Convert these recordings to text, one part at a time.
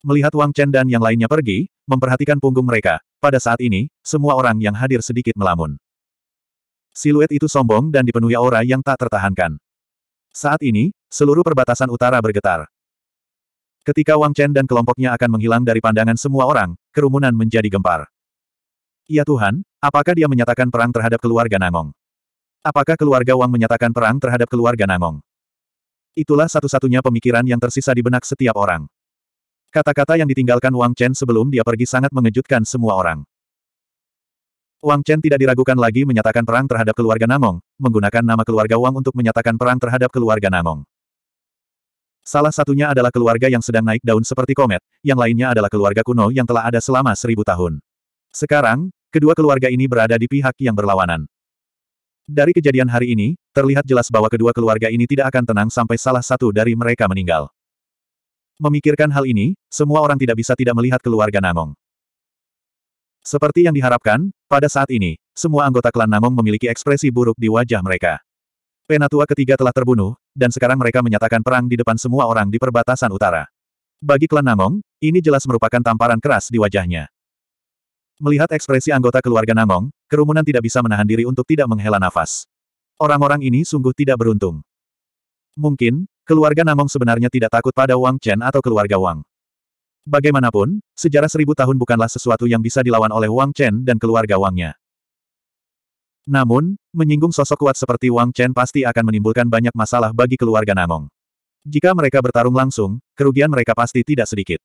Melihat Wang Chen dan yang lainnya pergi, memperhatikan punggung mereka, pada saat ini, semua orang yang hadir sedikit melamun. Siluet itu sombong dan dipenuhi aura yang tak tertahankan. Saat ini, seluruh perbatasan utara bergetar. Ketika Wang Chen dan kelompoknya akan menghilang dari pandangan semua orang, kerumunan menjadi gempar. Ya Tuhan, apakah dia menyatakan perang terhadap keluarga Nangong? Apakah keluarga Wang menyatakan perang terhadap keluarga Nangong? Itulah satu-satunya pemikiran yang tersisa di benak setiap orang. Kata-kata yang ditinggalkan Wang Chen sebelum dia pergi sangat mengejutkan semua orang. Wang Chen tidak diragukan lagi menyatakan perang terhadap keluarga Namong, menggunakan nama keluarga Wang untuk menyatakan perang terhadap keluarga Namong. Salah satunya adalah keluarga yang sedang naik daun seperti komet, yang lainnya adalah keluarga kuno yang telah ada selama seribu tahun. Sekarang, kedua keluarga ini berada di pihak yang berlawanan. Dari kejadian hari ini, terlihat jelas bahwa kedua keluarga ini tidak akan tenang sampai salah satu dari mereka meninggal. Memikirkan hal ini, semua orang tidak bisa tidak melihat keluarga Namong. Seperti yang diharapkan, pada saat ini, semua anggota klan Namong memiliki ekspresi buruk di wajah mereka. Penatua ketiga telah terbunuh, dan sekarang mereka menyatakan perang di depan semua orang di perbatasan utara. Bagi klan Namong, ini jelas merupakan tamparan keras di wajahnya. Melihat ekspresi anggota keluarga Namong, kerumunan tidak bisa menahan diri untuk tidak menghela nafas. Orang-orang ini sungguh tidak beruntung. Mungkin, Keluarga Namong sebenarnya tidak takut pada Wang Chen atau keluarga Wang. Bagaimanapun, sejarah seribu tahun bukanlah sesuatu yang bisa dilawan oleh Wang Chen dan keluarga Wangnya. Namun, menyinggung sosok kuat seperti Wang Chen pasti akan menimbulkan banyak masalah bagi keluarga Namong. Jika mereka bertarung langsung, kerugian mereka pasti tidak sedikit.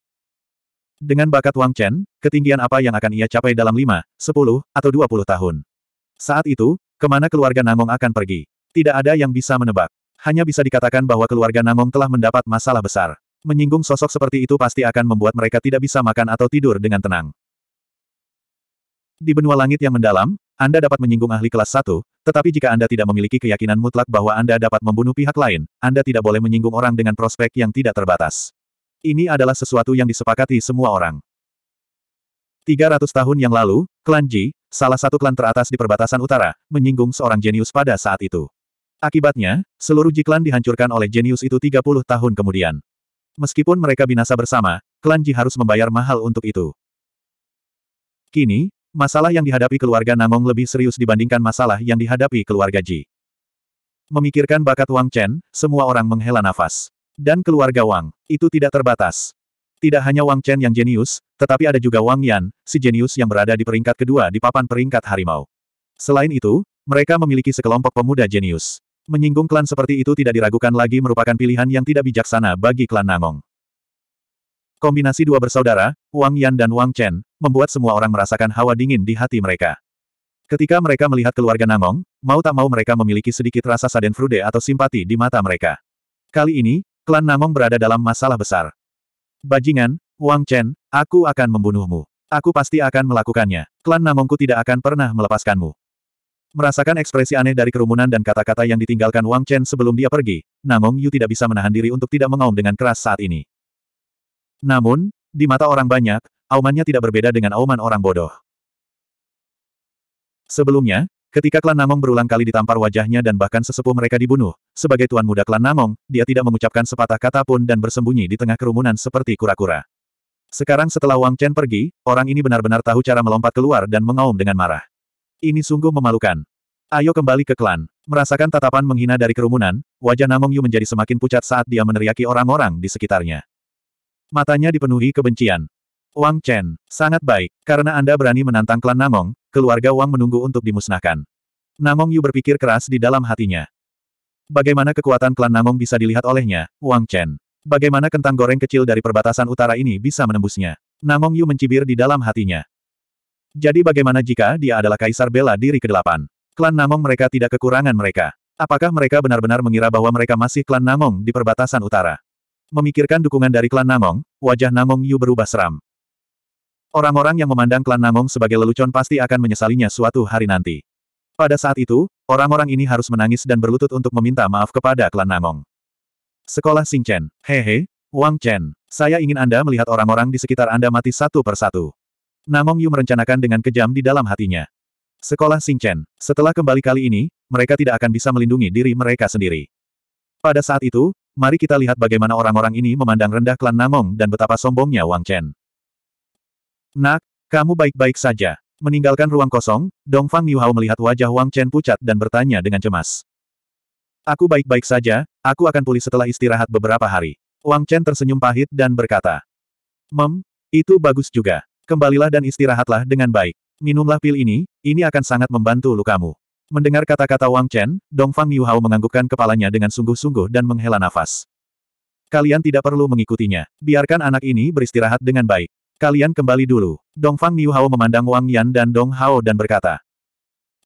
Dengan bakat Wang Chen, ketinggian apa yang akan ia capai dalam 5, 10, atau 20 tahun? Saat itu, kemana keluarga Namong akan pergi? Tidak ada yang bisa menebak hanya bisa dikatakan bahwa keluarga Nangong telah mendapat masalah besar. Menyinggung sosok seperti itu pasti akan membuat mereka tidak bisa makan atau tidur dengan tenang. Di benua langit yang mendalam, Anda dapat menyinggung ahli kelas 1, tetapi jika Anda tidak memiliki keyakinan mutlak bahwa Anda dapat membunuh pihak lain, Anda tidak boleh menyinggung orang dengan prospek yang tidak terbatas. Ini adalah sesuatu yang disepakati semua orang. 300 tahun yang lalu, klan Ji, salah satu klan teratas di perbatasan utara, menyinggung seorang jenius pada saat itu. Akibatnya, seluruh Jiklan dihancurkan oleh jenius itu 30 tahun kemudian. Meskipun mereka binasa bersama, klan Ji harus membayar mahal untuk itu. Kini, masalah yang dihadapi keluarga Namong lebih serius dibandingkan masalah yang dihadapi keluarga Ji. Memikirkan bakat Wang Chen, semua orang menghela nafas. Dan keluarga Wang, itu tidak terbatas. Tidak hanya Wang Chen yang jenius, tetapi ada juga Wang Yan, si jenius yang berada di peringkat kedua di papan peringkat harimau. Selain itu, mereka memiliki sekelompok pemuda jenius. Menyinggung klan seperti itu tidak diragukan lagi merupakan pilihan yang tidak bijaksana bagi klan Nangong. Kombinasi dua bersaudara, Wang Yan dan Wang Chen, membuat semua orang merasakan hawa dingin di hati mereka. Ketika mereka melihat keluarga Nangong, mau tak mau mereka memiliki sedikit rasa saden frude atau simpati di mata mereka. Kali ini, klan Nangong berada dalam masalah besar. Bajingan, Wang Chen, aku akan membunuhmu. Aku pasti akan melakukannya. Klan Nangongku tidak akan pernah melepaskanmu. Merasakan ekspresi aneh dari kerumunan dan kata-kata yang ditinggalkan Wang Chen sebelum dia pergi, Namong Yu tidak bisa menahan diri untuk tidak mengaum dengan keras saat ini. Namun, di mata orang banyak, aumannya tidak berbeda dengan auman orang bodoh. Sebelumnya, ketika klan Namong berulang kali ditampar wajahnya dan bahkan sesepuh mereka dibunuh, sebagai tuan muda klan Namong, dia tidak mengucapkan sepatah kata pun dan bersembunyi di tengah kerumunan seperti kura-kura. Sekarang setelah Wang Chen pergi, orang ini benar-benar tahu cara melompat keluar dan mengaum dengan marah. Ini sungguh memalukan. Ayo kembali ke klan. Merasakan tatapan menghina dari kerumunan, wajah Namong Yu menjadi semakin pucat saat dia meneriaki orang-orang di sekitarnya. Matanya dipenuhi kebencian. Wang Chen, sangat baik. Karena Anda berani menantang klan Namong, keluarga Wang menunggu untuk dimusnahkan. Namong Yu berpikir keras di dalam hatinya. Bagaimana kekuatan klan Namong bisa dilihat olehnya, Wang Chen? Bagaimana kentang goreng kecil dari perbatasan utara ini bisa menembusnya? Namong Yu mencibir di dalam hatinya. Jadi bagaimana jika dia adalah kaisar bela diri ke-8? Klan Namong mereka tidak kekurangan mereka. Apakah mereka benar-benar mengira bahwa mereka masih klan Namong di perbatasan utara? Memikirkan dukungan dari klan Namong, wajah Namong Yu berubah seram. Orang-orang yang memandang klan Namong sebagai lelucon pasti akan menyesalinya suatu hari nanti. Pada saat itu, orang-orang ini harus menangis dan berlutut untuk meminta maaf kepada klan Namong. Sekolah Sing Chen, hehe, Wang Chen, saya ingin Anda melihat orang-orang di sekitar Anda mati satu persatu. Namong Yu merencanakan dengan kejam di dalam hatinya. Sekolah Chen. Setelah kembali kali ini, mereka tidak akan bisa melindungi diri mereka sendiri. Pada saat itu, mari kita lihat bagaimana orang-orang ini memandang rendah klan Namong dan betapa sombongnya Wang Chen. Nak, kamu baik-baik saja. Meninggalkan ruang kosong, Dongfang Niuhao melihat wajah Wang Chen pucat dan bertanya dengan cemas. Aku baik-baik saja, aku akan pulih setelah istirahat beberapa hari. Wang Chen tersenyum pahit dan berkata. Mem, itu bagus juga. Kembalilah dan istirahatlah dengan baik. Minumlah pil ini, ini akan sangat membantu lukamu. Mendengar kata-kata Wang Chen, Dongfang Hao menganggukkan kepalanya dengan sungguh-sungguh dan menghela nafas. Kalian tidak perlu mengikutinya. Biarkan anak ini beristirahat dengan baik. Kalian kembali dulu. Dongfang Hao memandang Wang Yan dan Dong Hao dan berkata.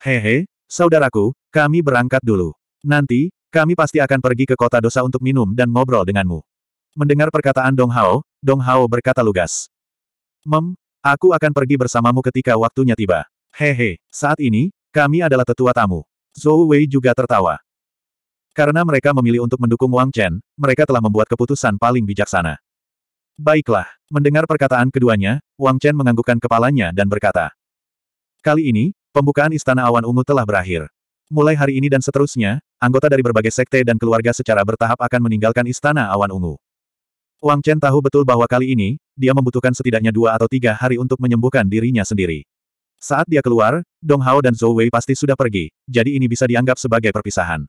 Hehe, saudaraku, kami berangkat dulu. Nanti, kami pasti akan pergi ke kota dosa untuk minum dan ngobrol denganmu. Mendengar perkataan Dong Hao, Dong Hao berkata lugas. Mem, Aku akan pergi bersamamu ketika waktunya tiba. Hehe, saat ini, kami adalah tetua tamu. Zhou Wei juga tertawa. Karena mereka memilih untuk mendukung Wang Chen, mereka telah membuat keputusan paling bijaksana. Baiklah, mendengar perkataan keduanya, Wang Chen menganggukkan kepalanya dan berkata. Kali ini, pembukaan Istana Awan Ungu telah berakhir. Mulai hari ini dan seterusnya, anggota dari berbagai sekte dan keluarga secara bertahap akan meninggalkan Istana Awan Ungu. Wang Chen tahu betul bahwa kali ini, dia membutuhkan setidaknya dua atau tiga hari untuk menyembuhkan dirinya sendiri. Saat dia keluar, Dong Hao dan Zhou Wei pasti sudah pergi, jadi ini bisa dianggap sebagai perpisahan.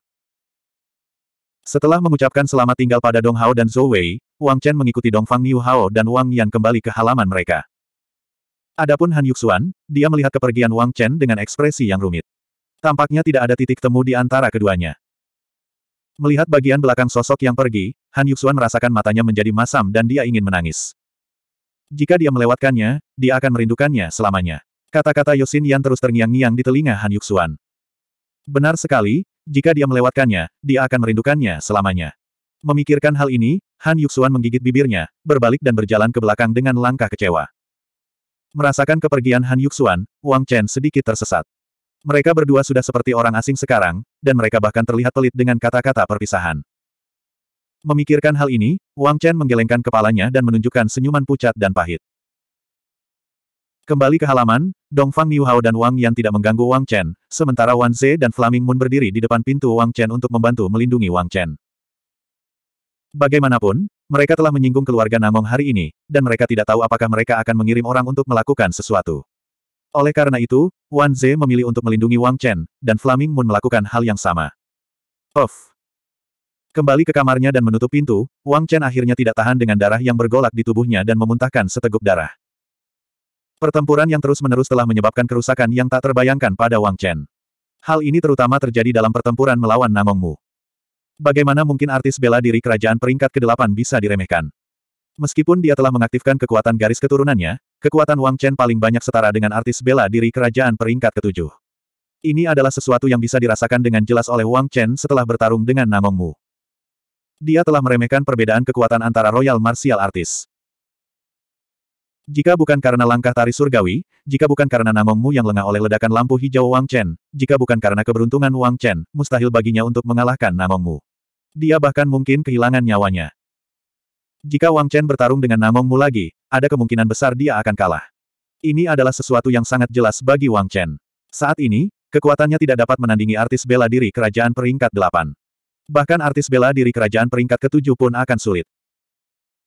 Setelah mengucapkan selamat tinggal pada Dong Hao dan Zhou Wei, Wang Chen mengikuti Dong Fang Niu Hao dan Wang Yan kembali ke halaman mereka. Adapun Han Yuxuan, dia melihat kepergian Wang Chen dengan ekspresi yang rumit. Tampaknya tidak ada titik temu di antara keduanya. Melihat bagian belakang sosok yang pergi, Han Yuxuan merasakan matanya menjadi masam dan dia ingin menangis. Jika dia melewatkannya, dia akan merindukannya selamanya. Kata-kata Yosin yang terus terngiang-ngiang di telinga Han Yuxuan. Benar sekali, jika dia melewatkannya, dia akan merindukannya selamanya. Memikirkan hal ini, Han Yuxuan menggigit bibirnya, berbalik dan berjalan ke belakang dengan langkah kecewa. Merasakan kepergian Han Yuxuan, Wang Chen sedikit tersesat. Mereka berdua sudah seperti orang asing sekarang, dan mereka bahkan terlihat pelit dengan kata-kata perpisahan. Memikirkan hal ini, Wang Chen menggelengkan kepalanya dan menunjukkan senyuman pucat dan pahit. Kembali ke halaman, Dongfang Niuhao dan Wang Yan tidak mengganggu Wang Chen, sementara Wan Ze dan Flaming Moon berdiri di depan pintu Wang Chen untuk membantu melindungi Wang Chen. Bagaimanapun, mereka telah menyinggung keluarga Namong hari ini, dan mereka tidak tahu apakah mereka akan mengirim orang untuk melakukan sesuatu. Oleh karena itu, Wan Ze memilih untuk melindungi Wang Chen, dan Flaming Moon melakukan hal yang sama. Of. Kembali ke kamarnya dan menutup pintu, Wang Chen akhirnya tidak tahan dengan darah yang bergolak di tubuhnya dan memuntahkan seteguk darah. Pertempuran yang terus-menerus telah menyebabkan kerusakan yang tak terbayangkan pada Wang Chen. Hal ini terutama terjadi dalam pertempuran melawan Namong Mu. Bagaimana mungkin artis bela diri kerajaan peringkat ke-8 bisa diremehkan? Meskipun dia telah mengaktifkan kekuatan garis keturunannya, Kekuatan Wang Chen paling banyak setara dengan artis bela diri kerajaan peringkat ketujuh. Ini adalah sesuatu yang bisa dirasakan dengan jelas oleh Wang Chen setelah bertarung dengan Namong Mu. Dia telah meremehkan perbedaan kekuatan antara Royal Martial Artist. Jika bukan karena langkah tari surgawi, jika bukan karena Namong yang lengah oleh ledakan lampu hijau Wang Chen, jika bukan karena keberuntungan Wang Chen, mustahil baginya untuk mengalahkan Namong Dia bahkan mungkin kehilangan nyawanya. Jika Wang Chen bertarung dengan Namong lagi, ada kemungkinan besar dia akan kalah. Ini adalah sesuatu yang sangat jelas bagi Wang Chen. Saat ini, kekuatannya tidak dapat menandingi artis bela diri kerajaan peringkat 8. Bahkan artis bela diri kerajaan peringkat ketujuh pun akan sulit.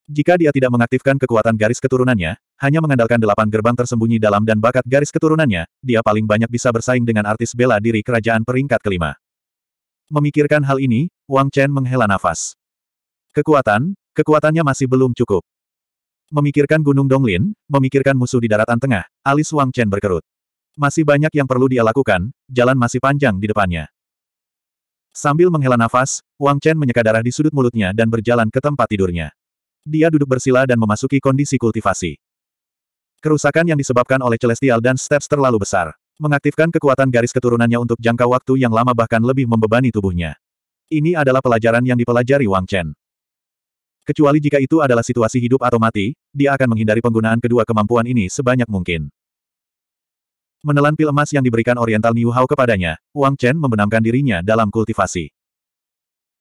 Jika dia tidak mengaktifkan kekuatan garis keturunannya, hanya mengandalkan delapan gerbang tersembunyi dalam dan bakat garis keturunannya, dia paling banyak bisa bersaing dengan artis bela diri kerajaan peringkat kelima. Memikirkan hal ini, Wang Chen menghela nafas. Kekuatan, kekuatannya masih belum cukup. Memikirkan Gunung Donglin, memikirkan musuh di daratan tengah, alis Wang Chen berkerut. Masih banyak yang perlu dia lakukan, jalan masih panjang di depannya. Sambil menghela nafas, Wang Chen menyeka darah di sudut mulutnya dan berjalan ke tempat tidurnya. Dia duduk bersila dan memasuki kondisi kultivasi. Kerusakan yang disebabkan oleh Celestial dan Steps terlalu besar. Mengaktifkan kekuatan garis keturunannya untuk jangka waktu yang lama bahkan lebih membebani tubuhnya. Ini adalah pelajaran yang dipelajari Wang Chen. Kecuali jika itu adalah situasi hidup atau mati, dia akan menghindari penggunaan kedua kemampuan ini sebanyak mungkin. Menelan pil emas yang diberikan Oriental New Hao kepadanya, Wang Chen membenamkan dirinya dalam kultivasi.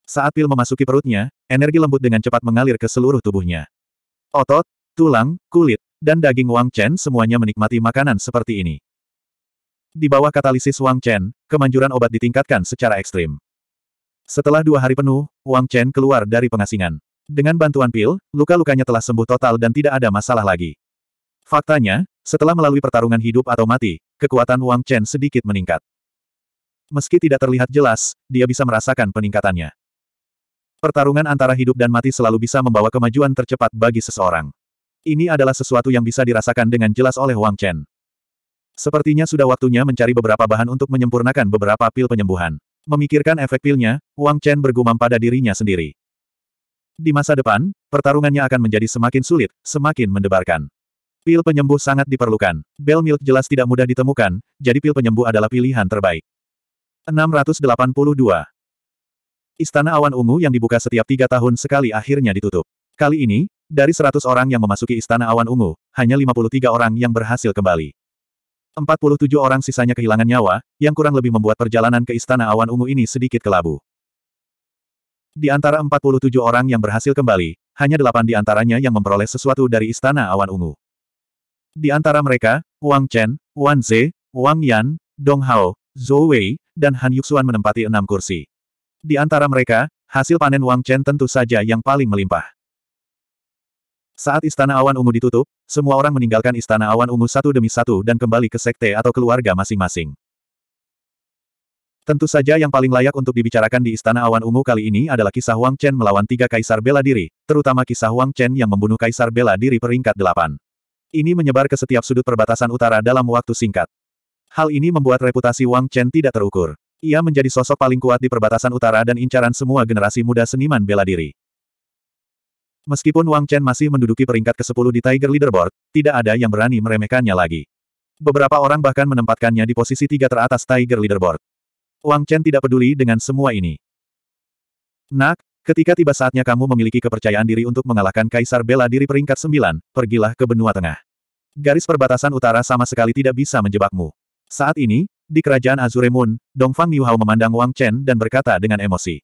Saat pil memasuki perutnya, energi lembut dengan cepat mengalir ke seluruh tubuhnya. Otot, tulang, kulit, dan daging Wang Chen semuanya menikmati makanan seperti ini. Di bawah katalisis Wang Chen, kemanjuran obat ditingkatkan secara ekstrim. Setelah dua hari penuh, Wang Chen keluar dari pengasingan. Dengan bantuan pil, luka-lukanya telah sembuh total dan tidak ada masalah lagi. Faktanya, setelah melalui pertarungan hidup atau mati, kekuatan Wang Chen sedikit meningkat. Meski tidak terlihat jelas, dia bisa merasakan peningkatannya. Pertarungan antara hidup dan mati selalu bisa membawa kemajuan tercepat bagi seseorang. Ini adalah sesuatu yang bisa dirasakan dengan jelas oleh Wang Chen. Sepertinya sudah waktunya mencari beberapa bahan untuk menyempurnakan beberapa pil penyembuhan. Memikirkan efek pilnya, Wang Chen bergumam pada dirinya sendiri. Di masa depan, pertarungannya akan menjadi semakin sulit, semakin mendebarkan. Pil penyembuh sangat diperlukan. Bell Milk jelas tidak mudah ditemukan, jadi pil penyembuh adalah pilihan terbaik. 682. Istana Awan Ungu yang dibuka setiap tiga tahun sekali akhirnya ditutup. Kali ini, dari 100 orang yang memasuki Istana Awan Ungu, hanya 53 orang yang berhasil kembali. 47 orang sisanya kehilangan nyawa, yang kurang lebih membuat perjalanan ke Istana Awan Ungu ini sedikit kelabu. Di antara 47 orang yang berhasil kembali, hanya delapan di antaranya yang memperoleh sesuatu dari Istana Awan Ungu. Di antara mereka, Wang Chen, Wan Ze, Wang Yan, Dong Hao, Zhou Wei, dan Han Yuxuan menempati enam kursi. Di antara mereka, hasil panen Wang Chen tentu saja yang paling melimpah. Saat Istana Awan Ungu ditutup, semua orang meninggalkan Istana Awan Ungu satu demi satu dan kembali ke sekte atau keluarga masing-masing. Tentu saja yang paling layak untuk dibicarakan di Istana Awan Ungu kali ini adalah kisah Wang Chen melawan tiga kaisar bela diri, terutama kisah Wang Chen yang membunuh kaisar bela diri peringkat delapan. Ini menyebar ke setiap sudut perbatasan utara dalam waktu singkat. Hal ini membuat reputasi Wang Chen tidak terukur. Ia menjadi sosok paling kuat di perbatasan utara dan incaran semua generasi muda seniman bela diri. Meskipun Wang Chen masih menduduki peringkat ke-10 di Tiger Leaderboard, tidak ada yang berani meremehkannya lagi. Beberapa orang bahkan menempatkannya di posisi tiga teratas Tiger Leaderboard. Wang Chen tidak peduli dengan semua ini. Nak, ketika tiba saatnya kamu memiliki kepercayaan diri untuk mengalahkan Kaisar Bela diri peringkat Sembilan, pergilah ke benua tengah. Garis perbatasan utara sama sekali tidak bisa menjebakmu. Saat ini, di kerajaan Azure Moon, Dongfang Niuhao memandang Wang Chen dan berkata dengan emosi.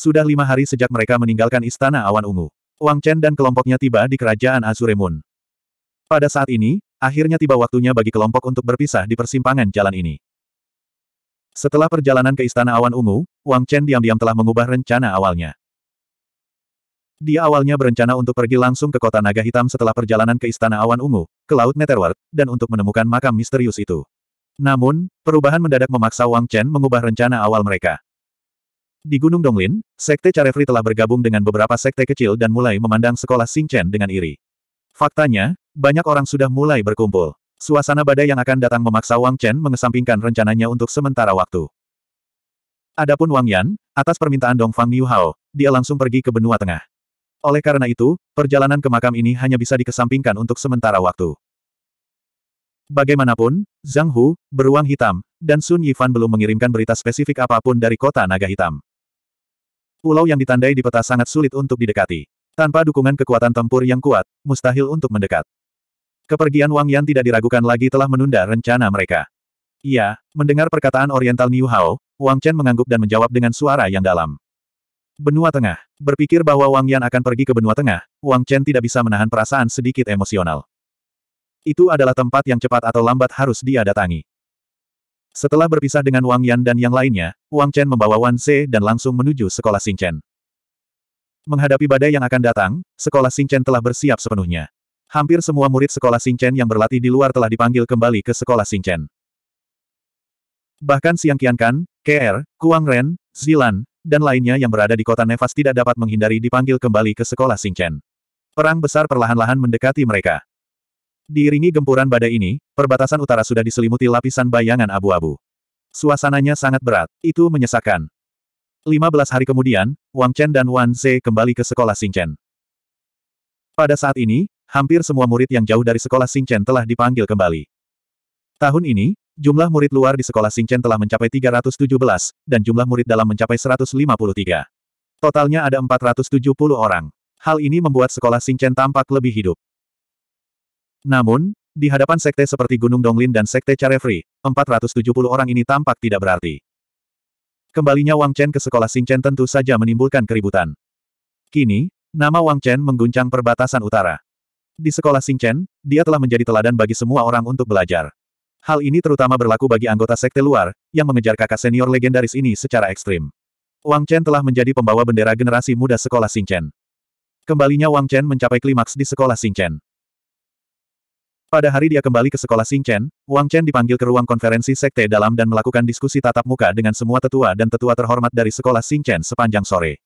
Sudah lima hari sejak mereka meninggalkan Istana Awan Ungu. Wang Chen dan kelompoknya tiba di kerajaan Azure Moon. Pada saat ini, akhirnya tiba waktunya bagi kelompok untuk berpisah di persimpangan jalan ini. Setelah perjalanan ke Istana Awan Ungu, Wang Chen diam-diam telah mengubah rencana awalnya. Dia awalnya berencana untuk pergi langsung ke kota naga hitam setelah perjalanan ke Istana Awan Ungu, ke Laut Netherworld, dan untuk menemukan makam misterius itu. Namun, perubahan mendadak memaksa Wang Chen mengubah rencana awal mereka. Di Gunung Donglin, Sekte Carefree telah bergabung dengan beberapa sekte kecil dan mulai memandang sekolah Sing Chen dengan iri. Faktanya, banyak orang sudah mulai berkumpul. Suasana badai yang akan datang memaksa Wang Chen mengesampingkan rencananya untuk sementara waktu. Adapun Wang Yan, atas permintaan Dongfang Niu Hao, dia langsung pergi ke benua tengah. Oleh karena itu, perjalanan ke makam ini hanya bisa dikesampingkan untuk sementara waktu. Bagaimanapun, Zhang Hu, Beruang Hitam, dan Sun Yifan belum mengirimkan berita spesifik apapun dari kota Naga Hitam. Pulau yang ditandai di peta sangat sulit untuk didekati. Tanpa dukungan kekuatan tempur yang kuat, mustahil untuk mendekat. Kepergian Wang Yan tidak diragukan lagi telah menunda rencana mereka. Iya, mendengar perkataan Oriental Niu Hao, Wang Chen mengangguk dan menjawab dengan suara yang dalam. Benua Tengah. Berpikir bahwa Wang Yan akan pergi ke Benua Tengah, Wang Chen tidak bisa menahan perasaan sedikit emosional. Itu adalah tempat yang cepat atau lambat harus dia datangi. Setelah berpisah dengan Wang Yan dan yang lainnya, Wang Chen membawa Wan Se dan langsung menuju sekolah Chen. Menghadapi badai yang akan datang, sekolah Chen telah bersiap sepenuhnya. Hampir semua murid sekolah Xingchen yang berlatih di luar telah dipanggil kembali ke sekolah Xingchen. Bahkan Siang Qiankan, KR, Kuang Ren, Zilan, dan lainnya yang berada di kota Nevas tidak dapat menghindari dipanggil kembali ke sekolah Xingchen. Perang besar perlahan-lahan mendekati mereka. Diiringi gempuran badai ini, perbatasan utara sudah diselimuti lapisan bayangan abu-abu. Suasananya sangat berat, itu menyesakan. 15 hari kemudian, Wang Chen dan Wan Zhe kembali ke sekolah Xingchen. Pada saat ini, hampir semua murid yang jauh dari sekolah Singchen telah dipanggil kembali. Tahun ini, jumlah murid luar di sekolah Singchen telah mencapai 317, dan jumlah murid dalam mencapai 153. Totalnya ada 470 orang. Hal ini membuat sekolah Singchen tampak lebih hidup. Namun, di hadapan sekte seperti Gunung Donglin dan sekte Carefree, 470 orang ini tampak tidak berarti. Kembalinya Wang Chen ke sekolah Singchen tentu saja menimbulkan keributan. Kini, nama Wang Chen mengguncang perbatasan utara. Di sekolah Sing Chen, dia telah menjadi teladan bagi semua orang untuk belajar. Hal ini terutama berlaku bagi anggota sekte luar, yang mengejar kakak senior legendaris ini secara ekstrim. Wang Chen telah menjadi pembawa bendera generasi muda sekolah Sing Chen. Kembalinya Wang Chen mencapai klimaks di sekolah Sing Chen. Pada hari dia kembali ke sekolah Sing Chen, Wang Chen dipanggil ke ruang konferensi sekte dalam dan melakukan diskusi tatap muka dengan semua tetua dan tetua terhormat dari sekolah Sing Chen sepanjang sore.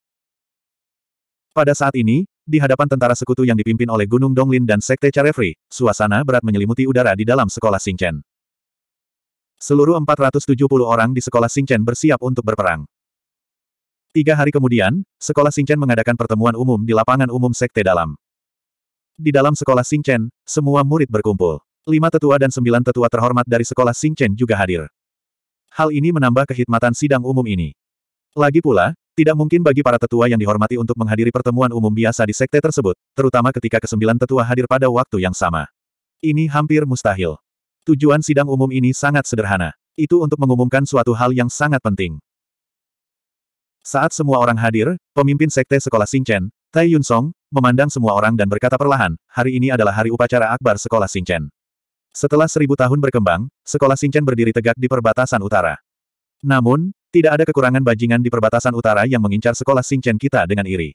Pada saat ini, di hadapan tentara sekutu yang dipimpin oleh Gunung Donglin dan Sekte Carefree, suasana berat menyelimuti udara di dalam sekolah Singchen. Seluruh 470 orang di sekolah Singchen bersiap untuk berperang. Tiga hari kemudian, sekolah Singchen mengadakan pertemuan umum di lapangan umum Sekte Dalam. Di dalam sekolah Singchen, semua murid berkumpul. Lima tetua dan sembilan tetua terhormat dari sekolah Singchen juga hadir. Hal ini menambah kehidmatan sidang umum ini. Lagi pula, tidak mungkin bagi para tetua yang dihormati untuk menghadiri pertemuan umum biasa di sekte tersebut, terutama ketika kesembilan tetua hadir pada waktu yang sama. Ini hampir mustahil. Tujuan sidang umum ini sangat sederhana. Itu untuk mengumumkan suatu hal yang sangat penting. Saat semua orang hadir, pemimpin sekte sekolah Singchen, Tai Yun Song, memandang semua orang dan berkata perlahan, hari ini adalah hari upacara akbar sekolah Singchen. Setelah seribu tahun berkembang, sekolah Singchen berdiri tegak di perbatasan utara. Namun, tidak ada kekurangan bajingan di perbatasan utara yang mengincar sekolah Singchen kita dengan iri.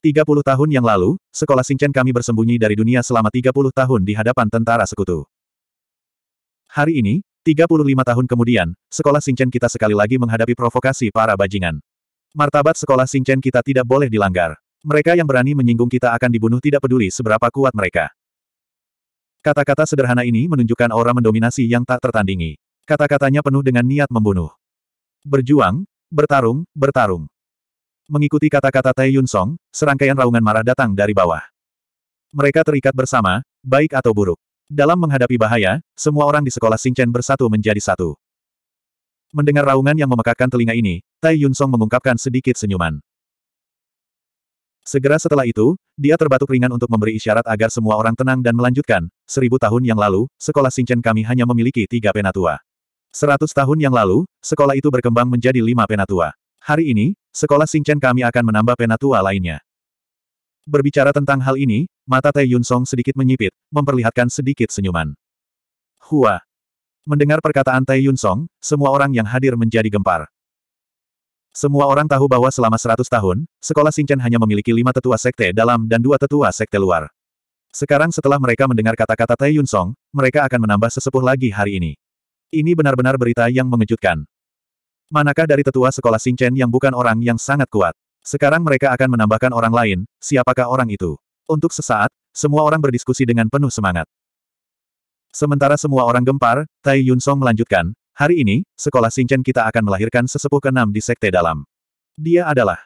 30 tahun yang lalu, sekolah Singchen kami bersembunyi dari dunia selama 30 tahun di hadapan tentara sekutu. Hari ini, 35 tahun kemudian, sekolah Singchen kita sekali lagi menghadapi provokasi para bajingan. Martabat sekolah Singchen kita tidak boleh dilanggar. Mereka yang berani menyinggung kita akan dibunuh tidak peduli seberapa kuat mereka. Kata-kata sederhana ini menunjukkan aura mendominasi yang tak tertandingi. Kata-katanya penuh dengan niat membunuh. Berjuang, bertarung, bertarung. Mengikuti kata-kata Tai Yun Song, serangkaian raungan marah datang dari bawah. Mereka terikat bersama, baik atau buruk. Dalam menghadapi bahaya, semua orang di sekolah Chen bersatu menjadi satu. Mendengar raungan yang memekakkan telinga ini, Tai Yun Song mengungkapkan sedikit senyuman. Segera setelah itu, dia terbatuk ringan untuk memberi isyarat agar semua orang tenang dan melanjutkan, seribu tahun yang lalu, sekolah Chen kami hanya memiliki tiga penatua. Seratus tahun yang lalu, sekolah itu berkembang menjadi lima penatua. Hari ini, sekolah Singchen kami akan menambah penatua lainnya. Berbicara tentang hal ini, mata Tae Yun Song sedikit menyipit, memperlihatkan sedikit senyuman. Hua. Mendengar perkataan Tae Yun Song, semua orang yang hadir menjadi gempar. Semua orang tahu bahwa selama seratus tahun, sekolah Singchen hanya memiliki lima tetua sekte dalam dan dua tetua sekte luar. Sekarang setelah mereka mendengar kata-kata Tae Yun Song, mereka akan menambah sesepuh lagi hari ini. Ini benar-benar berita yang mengejutkan. Manakah dari tetua sekolah Singchen yang bukan orang yang sangat kuat? Sekarang mereka akan menambahkan orang lain, siapakah orang itu? Untuk sesaat, semua orang berdiskusi dengan penuh semangat. Sementara semua orang gempar, Tai Yun Song melanjutkan, hari ini, sekolah Singchen kita akan melahirkan sesepuh keenam di sekte dalam. Dia adalah.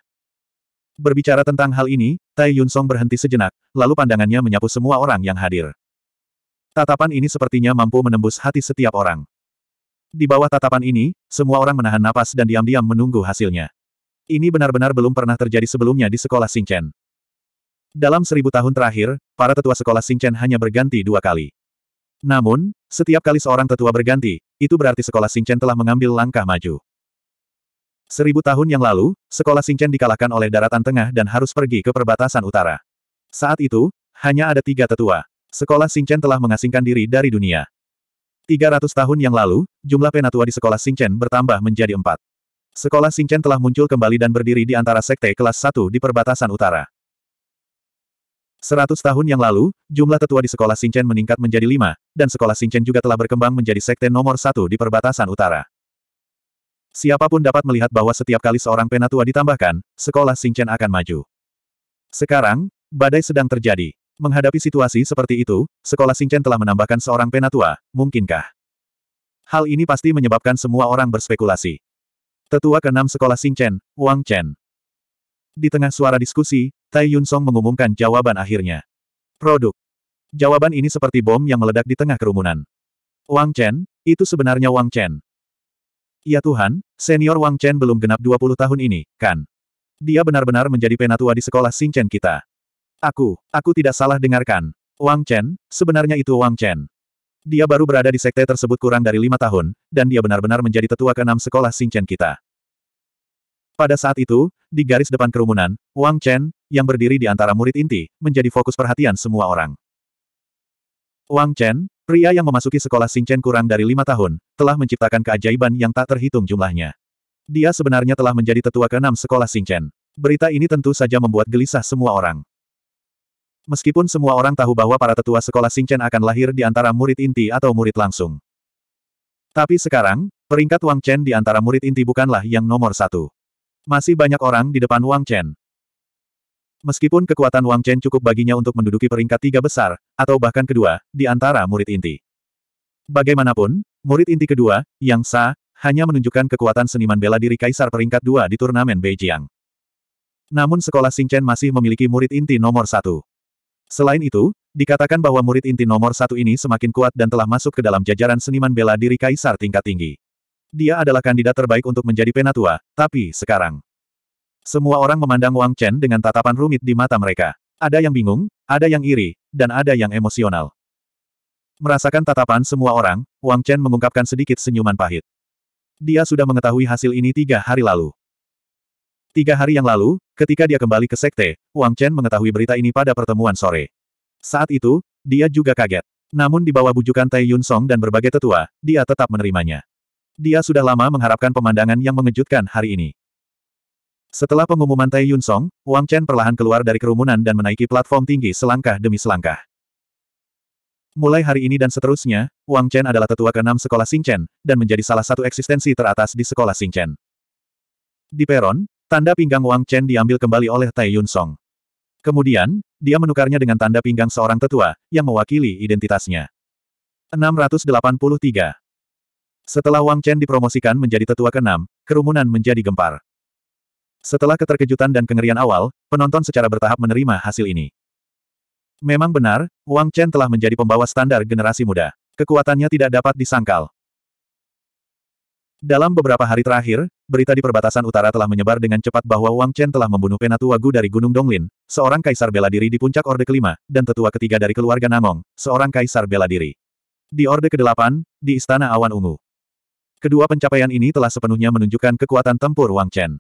Berbicara tentang hal ini, Tai Yun Song berhenti sejenak, lalu pandangannya menyapu semua orang yang hadir. Tatapan ini sepertinya mampu menembus hati setiap orang. Di bawah tatapan ini, semua orang menahan napas dan diam-diam menunggu hasilnya. Ini benar-benar belum pernah terjadi sebelumnya di sekolah Singchen. Dalam seribu tahun terakhir, para tetua sekolah Singchen hanya berganti dua kali. Namun, setiap kali seorang tetua berganti, itu berarti sekolah Singchen telah mengambil langkah maju. Seribu tahun yang lalu, sekolah Singchen dikalahkan oleh daratan tengah dan harus pergi ke perbatasan utara. Saat itu, hanya ada tiga tetua. Sekolah Singchen telah mengasingkan diri dari dunia. 300 tahun yang lalu, jumlah penatua di sekolah Singchen bertambah menjadi empat. Sekolah Singchen telah muncul kembali dan berdiri di antara sekte kelas 1 di perbatasan utara. 100 tahun yang lalu, jumlah tetua di sekolah Singchen meningkat menjadi lima, dan sekolah Singchen juga telah berkembang menjadi sekte nomor satu di perbatasan utara. Siapapun dapat melihat bahwa setiap kali seorang penatua ditambahkan, sekolah Singchen akan maju. Sekarang, badai sedang terjadi. Menghadapi situasi seperti itu, sekolah Singchen telah menambahkan seorang penatua, mungkinkah? Hal ini pasti menyebabkan semua orang berspekulasi. Tetua keenam sekolah Singchen, Wang Chen. Di tengah suara diskusi, Tai Yun Song mengumumkan jawaban akhirnya. Produk. Jawaban ini seperti bom yang meledak di tengah kerumunan. Wang Chen, itu sebenarnya Wang Chen. Ya Tuhan, senior Wang Chen belum genap 20 tahun ini, kan? Dia benar-benar menjadi penatua di sekolah Singchen kita. Aku, aku tidak salah dengarkan. Wang Chen, sebenarnya itu Wang Chen. Dia baru berada di sekte tersebut kurang dari lima tahun, dan dia benar-benar menjadi tetua keenam sekolah Xingchen kita. Pada saat itu, di garis depan kerumunan, Wang Chen, yang berdiri di antara murid inti, menjadi fokus perhatian semua orang. Wang Chen, pria yang memasuki sekolah Xingchen kurang dari lima tahun, telah menciptakan keajaiban yang tak terhitung jumlahnya. Dia sebenarnya telah menjadi tetua keenam sekolah Xingchen. Berita ini tentu saja membuat gelisah semua orang. Meskipun semua orang tahu bahwa para tetua sekolah Singchen akan lahir di antara murid inti atau murid langsung. Tapi sekarang, peringkat Wang Chen di antara murid inti bukanlah yang nomor satu. Masih banyak orang di depan Wang Chen. Meskipun kekuatan Wang Chen cukup baginya untuk menduduki peringkat tiga besar, atau bahkan kedua, di antara murid inti. Bagaimanapun, murid inti kedua, Yang Sa, hanya menunjukkan kekuatan seniman bela diri Kaisar peringkat dua di turnamen Beijing. Namun sekolah Singchen masih memiliki murid inti nomor satu. Selain itu, dikatakan bahwa murid inti nomor satu ini semakin kuat dan telah masuk ke dalam jajaran seniman bela diri kaisar tingkat tinggi. Dia adalah kandidat terbaik untuk menjadi penatua, tapi sekarang. Semua orang memandang Wang Chen dengan tatapan rumit di mata mereka. Ada yang bingung, ada yang iri, dan ada yang emosional. Merasakan tatapan semua orang, Wang Chen mengungkapkan sedikit senyuman pahit. Dia sudah mengetahui hasil ini tiga hari lalu. Tiga hari yang lalu, ketika dia kembali ke sekte, Wang Chen mengetahui berita ini pada pertemuan sore. Saat itu, dia juga kaget. Namun di bawah bujukan Tai Yun Song dan berbagai tetua, dia tetap menerimanya. Dia sudah lama mengharapkan pemandangan yang mengejutkan hari ini. Setelah pengumuman Tai Yun Song, Wang Chen perlahan keluar dari kerumunan dan menaiki platform tinggi selangkah demi selangkah. Mulai hari ini dan seterusnya, Wang Chen adalah tetua keenam sekolah Chen dan menjadi salah satu eksistensi teratas di sekolah Chen. Di peron, Tanda pinggang Wang Chen diambil kembali oleh Tai Yun Song. Kemudian, dia menukarnya dengan tanda pinggang seorang tetua, yang mewakili identitasnya. 683. Setelah Wang Chen dipromosikan menjadi tetua keenam, kerumunan menjadi gempar. Setelah keterkejutan dan kengerian awal, penonton secara bertahap menerima hasil ini. Memang benar, Wang Chen telah menjadi pembawa standar generasi muda. Kekuatannya tidak dapat disangkal. Dalam beberapa hari terakhir, berita di perbatasan utara telah menyebar dengan cepat bahwa Wang Chen telah membunuh Penatua Gu dari Gunung Donglin, seorang kaisar bela diri di puncak Orde Kelima, dan tetua ketiga dari keluarga Namong, seorang kaisar bela diri. Di Orde Kedelapan, di Istana Awan Ungu. Kedua pencapaian ini telah sepenuhnya menunjukkan kekuatan tempur Wang Chen.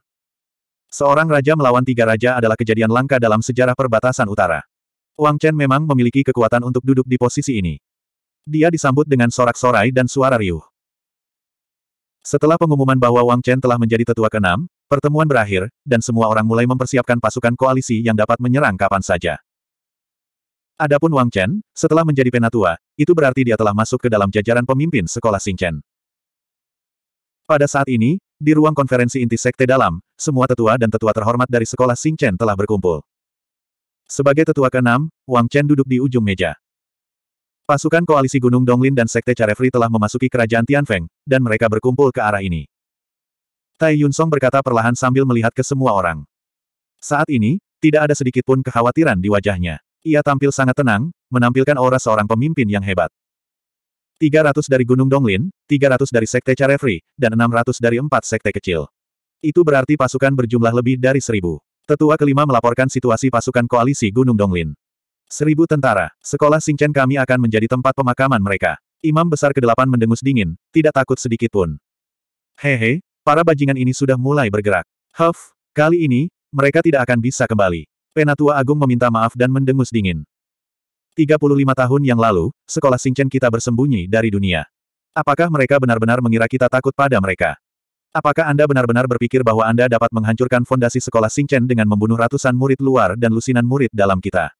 Seorang raja melawan tiga raja adalah kejadian langka dalam sejarah perbatasan utara. Wang Chen memang memiliki kekuatan untuk duduk di posisi ini. Dia disambut dengan sorak-sorai dan suara riuh. Setelah pengumuman bahwa Wang Chen telah menjadi tetua keenam, pertemuan berakhir, dan semua orang mulai mempersiapkan pasukan koalisi yang dapat menyerang kapan saja. Adapun Wang Chen, setelah menjadi penatua, itu berarti dia telah masuk ke dalam jajaran pemimpin sekolah Chen. Pada saat ini, di ruang konferensi inti sekte dalam, semua tetua dan tetua terhormat dari sekolah Chen telah berkumpul. Sebagai tetua keenam, Wang Chen duduk di ujung meja. Pasukan koalisi Gunung Donglin dan Sekte Carefri telah memasuki kerajaan Tianfeng, dan mereka berkumpul ke arah ini. Tai Yunsong berkata perlahan sambil melihat ke semua orang. Saat ini, tidak ada sedikit pun kekhawatiran di wajahnya. Ia tampil sangat tenang, menampilkan aura seorang pemimpin yang hebat. 300 dari Gunung Donglin, 300 dari Sekte Carefri, dan 600 dari empat sekte kecil. Itu berarti pasukan berjumlah lebih dari seribu. Tetua kelima melaporkan situasi pasukan koalisi Gunung Donglin. Seribu tentara, sekolah Singchen kami akan menjadi tempat pemakaman mereka. Imam besar ke kedelapan mendengus dingin, tidak takut sedikit pun. Hehe, para bajingan ini sudah mulai bergerak. Huff, kali ini, mereka tidak akan bisa kembali. Penatua Agung meminta maaf dan mendengus dingin. 35 tahun yang lalu, sekolah Singchen kita bersembunyi dari dunia. Apakah mereka benar-benar mengira kita takut pada mereka? Apakah Anda benar-benar berpikir bahwa Anda dapat menghancurkan fondasi sekolah Singchen dengan membunuh ratusan murid luar dan lusinan murid dalam kita?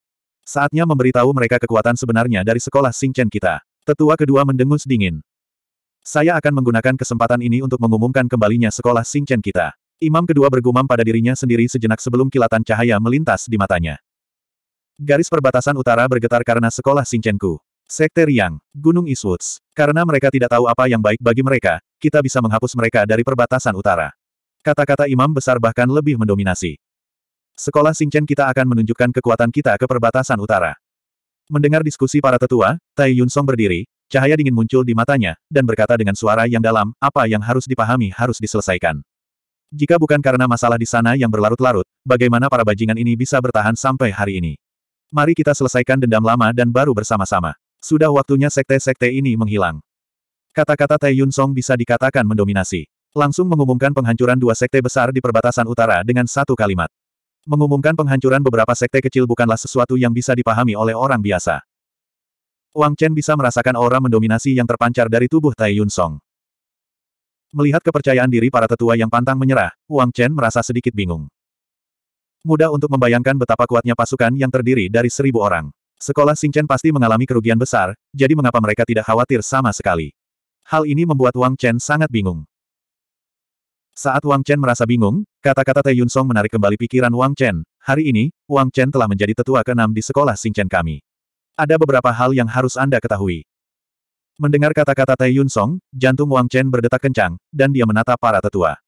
Saatnya memberitahu mereka kekuatan sebenarnya dari sekolah Singchen kita. Tetua kedua mendengus dingin. Saya akan menggunakan kesempatan ini untuk mengumumkan kembalinya sekolah Singchen kita. Imam kedua bergumam pada dirinya sendiri sejenak sebelum kilatan cahaya melintas di matanya. Garis perbatasan utara bergetar karena sekolah Singchenku. Sekte Riang, Gunung Eastwoods. Karena mereka tidak tahu apa yang baik bagi mereka, kita bisa menghapus mereka dari perbatasan utara. Kata-kata imam besar bahkan lebih mendominasi. Sekolah Singchen kita akan menunjukkan kekuatan kita ke perbatasan utara. Mendengar diskusi para tetua, Tai Yun Song berdiri, cahaya dingin muncul di matanya, dan berkata dengan suara yang dalam, apa yang harus dipahami harus diselesaikan. Jika bukan karena masalah di sana yang berlarut-larut, bagaimana para bajingan ini bisa bertahan sampai hari ini? Mari kita selesaikan dendam lama dan baru bersama-sama. Sudah waktunya sekte-sekte ini menghilang. Kata-kata Tai Yun Song bisa dikatakan mendominasi. Langsung mengumumkan penghancuran dua sekte besar di perbatasan utara dengan satu kalimat. Mengumumkan penghancuran beberapa sekte kecil bukanlah sesuatu yang bisa dipahami oleh orang biasa. Wang Chen bisa merasakan aura mendominasi yang terpancar dari tubuh Tai Yun Song. Melihat kepercayaan diri para tetua yang pantang menyerah, Wang Chen merasa sedikit bingung. Mudah untuk membayangkan betapa kuatnya pasukan yang terdiri dari seribu orang. Sekolah Chen pasti mengalami kerugian besar, jadi mengapa mereka tidak khawatir sama sekali. Hal ini membuat Wang Chen sangat bingung. Saat Wang Chen merasa bingung, kata-kata Tae Yun Song menarik kembali pikiran Wang Chen. Hari ini, Wang Chen telah menjadi tetua keenam di sekolah Chen kami. Ada beberapa hal yang harus Anda ketahui. Mendengar kata-kata Tae Yun Song, jantung Wang Chen berdetak kencang, dan dia menatap para tetua.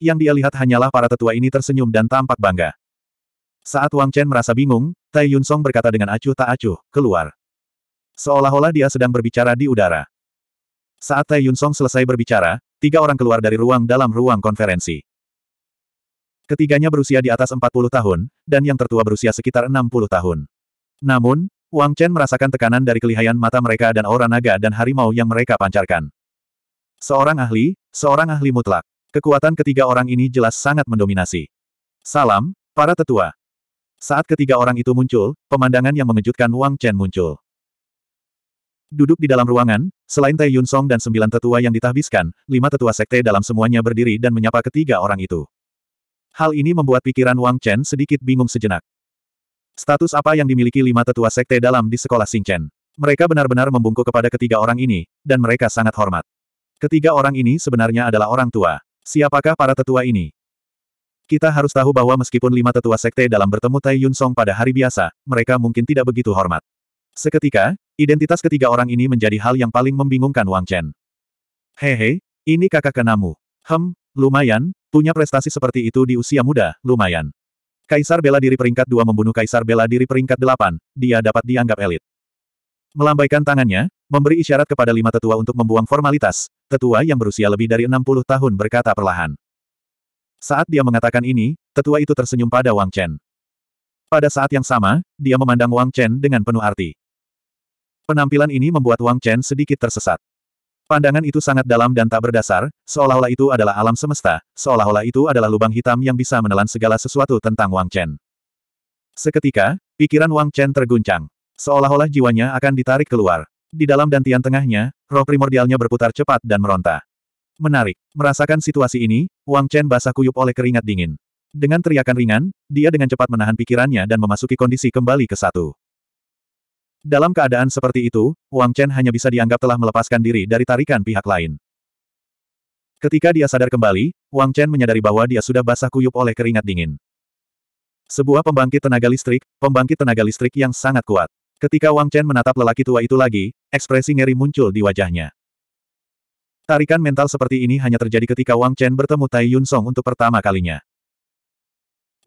Yang dia lihat hanyalah para tetua ini tersenyum dan tampak bangga. Saat Wang Chen merasa bingung, Tai Yun Song berkata dengan acuh tak acuh, keluar. Seolah-olah dia sedang berbicara di udara. Saat Tai Yun Song selesai berbicara, Tiga orang keluar dari ruang dalam ruang konferensi. Ketiganya berusia di atas 40 tahun, dan yang tertua berusia sekitar 60 tahun. Namun, Wang Chen merasakan tekanan dari kelihayan mata mereka dan aura naga dan harimau yang mereka pancarkan. Seorang ahli, seorang ahli mutlak. Kekuatan ketiga orang ini jelas sangat mendominasi. Salam, para tetua. Saat ketiga orang itu muncul, pemandangan yang mengejutkan Wang Chen muncul. Duduk di dalam ruangan, selain Tai Yun Song dan sembilan tetua yang ditahbiskan, lima tetua sekte dalam semuanya berdiri dan menyapa ketiga orang itu. Hal ini membuat pikiran Wang Chen sedikit bingung sejenak. Status apa yang dimiliki lima tetua sekte dalam di sekolah Chen Mereka benar-benar membungkuk kepada ketiga orang ini, dan mereka sangat hormat. Ketiga orang ini sebenarnya adalah orang tua. Siapakah para tetua ini? Kita harus tahu bahwa meskipun lima tetua sekte dalam bertemu Tai Yun Song pada hari biasa, mereka mungkin tidak begitu hormat. Seketika, Identitas ketiga orang ini menjadi hal yang paling membingungkan Wang Chen. Hehe, ini kakak kenamu. Hem, lumayan, punya prestasi seperti itu di usia muda, lumayan. Kaisar bela diri peringkat dua membunuh kaisar bela diri peringkat delapan, dia dapat dianggap elit. Melambaikan tangannya, memberi isyarat kepada lima tetua untuk membuang formalitas, tetua yang berusia lebih dari 60 tahun berkata perlahan. Saat dia mengatakan ini, tetua itu tersenyum pada Wang Chen. Pada saat yang sama, dia memandang Wang Chen dengan penuh arti. Penampilan ini membuat Wang Chen sedikit tersesat. Pandangan itu sangat dalam dan tak berdasar, seolah-olah itu adalah alam semesta, seolah-olah itu adalah lubang hitam yang bisa menelan segala sesuatu tentang Wang Chen. Seketika, pikiran Wang Chen terguncang. Seolah-olah jiwanya akan ditarik keluar. Di dalam dan tian tengahnya, roh primordialnya berputar cepat dan meronta. Menarik. Merasakan situasi ini, Wang Chen basah kuyup oleh keringat dingin. Dengan teriakan ringan, dia dengan cepat menahan pikirannya dan memasuki kondisi kembali ke satu. Dalam keadaan seperti itu, Wang Chen hanya bisa dianggap telah melepaskan diri dari tarikan pihak lain. Ketika dia sadar kembali, Wang Chen menyadari bahwa dia sudah basah kuyup oleh keringat dingin. Sebuah pembangkit tenaga listrik, pembangkit tenaga listrik yang sangat kuat. Ketika Wang Chen menatap lelaki tua itu lagi, ekspresi ngeri muncul di wajahnya. Tarikan mental seperti ini hanya terjadi ketika Wang Chen bertemu Tai Yun Song untuk pertama kalinya.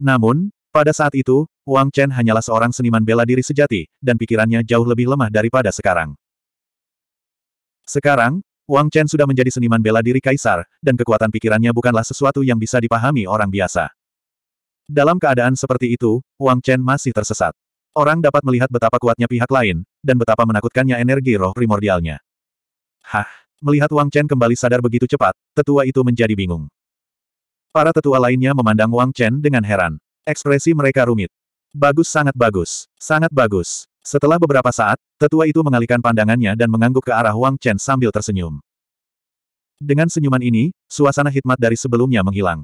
Namun, pada saat itu, Wang Chen hanyalah seorang seniman bela diri sejati, dan pikirannya jauh lebih lemah daripada sekarang. Sekarang, Wang Chen sudah menjadi seniman bela diri kaisar, dan kekuatan pikirannya bukanlah sesuatu yang bisa dipahami orang biasa. Dalam keadaan seperti itu, Wang Chen masih tersesat. Orang dapat melihat betapa kuatnya pihak lain, dan betapa menakutkannya energi roh primordialnya. Hah, melihat Wang Chen kembali sadar begitu cepat, tetua itu menjadi bingung. Para tetua lainnya memandang Wang Chen dengan heran. Ekspresi mereka rumit. Bagus sangat bagus. Sangat bagus. Setelah beberapa saat, tetua itu mengalihkan pandangannya dan mengangguk ke arah Wang Chen sambil tersenyum. Dengan senyuman ini, suasana hikmat dari sebelumnya menghilang.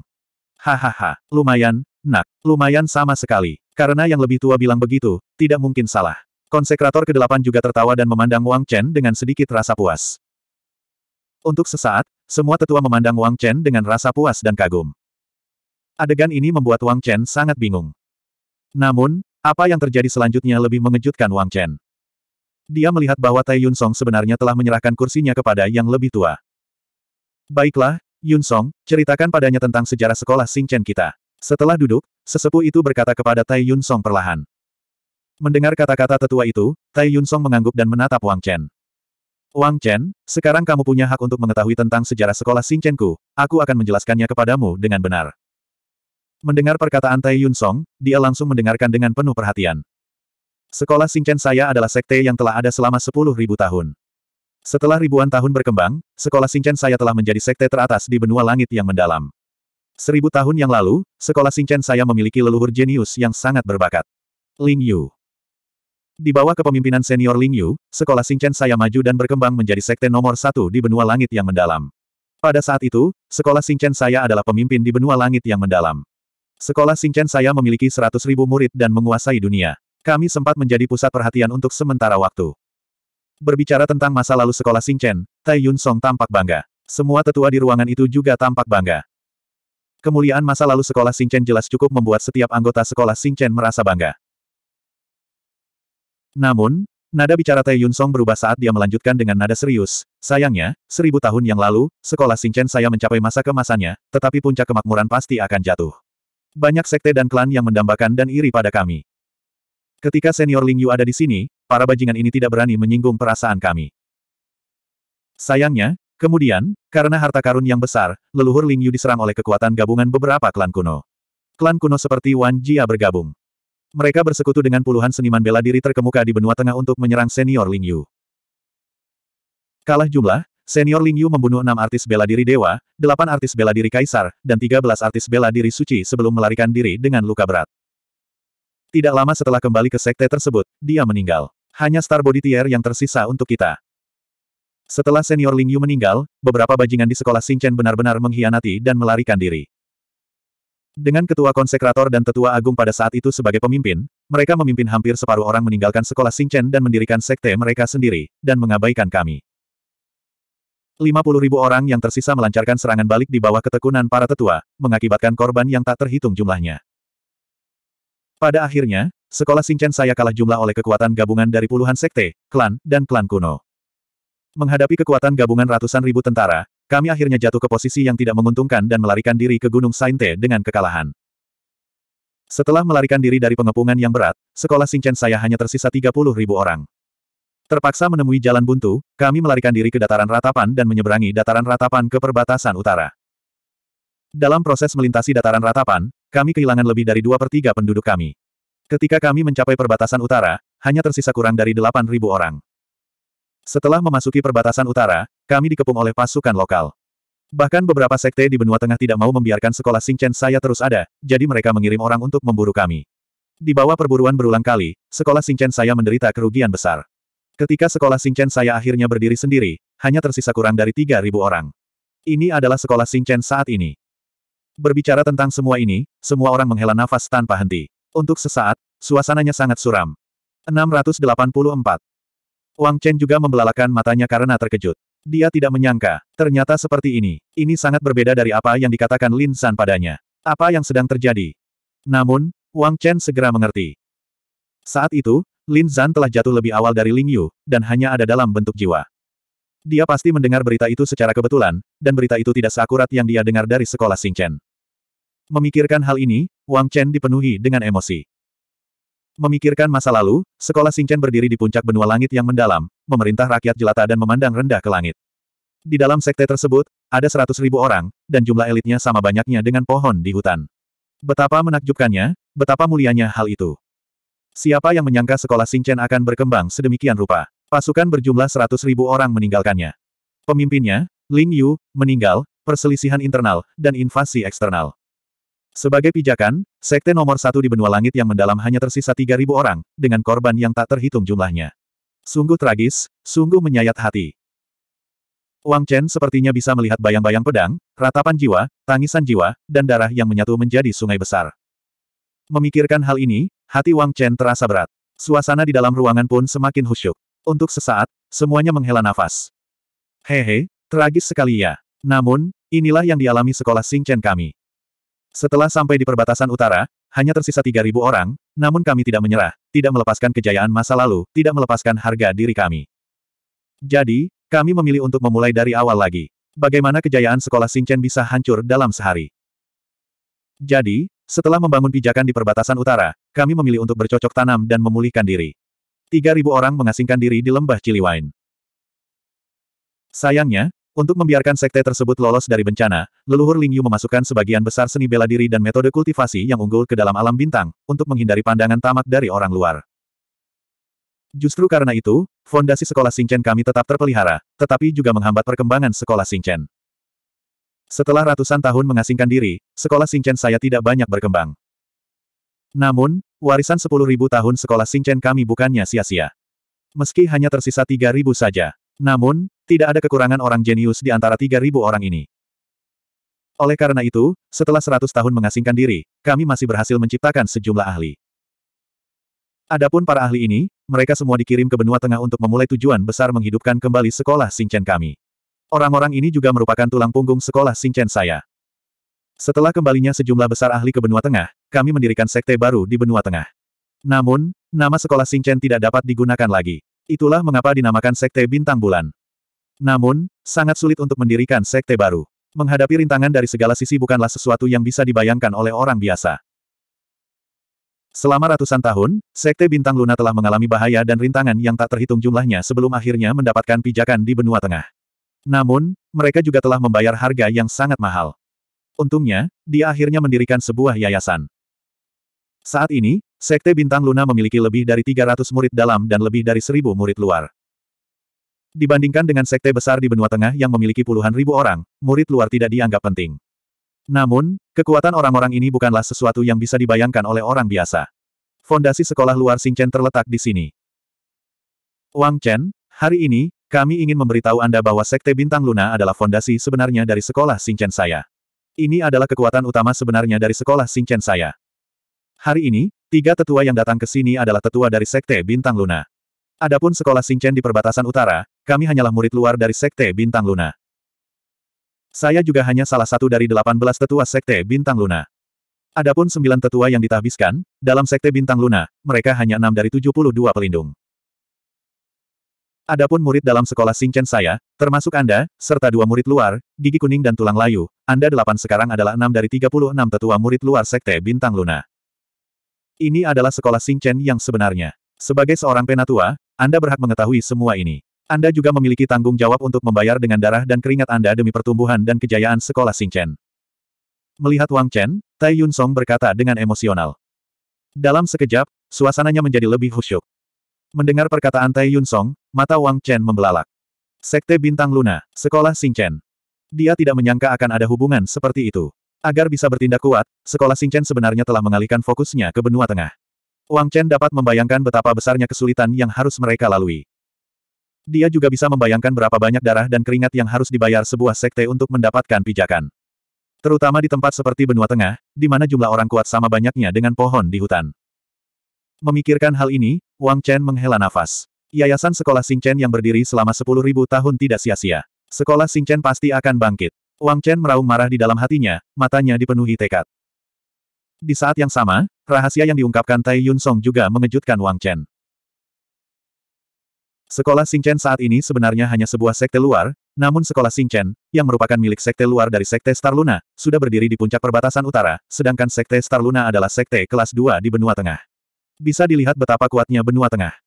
Hahaha, lumayan, nak, lumayan sama sekali. Karena yang lebih tua bilang begitu, tidak mungkin salah. Konsekrator ke-8 juga tertawa dan memandang Wang Chen dengan sedikit rasa puas. Untuk sesaat, semua tetua memandang Wang Chen dengan rasa puas dan kagum. Adegan ini membuat Wang Chen sangat bingung. Namun, apa yang terjadi selanjutnya lebih mengejutkan Wang Chen. Dia melihat bahwa Tai Yun Song sebenarnya telah menyerahkan kursinya kepada yang lebih tua. Baiklah, Yun Song, ceritakan padanya tentang sejarah sekolah Sing Chen kita. Setelah duduk, sesepuh itu berkata kepada Tai Yun Song perlahan. Mendengar kata-kata tetua itu, Tai Yun Song mengangguk dan menatap Wang Chen. Wang Chen, sekarang kamu punya hak untuk mengetahui tentang sejarah sekolah Sing Chen ku. Aku akan menjelaskannya kepadamu dengan benar. Mendengar perkataan Tai Yun Song, dia langsung mendengarkan dengan penuh perhatian. Sekolah Singchen saya adalah sekte yang telah ada selama sepuluh ribu tahun. Setelah ribuan tahun berkembang, sekolah Singchen saya telah menjadi sekte teratas di benua langit yang mendalam. Seribu tahun yang lalu, sekolah Singchen saya memiliki leluhur jenius yang sangat berbakat. Ling Yu. Di bawah kepemimpinan senior Ling Yu, sekolah Singchen saya maju dan berkembang menjadi sekte nomor satu di benua langit yang mendalam. Pada saat itu, sekolah Singchen saya adalah pemimpin di benua langit yang mendalam. Sekolah Singchen saya memiliki 100 ribu murid dan menguasai dunia. Kami sempat menjadi pusat perhatian untuk sementara waktu. Berbicara tentang masa lalu sekolah Singchen, Tai Yun Song tampak bangga. Semua tetua di ruangan itu juga tampak bangga. Kemuliaan masa lalu sekolah Singchen jelas cukup membuat setiap anggota sekolah Singchen merasa bangga. Namun, nada bicara Tai Yun Song berubah saat dia melanjutkan dengan nada serius. Sayangnya, seribu tahun yang lalu, sekolah Singchen saya mencapai masa kemasannya, tetapi puncak kemakmuran pasti akan jatuh. Banyak sekte dan klan yang mendambakan dan iri pada kami. Ketika senior Ling Yu ada di sini, para bajingan ini tidak berani menyinggung perasaan kami. Sayangnya, kemudian, karena harta karun yang besar, leluhur Ling Yu diserang oleh kekuatan gabungan beberapa klan kuno. Klan kuno seperti Wan Jia bergabung. Mereka bersekutu dengan puluhan seniman bela diri terkemuka di benua tengah untuk menyerang senior Ling Yu. Kalah jumlah, Senior Ling Yu membunuh enam artis bela diri dewa, delapan artis bela diri kaisar, dan tiga belas artis bela diri suci sebelum melarikan diri dengan luka berat. Tidak lama setelah kembali ke sekte tersebut, dia meninggal. Hanya Star Body Tier yang tersisa untuk kita. Setelah senior Ling Yu meninggal, beberapa bajingan di sekolah Chen benar-benar mengkhianati dan melarikan diri. Dengan ketua konsekrator dan tetua agung pada saat itu sebagai pemimpin, mereka memimpin hampir separuh orang meninggalkan sekolah Chen dan mendirikan sekte mereka sendiri, dan mengabaikan kami ribu orang yang tersisa melancarkan serangan balik di bawah ketekunan para tetua, mengakibatkan korban yang tak terhitung jumlahnya. Pada akhirnya, sekolah Singchen saya kalah jumlah oleh kekuatan gabungan dari puluhan sekte, klan, dan klan kuno. Menghadapi kekuatan gabungan ratusan ribu tentara, kami akhirnya jatuh ke posisi yang tidak menguntungkan dan melarikan diri ke Gunung Sainte dengan kekalahan. Setelah melarikan diri dari pengepungan yang berat, sekolah Singchen saya hanya tersisa 30 ribu orang. Terpaksa menemui jalan buntu, kami melarikan diri ke dataran ratapan dan menyeberangi dataran ratapan ke perbatasan utara. Dalam proses melintasi dataran ratapan, kami kehilangan lebih dari dua per tiga penduduk kami. Ketika kami mencapai perbatasan utara, hanya tersisa kurang dari delapan ribu orang. Setelah memasuki perbatasan utara, kami dikepung oleh pasukan lokal. Bahkan beberapa sekte di benua tengah tidak mau membiarkan sekolah Singchen saya terus ada, jadi mereka mengirim orang untuk memburu kami. Di bawah perburuan berulang kali, sekolah Singchen saya menderita kerugian besar. Ketika sekolah Singchen saya akhirnya berdiri sendiri, hanya tersisa kurang dari 3.000 orang. Ini adalah sekolah Singchen saat ini. Berbicara tentang semua ini, semua orang menghela nafas tanpa henti. Untuk sesaat, suasananya sangat suram. 684. Wang Chen juga membelalakan matanya karena terkejut. Dia tidak menyangka, ternyata seperti ini. Ini sangat berbeda dari apa yang dikatakan Lin San padanya. Apa yang sedang terjadi? Namun, Wang Chen segera mengerti. Saat itu, Lin Zhan telah jatuh lebih awal dari Ling Yu, dan hanya ada dalam bentuk jiwa. Dia pasti mendengar berita itu secara kebetulan, dan berita itu tidak seakurat yang dia dengar dari sekolah Xing Chen. Memikirkan hal ini, Wang Chen dipenuhi dengan emosi. Memikirkan masa lalu, sekolah Xing Chen berdiri di puncak benua langit yang mendalam, memerintah rakyat jelata dan memandang rendah ke langit. Di dalam sekte tersebut, ada seratus ribu orang, dan jumlah elitnya sama banyaknya dengan pohon di hutan. Betapa menakjubkannya, betapa mulianya hal itu. Siapa yang menyangka sekolah Singchen akan berkembang sedemikian rupa? Pasukan berjumlah seratus ribu orang meninggalkannya. Pemimpinnya, Ling Yu, meninggal, perselisihan internal, dan invasi eksternal. Sebagai pijakan, sekte nomor satu di benua langit yang mendalam hanya tersisa ribu orang, dengan korban yang tak terhitung jumlahnya. Sungguh tragis, sungguh menyayat hati. Wang Chen sepertinya bisa melihat bayang-bayang pedang, ratapan jiwa, tangisan jiwa, dan darah yang menyatu menjadi sungai besar. Memikirkan hal ini, Hati Wang Chen terasa berat. Suasana di dalam ruangan pun semakin khusyuk. Untuk sesaat, semuanya menghela nafas. Hehe, tragis sekali ya. Namun, inilah yang dialami sekolah Chen kami. Setelah sampai di perbatasan utara, hanya tersisa 3.000 orang, namun kami tidak menyerah, tidak melepaskan kejayaan masa lalu, tidak melepaskan harga diri kami. Jadi, kami memilih untuk memulai dari awal lagi. Bagaimana kejayaan sekolah Chen bisa hancur dalam sehari? Jadi, setelah membangun pijakan di perbatasan utara, kami memilih untuk bercocok tanam dan memulihkan diri. 3.000 orang mengasingkan diri di lembah Ciliwain. Sayangnya, untuk membiarkan sekte tersebut lolos dari bencana, leluhur Lingyu memasukkan sebagian besar seni bela diri dan metode kultivasi yang unggul ke dalam alam bintang, untuk menghindari pandangan tamak dari orang luar. Justru karena itu, fondasi sekolah Singchen kami tetap terpelihara, tetapi juga menghambat perkembangan sekolah Singchen. Setelah ratusan tahun mengasingkan diri, sekolah Singchen saya tidak banyak berkembang. Namun, warisan 10.000 tahun sekolah Singchen kami bukannya sia-sia. Meski hanya tersisa 3.000 saja. Namun, tidak ada kekurangan orang jenius di antara 3.000 orang ini. Oleh karena itu, setelah 100 tahun mengasingkan diri, kami masih berhasil menciptakan sejumlah ahli. Adapun para ahli ini, mereka semua dikirim ke benua tengah untuk memulai tujuan besar menghidupkan kembali sekolah Singchen kami. Orang-orang ini juga merupakan tulang punggung sekolah Singchen saya. Setelah kembalinya sejumlah besar ahli ke benua tengah, kami mendirikan sekte baru di benua tengah. Namun, nama sekolah Singchen tidak dapat digunakan lagi. Itulah mengapa dinamakan sekte bintang bulan. Namun, sangat sulit untuk mendirikan sekte baru. Menghadapi rintangan dari segala sisi bukanlah sesuatu yang bisa dibayangkan oleh orang biasa. Selama ratusan tahun, Sekte Bintang Luna telah mengalami bahaya dan rintangan yang tak terhitung jumlahnya sebelum akhirnya mendapatkan pijakan di benua tengah. Namun, mereka juga telah membayar harga yang sangat mahal. Untungnya, dia akhirnya mendirikan sebuah yayasan. Saat ini, Sekte Bintang Luna memiliki lebih dari 300 murid dalam dan lebih dari 1000 murid luar. Dibandingkan dengan sekte besar di benua tengah yang memiliki puluhan ribu orang, murid luar tidak dianggap penting. Namun, kekuatan orang-orang ini bukanlah sesuatu yang bisa dibayangkan oleh orang biasa. Fondasi sekolah luar Xingchen terletak di sini. Wang Chen, hari ini, kami ingin memberitahu Anda bahwa Sekte Bintang Luna adalah fondasi sebenarnya dari sekolah Singchen saya. Ini adalah kekuatan utama sebenarnya dari sekolah Singchen saya. Hari ini, tiga tetua yang datang ke sini adalah tetua dari Sekte Bintang Luna. Adapun sekolah Singchen di perbatasan utara, kami hanyalah murid luar dari Sekte Bintang Luna. Saya juga hanya salah satu dari 18 tetua Sekte Bintang Luna. Adapun sembilan tetua yang ditahbiskan, dalam Sekte Bintang Luna, mereka hanya enam dari 72 pelindung. Adapun murid dalam sekolah Singchen saya, termasuk Anda, serta dua murid luar, gigi kuning dan tulang layu, Anda delapan sekarang adalah enam dari 36 tetua murid luar Sekte Bintang Luna. Ini adalah sekolah Singchen yang sebenarnya. Sebagai seorang penatua, Anda berhak mengetahui semua ini. Anda juga memiliki tanggung jawab untuk membayar dengan darah dan keringat Anda demi pertumbuhan dan kejayaan sekolah Singchen. Melihat Wang Chen, Tai Yun Song berkata dengan emosional. Dalam sekejap, suasananya menjadi lebih khusyuk. Mendengar perkataan Tai Yun Song, mata Wang Chen membelalak. Sekte Bintang Luna, Sekolah Sing Chen. Dia tidak menyangka akan ada hubungan seperti itu. Agar bisa bertindak kuat, Sekolah Sing Chen sebenarnya telah mengalihkan fokusnya ke benua tengah. Wang Chen dapat membayangkan betapa besarnya kesulitan yang harus mereka lalui. Dia juga bisa membayangkan berapa banyak darah dan keringat yang harus dibayar sebuah sekte untuk mendapatkan pijakan. Terutama di tempat seperti benua tengah, di mana jumlah orang kuat sama banyaknya dengan pohon di hutan. Memikirkan hal ini, Wang Chen menghela nafas. Yayasan sekolah Chen yang berdiri selama 10.000 tahun tidak sia-sia. Sekolah Chen pasti akan bangkit. Wang Chen meraung marah di dalam hatinya, matanya dipenuhi tekad. Di saat yang sama, rahasia yang diungkapkan Tai Yun Song juga mengejutkan Wang Chen. Sekolah Chen saat ini sebenarnya hanya sebuah sekte luar, namun sekolah Chen, yang merupakan milik sekte luar dari sekte Star Luna, sudah berdiri di puncak perbatasan utara, sedangkan sekte Star Luna adalah sekte kelas 2 di benua tengah bisa dilihat betapa kuatnya benua tengah.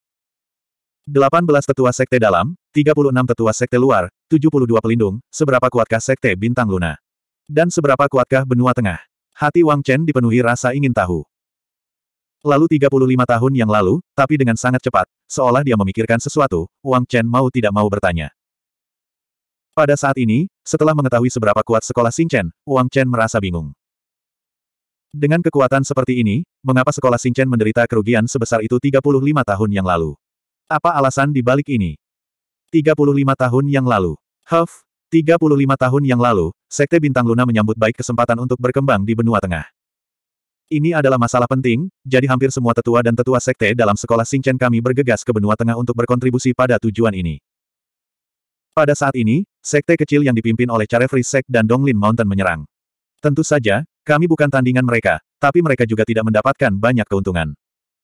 18 tetua sekte dalam, 36 tetua sekte luar, 72 pelindung, seberapa kuatkah sekte bintang luna? Dan seberapa kuatkah benua tengah? Hati Wang Chen dipenuhi rasa ingin tahu. Lalu 35 tahun yang lalu, tapi dengan sangat cepat, seolah dia memikirkan sesuatu, Wang Chen mau tidak mau bertanya. Pada saat ini, setelah mengetahui seberapa kuat sekolah Chen, Wang Chen merasa bingung. Dengan kekuatan seperti ini, mengapa sekolah Xingchen menderita kerugian sebesar itu 35 tahun yang lalu? Apa alasan di balik ini? 35 tahun yang lalu. Huff, 35 tahun yang lalu, Sekte Bintang Luna menyambut baik kesempatan untuk berkembang di benua tengah. Ini adalah masalah penting, jadi hampir semua tetua dan tetua sekte dalam sekolah Xingchen kami bergegas ke benua tengah untuk berkontribusi pada tujuan ini. Pada saat ini, sekte kecil yang dipimpin oleh Carefree Sek dan Donglin Mountain menyerang. Tentu saja, kami bukan tandingan mereka, tapi mereka juga tidak mendapatkan banyak keuntungan.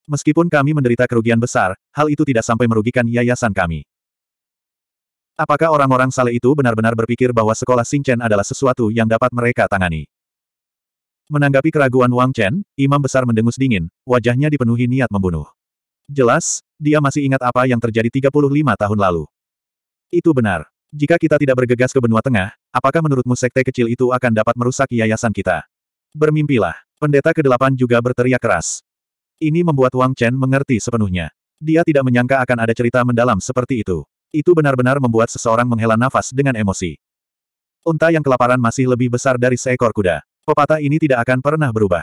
Meskipun kami menderita kerugian besar, hal itu tidak sampai merugikan yayasan kami. Apakah orang-orang Sale itu benar-benar berpikir bahwa sekolah Chen adalah sesuatu yang dapat mereka tangani? Menanggapi keraguan Wang Chen, imam besar mendengus dingin, wajahnya dipenuhi niat membunuh. Jelas, dia masih ingat apa yang terjadi 35 tahun lalu. Itu benar. Jika kita tidak bergegas ke benua tengah, apakah menurutmu sekte kecil itu akan dapat merusak yayasan kita? Bermimpilah. Pendeta ke-8 juga berteriak keras. Ini membuat Wang Chen mengerti sepenuhnya. Dia tidak menyangka akan ada cerita mendalam seperti itu. Itu benar-benar membuat seseorang menghela nafas dengan emosi. Unta yang kelaparan masih lebih besar dari seekor kuda. Pepatah ini tidak akan pernah berubah.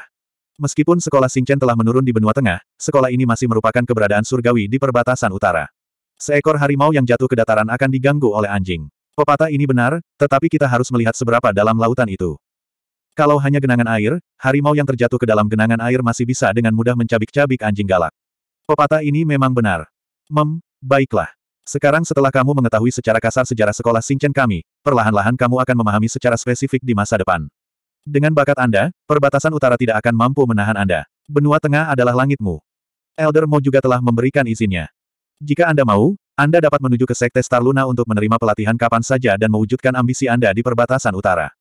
Meskipun sekolah Singchen telah menurun di benua tengah, sekolah ini masih merupakan keberadaan surgawi di perbatasan utara. Seekor harimau yang jatuh ke dataran akan diganggu oleh anjing. Pepatah ini benar, tetapi kita harus melihat seberapa dalam lautan itu. Kalau hanya genangan air, harimau yang terjatuh ke dalam genangan air masih bisa dengan mudah mencabik-cabik anjing galak. Pepatah ini memang benar. Mem, baiklah. Sekarang setelah kamu mengetahui secara kasar sejarah sekolah Singchen kami, perlahan-lahan kamu akan memahami secara spesifik di masa depan. Dengan bakat Anda, perbatasan utara tidak akan mampu menahan Anda. Benua tengah adalah langitmu. Elder Mo juga telah memberikan izinnya. Jika Anda mau, Anda dapat menuju ke Sekte Star Luna untuk menerima pelatihan kapan saja dan mewujudkan ambisi Anda di perbatasan utara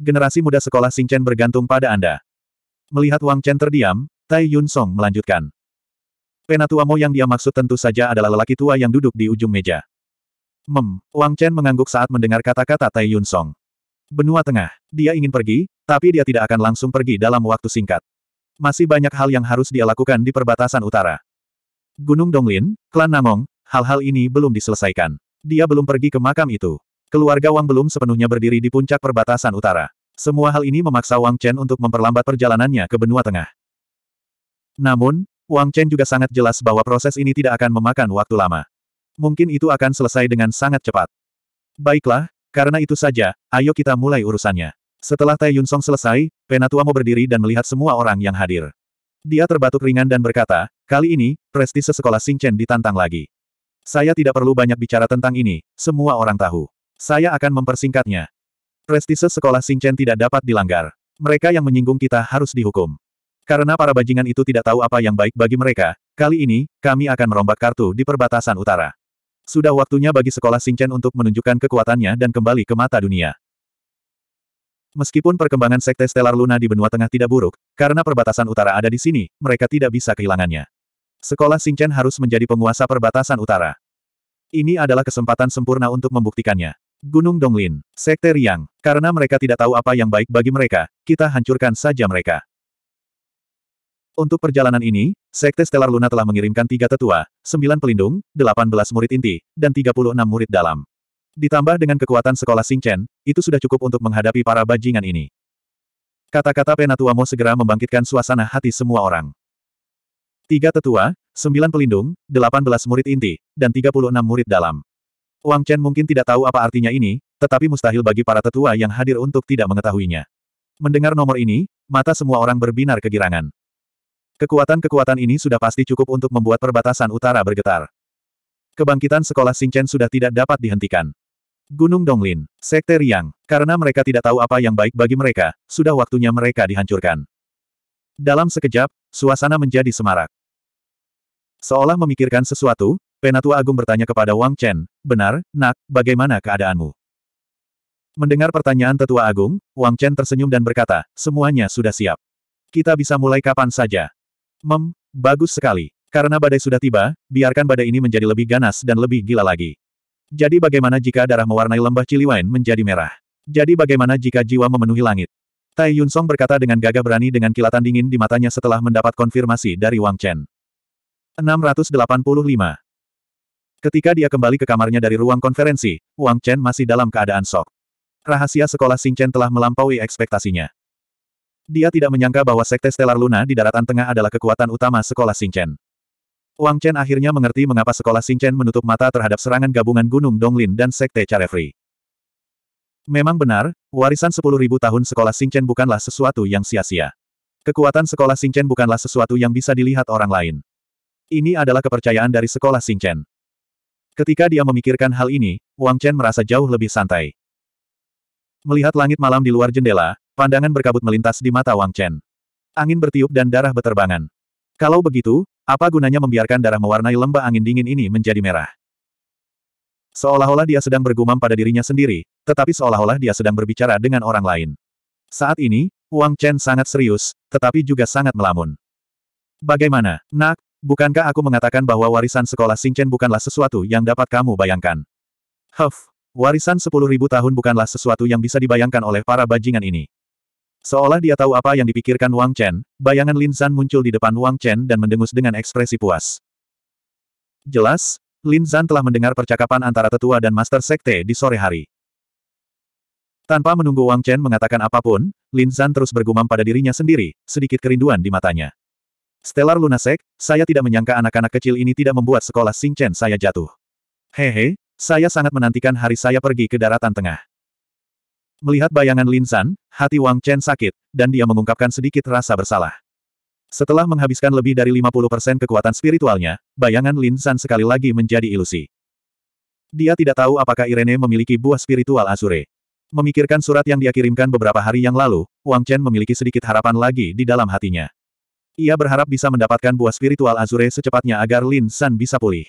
generasi muda sekolah Chen bergantung pada Anda. Melihat Wang Chen terdiam, Tai Yun Song melanjutkan. Penatua Mo yang dia maksud tentu saja adalah lelaki tua yang duduk di ujung meja. Mem, Wang Chen mengangguk saat mendengar kata-kata Tai Yun Song. Benua Tengah, dia ingin pergi, tapi dia tidak akan langsung pergi dalam waktu singkat. Masih banyak hal yang harus dia lakukan di perbatasan utara. Gunung Donglin, Klan Namong, hal-hal ini belum diselesaikan. Dia belum pergi ke makam itu. Keluarga Wang belum sepenuhnya berdiri di puncak perbatasan utara. Semua hal ini memaksa Wang Chen untuk memperlambat perjalanannya ke benua tengah. Namun, Wang Chen juga sangat jelas bahwa proses ini tidak akan memakan waktu lama. Mungkin itu akan selesai dengan sangat cepat. Baiklah, karena itu saja, ayo kita mulai urusannya. Setelah Tai Yun Song selesai, Penatua mau berdiri dan melihat semua orang yang hadir. Dia terbatuk ringan dan berkata, kali ini, prestise sekolah Sing Chen ditantang lagi. Saya tidak perlu banyak bicara tentang ini, semua orang tahu. Saya akan mempersingkatnya. Prestise sekolah Singchen tidak dapat dilanggar. Mereka yang menyinggung kita harus dihukum. Karena para bajingan itu tidak tahu apa yang baik bagi mereka, kali ini, kami akan merombak kartu di perbatasan utara. Sudah waktunya bagi sekolah Singchen untuk menunjukkan kekuatannya dan kembali ke mata dunia. Meskipun perkembangan Sekte Stellar Luna di benua tengah tidak buruk, karena perbatasan utara ada di sini, mereka tidak bisa kehilangannya. Sekolah Singchen harus menjadi penguasa perbatasan utara. Ini adalah kesempatan sempurna untuk membuktikannya. Gunung Donglin, Sekte Riang, karena mereka tidak tahu apa yang baik bagi mereka, kita hancurkan saja mereka. Untuk perjalanan ini, Sekte Stellar Luna telah mengirimkan tiga tetua, sembilan pelindung, delapan belas murid inti, dan tiga puluh enam murid dalam. Ditambah dengan kekuatan sekolah Singchen, itu sudah cukup untuk menghadapi para bajingan ini. Kata-kata Penatuamo segera membangkitkan suasana hati semua orang. Tiga tetua, sembilan pelindung, delapan belas murid inti, dan tiga puluh enam murid dalam. Wang Chen mungkin tidak tahu apa artinya ini, tetapi mustahil bagi para tetua yang hadir untuk tidak mengetahuinya. Mendengar nomor ini, mata semua orang berbinar kegirangan. Kekuatan-kekuatan ini sudah pasti cukup untuk membuat perbatasan utara bergetar. Kebangkitan sekolah Chen sudah tidak dapat dihentikan. Gunung Donglin, Sekte Riang, karena mereka tidak tahu apa yang baik bagi mereka, sudah waktunya mereka dihancurkan. Dalam sekejap, suasana menjadi semarak. Seolah memikirkan sesuatu, Penatua Agung bertanya kepada Wang Chen, benar, nak, bagaimana keadaanmu? Mendengar pertanyaan Tetua Agung, Wang Chen tersenyum dan berkata, semuanya sudah siap. Kita bisa mulai kapan saja. Mem, bagus sekali. Karena badai sudah tiba, biarkan badai ini menjadi lebih ganas dan lebih gila lagi. Jadi bagaimana jika darah mewarnai lembah Ciliwain menjadi merah? Jadi bagaimana jika jiwa memenuhi langit? Tai Yun Song berkata dengan gagah berani dengan kilatan dingin di matanya setelah mendapat konfirmasi dari Wang Chen. 685 Ketika dia kembali ke kamarnya dari ruang konferensi, Wang Chen masih dalam keadaan sok. Rahasia sekolah Chen telah melampaui ekspektasinya. Dia tidak menyangka bahwa Sekte Stellar Luna di daratan tengah adalah kekuatan utama sekolah Chen. Wang Chen akhirnya mengerti mengapa sekolah Chen menutup mata terhadap serangan gabungan Gunung Donglin dan Sekte Carefree. Memang benar, warisan 10.000 tahun sekolah Chen bukanlah sesuatu yang sia-sia. Kekuatan sekolah Chen bukanlah sesuatu yang bisa dilihat orang lain. Ini adalah kepercayaan dari sekolah Chen. Ketika dia memikirkan hal ini, Wang Chen merasa jauh lebih santai. Melihat langit malam di luar jendela, pandangan berkabut melintas di mata Wang Chen. Angin bertiup dan darah beterbangan. Kalau begitu, apa gunanya membiarkan darah mewarnai lembah angin dingin ini menjadi merah? Seolah-olah dia sedang bergumam pada dirinya sendiri, tetapi seolah-olah dia sedang berbicara dengan orang lain. Saat ini, Wang Chen sangat serius, tetapi juga sangat melamun. Bagaimana, nak, Bukankah aku mengatakan bahwa warisan sekolah Singchen bukanlah sesuatu yang dapat kamu bayangkan? Huff, warisan sepuluh ribu tahun bukanlah sesuatu yang bisa dibayangkan oleh para bajingan ini. Seolah dia tahu apa yang dipikirkan Wang Chen, bayangan Lin Zan muncul di depan Wang Chen dan mendengus dengan ekspresi puas. Jelas, Lin Zan telah mendengar percakapan antara tetua dan master sekte di sore hari. Tanpa menunggu Wang Chen mengatakan apapun, Lin Zan terus bergumam pada dirinya sendiri, sedikit kerinduan di matanya. Stellar Lunasek, saya tidak menyangka anak-anak kecil ini tidak membuat sekolah Singchen saya jatuh. Hehe, saya sangat menantikan hari saya pergi ke daratan tengah. Melihat bayangan Lin San, hati Wang Chen sakit, dan dia mengungkapkan sedikit rasa bersalah. Setelah menghabiskan lebih dari 50% kekuatan spiritualnya, bayangan Lin San sekali lagi menjadi ilusi. Dia tidak tahu apakah Irene memiliki buah spiritual Azure. Memikirkan surat yang dia kirimkan beberapa hari yang lalu, Wang Chen memiliki sedikit harapan lagi di dalam hatinya. Ia berharap bisa mendapatkan buah spiritual Azure secepatnya agar Lin San bisa pulih.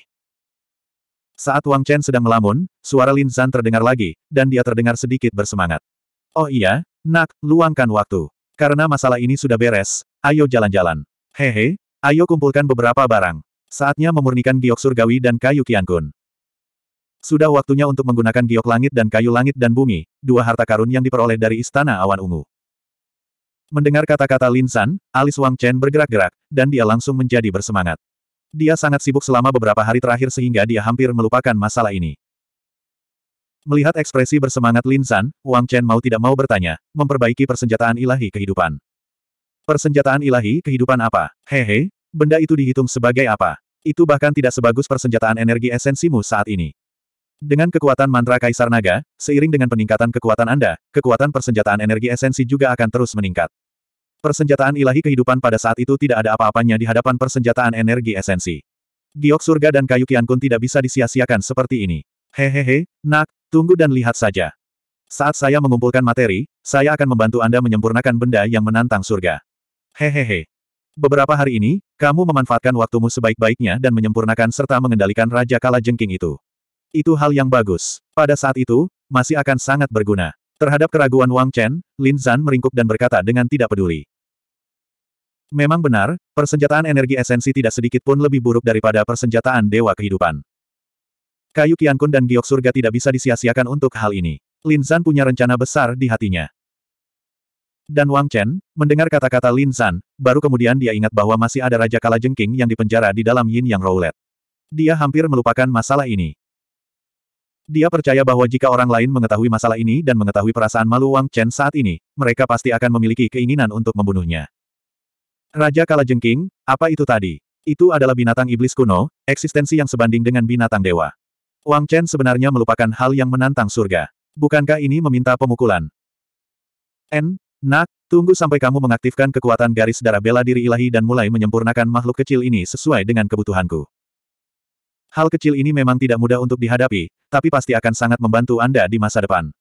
Saat Wang Chen sedang melamun, suara Lin San terdengar lagi, dan dia terdengar sedikit bersemangat. Oh iya, nak, luangkan waktu. Karena masalah ini sudah beres, ayo jalan-jalan. Hehe, ayo kumpulkan beberapa barang. Saatnya memurnikan giok surgawi dan kayu kiankun. Sudah waktunya untuk menggunakan giok langit dan kayu langit dan bumi, dua harta karun yang diperoleh dari Istana Awan Ungu. Mendengar kata-kata Lin San, alis Wang Chen bergerak-gerak, dan dia langsung menjadi bersemangat. Dia sangat sibuk selama beberapa hari terakhir sehingga dia hampir melupakan masalah ini. Melihat ekspresi bersemangat Lin San, Wang Chen mau tidak mau bertanya, memperbaiki persenjataan ilahi kehidupan. Persenjataan ilahi kehidupan apa? Hehe, benda itu dihitung sebagai apa? Itu bahkan tidak sebagus persenjataan energi esensimu saat ini. Dengan kekuatan mantra Kaisar Naga, seiring dengan peningkatan kekuatan Anda, kekuatan persenjataan energi esensi juga akan terus meningkat. Persenjataan ilahi kehidupan pada saat itu tidak ada apa-apanya di hadapan persenjataan energi esensi. Giok surga dan kayu Kian Kun tidak bisa disia-siakan seperti ini. Hehehe, nak, tunggu dan lihat saja. Saat saya mengumpulkan materi, saya akan membantu Anda menyempurnakan benda yang menantang surga. Hehehe. Beberapa hari ini, kamu memanfaatkan waktumu sebaik-baiknya dan menyempurnakan serta mengendalikan Raja Kala Jengking itu. Itu hal yang bagus. Pada saat itu, masih akan sangat berguna. Terhadap keraguan Wang Chen, Lin Zan meringkuk dan berkata dengan tidak peduli. Memang benar, persenjataan energi esensi tidak sedikit pun lebih buruk daripada persenjataan dewa kehidupan. Kayu Qiankun dan Giok Surga tidak bisa disia-siakan untuk hal ini. Lin Zan punya rencana besar di hatinya. Dan Wang Chen, mendengar kata-kata Lin Zan, baru kemudian dia ingat bahwa masih ada Raja Kalajengking yang dipenjara di dalam Yin Yang Roulette. Dia hampir melupakan masalah ini. Dia percaya bahwa jika orang lain mengetahui masalah ini dan mengetahui perasaan malu Wang Chen saat ini, mereka pasti akan memiliki keinginan untuk membunuhnya. Raja Kala Jengking, apa itu tadi? Itu adalah binatang iblis kuno, eksistensi yang sebanding dengan binatang dewa. Wang Chen sebenarnya melupakan hal yang menantang surga. Bukankah ini meminta pemukulan? N, nak, Tunggu sampai kamu mengaktifkan kekuatan garis darah bela diri ilahi dan mulai menyempurnakan makhluk kecil ini sesuai dengan kebutuhanku. Hal kecil ini memang tidak mudah untuk dihadapi, tapi pasti akan sangat membantu Anda di masa depan.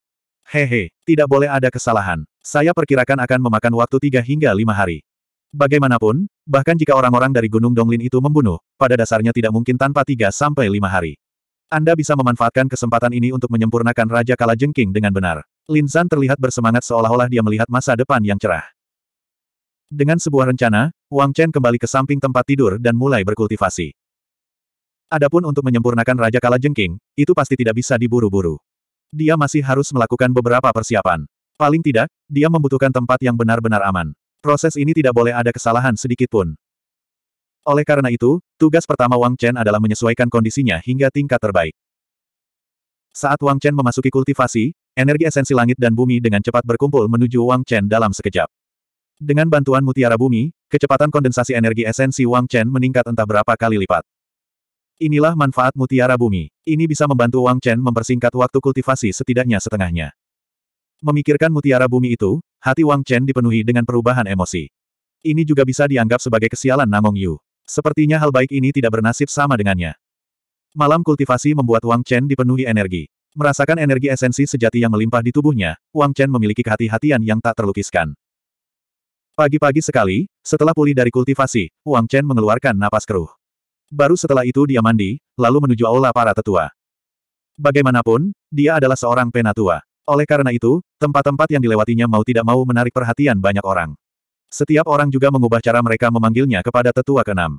Hehe, tidak boleh ada kesalahan. Saya perkirakan akan memakan waktu 3 hingga 5 hari. Bagaimanapun, bahkan jika orang-orang dari Gunung Donglin itu membunuh, pada dasarnya tidak mungkin tanpa 3 sampai 5 hari. Anda bisa memanfaatkan kesempatan ini untuk menyempurnakan Raja Kala Jengking dengan benar. Lin Linsan terlihat bersemangat seolah-olah dia melihat masa depan yang cerah. Dengan sebuah rencana, Wang Chen kembali ke samping tempat tidur dan mulai berkultivasi. Adapun untuk menyempurnakan Raja Kala Jengking, itu pasti tidak bisa diburu-buru. Dia masih harus melakukan beberapa persiapan. Paling tidak, dia membutuhkan tempat yang benar-benar aman. Proses ini tidak boleh ada kesalahan sedikit pun. Oleh karena itu, tugas pertama Wang Chen adalah menyesuaikan kondisinya hingga tingkat terbaik. Saat Wang Chen memasuki kultivasi, energi esensi langit dan bumi dengan cepat berkumpul menuju Wang Chen dalam sekejap. Dengan bantuan mutiara bumi, kecepatan kondensasi energi esensi Wang Chen meningkat entah berapa kali lipat. Inilah manfaat mutiara bumi. Ini bisa membantu Wang Chen mempersingkat waktu kultivasi setidaknya setengahnya. Memikirkan mutiara bumi itu, hati Wang Chen dipenuhi dengan perubahan emosi. Ini juga bisa dianggap sebagai kesialan Namong Yu. Sepertinya hal baik ini tidak bernasib sama dengannya. Malam kultivasi membuat Wang Chen dipenuhi energi. Merasakan energi esensi sejati yang melimpah di tubuhnya, Wang Chen memiliki kehati-hatian yang tak terlukiskan. Pagi-pagi sekali, setelah pulih dari kultivasi, Wang Chen mengeluarkan napas keruh. Baru setelah itu dia mandi, lalu menuju aula para tetua. Bagaimanapun, dia adalah seorang penatua. Oleh karena itu, tempat-tempat yang dilewatinya mau tidak mau menarik perhatian banyak orang. Setiap orang juga mengubah cara mereka memanggilnya kepada tetua keenam.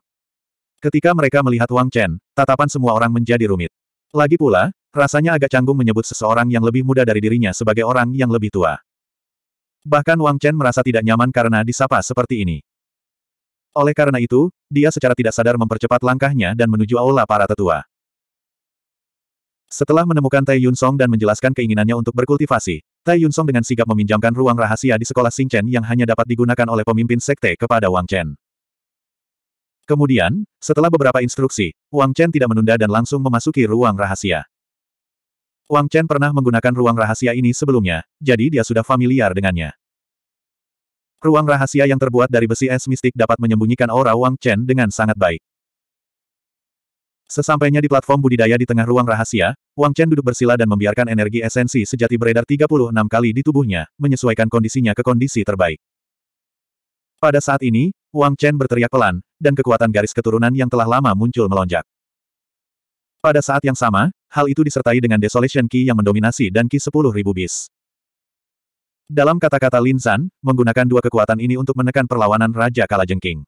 Ketika mereka melihat Wang Chen, tatapan semua orang menjadi rumit. Lagi pula, rasanya agak canggung menyebut seseorang yang lebih muda dari dirinya sebagai orang yang lebih tua. Bahkan Wang Chen merasa tidak nyaman karena disapa seperti ini. Oleh karena itu, dia secara tidak sadar mempercepat langkahnya dan menuju aula para tetua. Setelah menemukan Tai Yun Song dan menjelaskan keinginannya untuk berkultivasi, Tai Yun Song dengan sigap meminjamkan ruang rahasia di sekolah Xing Chen yang hanya dapat digunakan oleh pemimpin sekte kepada Wang Chen. Kemudian, setelah beberapa instruksi, Wang Chen tidak menunda dan langsung memasuki ruang rahasia. Wang Chen pernah menggunakan ruang rahasia ini sebelumnya, jadi dia sudah familiar dengannya. Ruang rahasia yang terbuat dari besi es mistik dapat menyembunyikan aura Wang Chen dengan sangat baik. Sesampainya di platform budidaya di tengah ruang rahasia, Wang Chen duduk bersila dan membiarkan energi esensi sejati beredar 36 kali di tubuhnya, menyesuaikan kondisinya ke kondisi terbaik. Pada saat ini, Wang Chen berteriak pelan, dan kekuatan garis keturunan yang telah lama muncul melonjak. Pada saat yang sama, hal itu disertai dengan Desolation Key yang mendominasi dan Ki 10.000 bis. Dalam kata-kata Lin San, menggunakan dua kekuatan ini untuk menekan perlawanan Raja Kalajengking.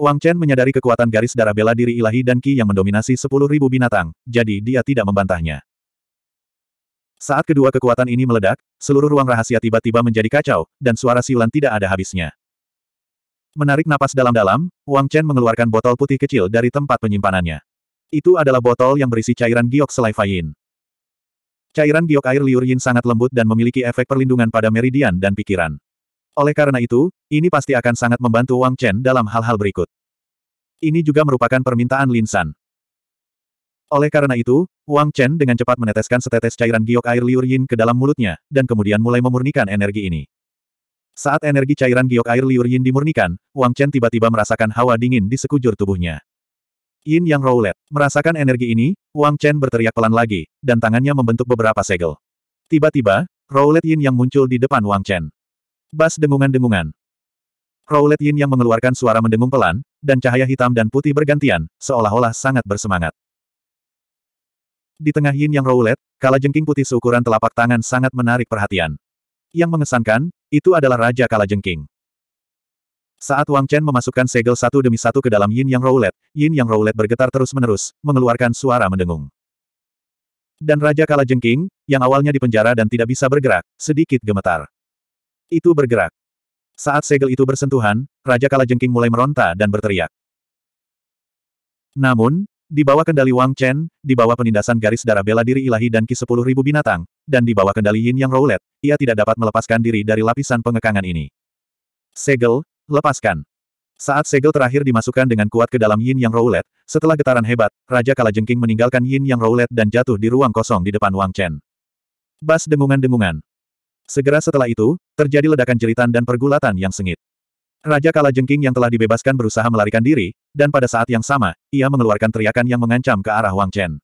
Wang Chen menyadari kekuatan garis darah bela diri ilahi dan Qi yang mendominasi sepuluh ribu binatang, jadi dia tidak membantahnya. Saat kedua kekuatan ini meledak, seluruh ruang rahasia tiba-tiba menjadi kacau, dan suara siulan tidak ada habisnya. Menarik napas dalam-dalam, Wang Chen mengeluarkan botol putih kecil dari tempat penyimpanannya. Itu adalah botol yang berisi cairan giok selai fain. Cairan giok air liur yin sangat lembut dan memiliki efek perlindungan pada meridian dan pikiran. Oleh karena itu, ini pasti akan sangat membantu Wang Chen dalam hal-hal berikut. Ini juga merupakan permintaan Lin San. Oleh karena itu, Wang Chen dengan cepat meneteskan setetes cairan giok air liur yin ke dalam mulutnya, dan kemudian mulai memurnikan energi ini. Saat energi cairan giok air liur yin dimurnikan, Wang Chen tiba-tiba merasakan hawa dingin di sekujur tubuhnya. Yin yang roulet. Merasakan energi ini, Wang Chen berteriak pelan lagi, dan tangannya membentuk beberapa segel. Tiba-tiba, Rowlet Yin yang muncul di depan Wang Chen. Bas dengungan-dengungan. Rowlet Yin yang mengeluarkan suara mendengung pelan, dan cahaya hitam dan putih bergantian, seolah-olah sangat bersemangat. Di tengah Yin yang Rowlet, jengking putih seukuran telapak tangan sangat menarik perhatian. Yang mengesankan, itu adalah Raja Kala Jengking. Saat Wang Chen memasukkan segel satu demi satu ke dalam yin yang roulette, yin yang roulette bergetar terus-menerus, mengeluarkan suara mendengung. Dan Raja Kala Jengking, yang awalnya dipenjara dan tidak bisa bergerak, sedikit gemetar. Itu bergerak. Saat segel itu bersentuhan, Raja Kala Jengking mulai meronta dan berteriak. Namun, di bawah kendali Wang Chen, di bawah penindasan garis darah bela diri ilahi dan ki sepuluh ribu binatang, dan di bawah kendali Yin Yang Roulette, ia tidak dapat melepaskan diri dari lapisan pengekangan ini. Segel, Lepaskan. Saat segel terakhir dimasukkan dengan kuat ke dalam Yin Yang Roulette, setelah getaran hebat, Raja Kalajengking meninggalkan Yin Yang Roulette dan jatuh di ruang kosong di depan Wang Chen. Bas dengungan-dengungan. Segera setelah itu, terjadi ledakan jeritan dan pergulatan yang sengit. Raja Kalajengking yang telah dibebaskan berusaha melarikan diri, dan pada saat yang sama, ia mengeluarkan teriakan yang mengancam ke arah Wang Chen.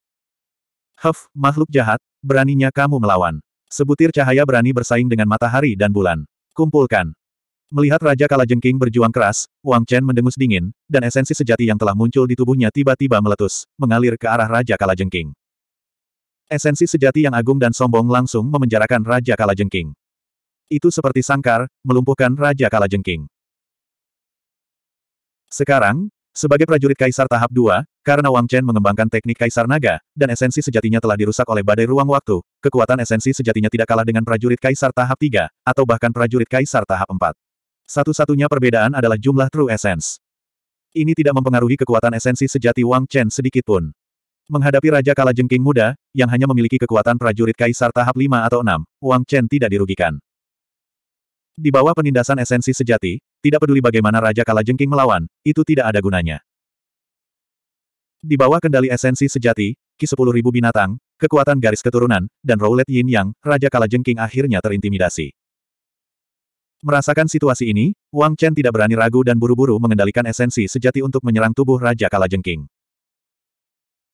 Huff, makhluk jahat, beraninya kamu melawan. Sebutir cahaya berani bersaing dengan matahari dan bulan. Kumpulkan. Melihat Raja Kalajengking berjuang keras, Wang Chen mendengus dingin, dan esensi sejati yang telah muncul di tubuhnya tiba-tiba meletus, mengalir ke arah Raja Kalajengking. Esensi sejati yang agung dan sombong langsung memenjarakan Raja Kalajengking. Itu seperti sangkar, melumpuhkan Raja Kalajengking. Sekarang, sebagai prajurit Kaisar tahap 2, karena Wang Chen mengembangkan teknik Kaisar Naga, dan esensi sejatinya telah dirusak oleh badai ruang waktu, kekuatan esensi sejatinya tidak kalah dengan prajurit Kaisar tahap 3, atau bahkan prajurit Kaisar tahap 4. Satu-satunya perbedaan adalah jumlah True Essence. Ini tidak mempengaruhi kekuatan esensi sejati Wang Chen sedikitpun. Menghadapi Raja Kala Jengking muda, yang hanya memiliki kekuatan prajurit kaisar tahap 5 atau 6, Wang Chen tidak dirugikan. Di bawah penindasan esensi sejati, tidak peduli bagaimana Raja Kala Jengking melawan, itu tidak ada gunanya. Di bawah kendali esensi sejati, Ki 10.000 binatang, kekuatan garis keturunan, dan Roulette Yin Yang, Raja Kala Jengking akhirnya terintimidasi. Merasakan situasi ini, Wang Chen tidak berani ragu dan buru-buru mengendalikan esensi sejati untuk menyerang tubuh Raja Kalajengking.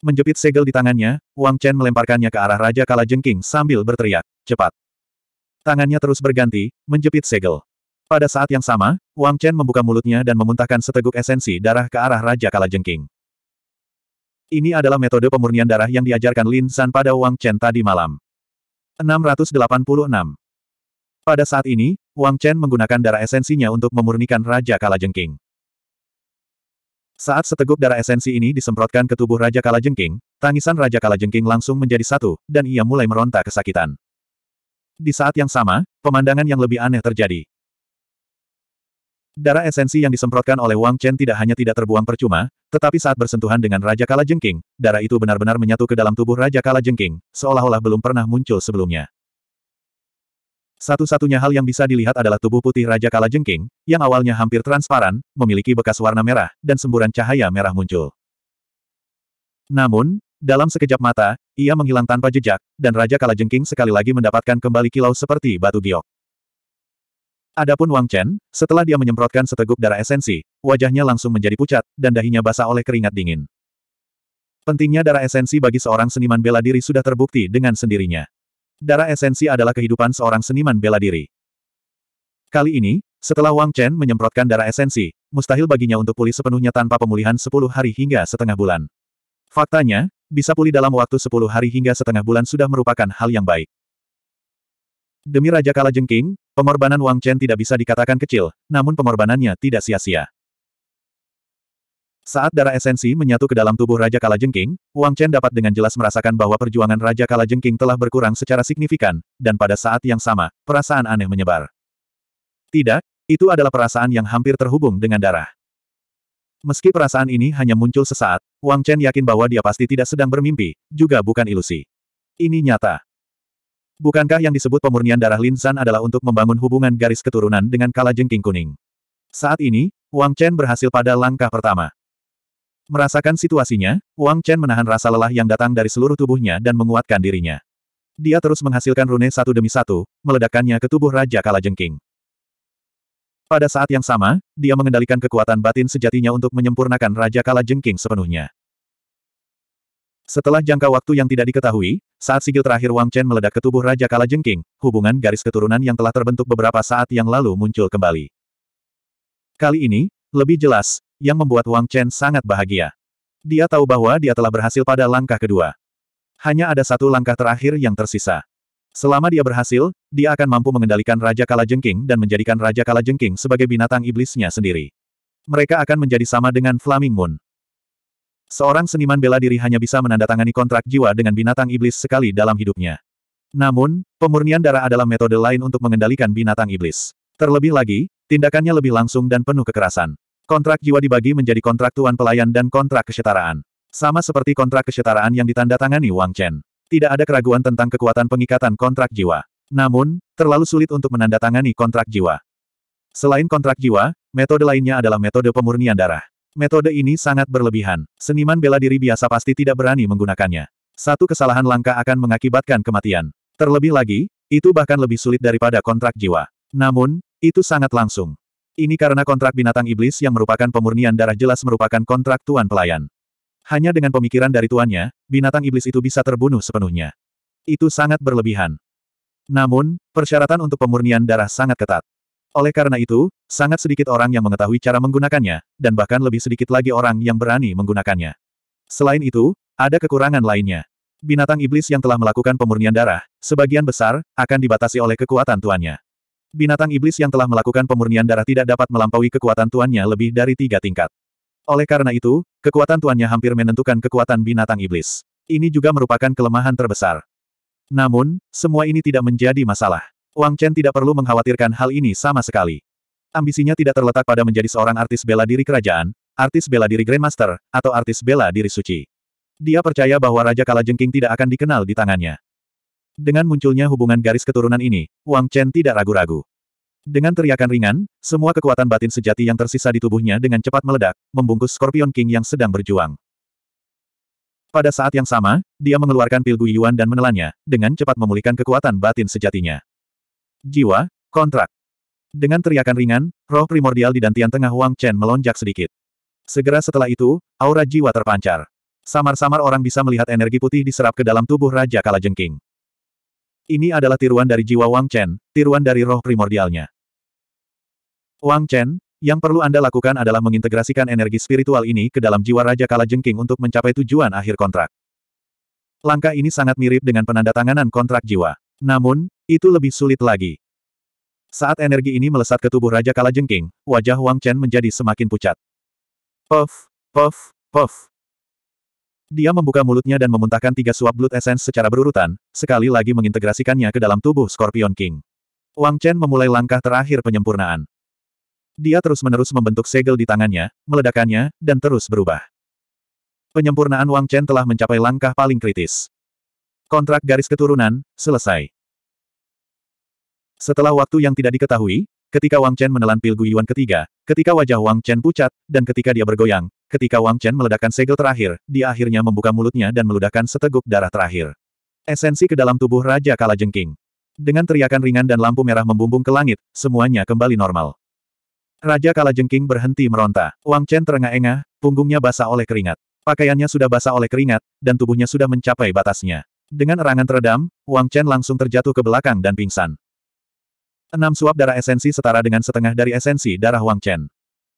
Menjepit segel di tangannya, Wang Chen melemparkannya ke arah Raja Kalajengking sambil berteriak, cepat. Tangannya terus berganti, menjepit segel. Pada saat yang sama, Wang Chen membuka mulutnya dan memuntahkan seteguk esensi darah ke arah Raja Kalajengking. Ini adalah metode pemurnian darah yang diajarkan Lin San pada Wang Chen tadi malam. 686 pada saat ini, Wang Chen menggunakan darah esensinya untuk memurnikan Raja Kalajengking. Saat seteguk darah esensi ini disemprotkan ke tubuh Raja Kalajengking, tangisan Raja Kalajengking langsung menjadi satu, dan ia mulai meronta kesakitan. Di saat yang sama, pemandangan yang lebih aneh terjadi. Darah esensi yang disemprotkan oleh Wang Chen tidak hanya tidak terbuang percuma, tetapi saat bersentuhan dengan Raja Kalajengking, darah itu benar-benar menyatu ke dalam tubuh Raja Kalajengking, seolah-olah belum pernah muncul sebelumnya. Satu-satunya hal yang bisa dilihat adalah tubuh putih Raja Kalajengking, yang awalnya hampir transparan, memiliki bekas warna merah, dan semburan cahaya merah muncul. Namun, dalam sekejap mata, ia menghilang tanpa jejak, dan Raja Kalajengking sekali lagi mendapatkan kembali kilau seperti batu giok. Adapun Wang Chen, setelah dia menyemprotkan seteguk darah esensi, wajahnya langsung menjadi pucat, dan dahinya basah oleh keringat dingin. Pentingnya darah esensi bagi seorang seniman bela diri sudah terbukti dengan sendirinya. Darah esensi adalah kehidupan seorang seniman bela diri. Kali ini, setelah Wang Chen menyemprotkan darah esensi, mustahil baginya untuk pulih sepenuhnya tanpa pemulihan 10 hari hingga setengah bulan. Faktanya, bisa pulih dalam waktu 10 hari hingga setengah bulan sudah merupakan hal yang baik. Demi Raja Kala Jengking, pengorbanan Wang Chen tidak bisa dikatakan kecil, namun pengorbanannya tidak sia-sia. Saat darah esensi menyatu ke dalam tubuh Raja Kalajengking, Wang Chen dapat dengan jelas merasakan bahwa perjuangan Raja Kalajengking telah berkurang secara signifikan, dan pada saat yang sama, perasaan aneh menyebar. Tidak, itu adalah perasaan yang hampir terhubung dengan darah. Meski perasaan ini hanya muncul sesaat, Wang Chen yakin bahwa dia pasti tidak sedang bermimpi, juga bukan ilusi. Ini nyata. Bukankah yang disebut pemurnian darah Lin San adalah untuk membangun hubungan garis keturunan dengan Kalajengking Kuning? Saat ini, Wang Chen berhasil pada langkah pertama. Merasakan situasinya, Wang Chen menahan rasa lelah yang datang dari seluruh tubuhnya dan menguatkan dirinya. Dia terus menghasilkan rune satu demi satu, meledakkannya ke tubuh Raja Kalajengking. Pada saat yang sama, dia mengendalikan kekuatan batin sejatinya untuk menyempurnakan Raja Kalajengking sepenuhnya. Setelah jangka waktu yang tidak diketahui, saat sigil terakhir Wang Chen meledak ke tubuh Raja Kalajengking, hubungan garis keturunan yang telah terbentuk beberapa saat yang lalu muncul kembali. Kali ini, lebih jelas, yang membuat Wang Chen sangat bahagia. Dia tahu bahwa dia telah berhasil pada langkah kedua. Hanya ada satu langkah terakhir yang tersisa. Selama dia berhasil, dia akan mampu mengendalikan Raja Kalajengking dan menjadikan Raja Kalajengking sebagai binatang iblisnya sendiri. Mereka akan menjadi sama dengan Flaming Moon. Seorang seniman bela diri hanya bisa menandatangani kontrak jiwa dengan binatang iblis sekali dalam hidupnya. Namun, pemurnian darah adalah metode lain untuk mengendalikan binatang iblis. Terlebih lagi, tindakannya lebih langsung dan penuh kekerasan. Kontrak jiwa dibagi menjadi kontrak tuan pelayan dan kontrak kesetaraan. Sama seperti kontrak kesetaraan yang ditandatangani Wang Chen. Tidak ada keraguan tentang kekuatan pengikatan kontrak jiwa. Namun, terlalu sulit untuk menandatangani kontrak jiwa. Selain kontrak jiwa, metode lainnya adalah metode pemurnian darah. Metode ini sangat berlebihan. Seniman bela diri biasa pasti tidak berani menggunakannya. Satu kesalahan langka akan mengakibatkan kematian. Terlebih lagi, itu bahkan lebih sulit daripada kontrak jiwa. Namun, itu sangat langsung. Ini karena kontrak binatang iblis yang merupakan pemurnian darah jelas merupakan kontrak tuan pelayan. Hanya dengan pemikiran dari tuannya, binatang iblis itu bisa terbunuh sepenuhnya. Itu sangat berlebihan. Namun, persyaratan untuk pemurnian darah sangat ketat. Oleh karena itu, sangat sedikit orang yang mengetahui cara menggunakannya, dan bahkan lebih sedikit lagi orang yang berani menggunakannya. Selain itu, ada kekurangan lainnya. Binatang iblis yang telah melakukan pemurnian darah, sebagian besar, akan dibatasi oleh kekuatan tuannya. Binatang iblis yang telah melakukan pemurnian darah tidak dapat melampaui kekuatan tuannya lebih dari tiga tingkat. Oleh karena itu, kekuatan tuannya hampir menentukan kekuatan binatang iblis. Ini juga merupakan kelemahan terbesar. Namun, semua ini tidak menjadi masalah. Wang Chen tidak perlu mengkhawatirkan hal ini sama sekali. Ambisinya tidak terletak pada menjadi seorang artis bela diri kerajaan, artis bela diri Grandmaster, atau artis bela diri suci. Dia percaya bahwa Raja Kalajengking tidak akan dikenal di tangannya. Dengan munculnya hubungan garis keturunan ini, Wang Chen tidak ragu-ragu. Dengan teriakan ringan, semua kekuatan batin sejati yang tersisa di tubuhnya dengan cepat meledak, membungkus Scorpion King yang sedang berjuang. Pada saat yang sama, dia mengeluarkan pil Guiyuan dan menelannya, dengan cepat memulihkan kekuatan batin sejatinya. Jiwa, kontrak. Dengan teriakan ringan, roh primordial di dantian tengah Wang Chen melonjak sedikit. Segera setelah itu, aura jiwa terpancar. Samar-samar orang bisa melihat energi putih diserap ke dalam tubuh Raja Kalajengking. Ini adalah tiruan dari jiwa Wang Chen, tiruan dari roh primordialnya. Wang Chen, yang perlu Anda lakukan adalah mengintegrasikan energi spiritual ini ke dalam jiwa Raja Kala Jengking untuk mencapai tujuan akhir kontrak. Langkah ini sangat mirip dengan penandatanganan kontrak jiwa. Namun, itu lebih sulit lagi. Saat energi ini melesat ke tubuh Raja Kala Jengking, wajah Wang Chen menjadi semakin pucat. Puff, puff, puff. Dia membuka mulutnya dan memuntahkan tiga suap blood essence secara berurutan, sekali lagi mengintegrasikannya ke dalam tubuh Scorpion King. Wang Chen memulai langkah terakhir penyempurnaan. Dia terus-menerus membentuk segel di tangannya, meledakannya, dan terus berubah. Penyempurnaan Wang Chen telah mencapai langkah paling kritis. Kontrak garis keturunan, selesai. Setelah waktu yang tidak diketahui, Ketika Wang Chen menelan pil Guyuan ketiga, ketika wajah Wang Chen pucat, dan ketika dia bergoyang, ketika Wang Chen meledakkan segel terakhir, dia akhirnya membuka mulutnya dan meludahkan seteguk darah terakhir. Esensi ke dalam tubuh Raja Kala Kalajengking. Dengan teriakan ringan dan lampu merah membumbung ke langit, semuanya kembali normal. Raja Kala Kalajengking berhenti meronta. Wang Chen terengah-engah, punggungnya basah oleh keringat. Pakaiannya sudah basah oleh keringat, dan tubuhnya sudah mencapai batasnya. Dengan erangan teredam, Wang Chen langsung terjatuh ke belakang dan pingsan. Enam suap darah esensi setara dengan setengah dari esensi darah Wang Chen.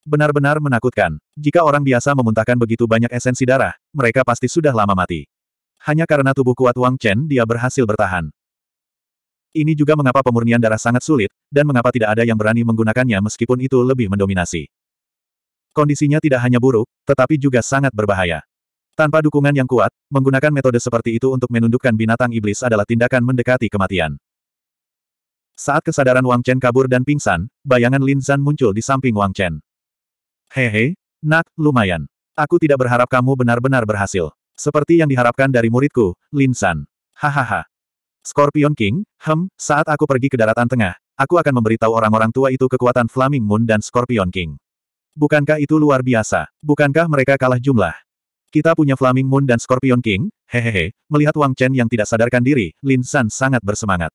Benar-benar menakutkan. Jika orang biasa memuntahkan begitu banyak esensi darah, mereka pasti sudah lama mati. Hanya karena tubuh kuat Wang Chen dia berhasil bertahan. Ini juga mengapa pemurnian darah sangat sulit, dan mengapa tidak ada yang berani menggunakannya meskipun itu lebih mendominasi. Kondisinya tidak hanya buruk, tetapi juga sangat berbahaya. Tanpa dukungan yang kuat, menggunakan metode seperti itu untuk menundukkan binatang iblis adalah tindakan mendekati kematian. Saat kesadaran Wang Chen kabur dan pingsan, bayangan Lin Zan muncul di samping Wang Chen. Hehe, nak, lumayan. Aku tidak berharap kamu benar-benar berhasil. Seperti yang diharapkan dari muridku, Lin Zan. Hahaha. Scorpion King, hem, saat aku pergi ke daratan tengah, aku akan memberitahu orang-orang tua itu kekuatan Flaming Moon dan Scorpion King. Bukankah itu luar biasa? Bukankah mereka kalah jumlah? Kita punya Flaming Moon dan Scorpion King, hehehe, melihat Wang Chen yang tidak sadarkan diri, Lin San sangat bersemangat.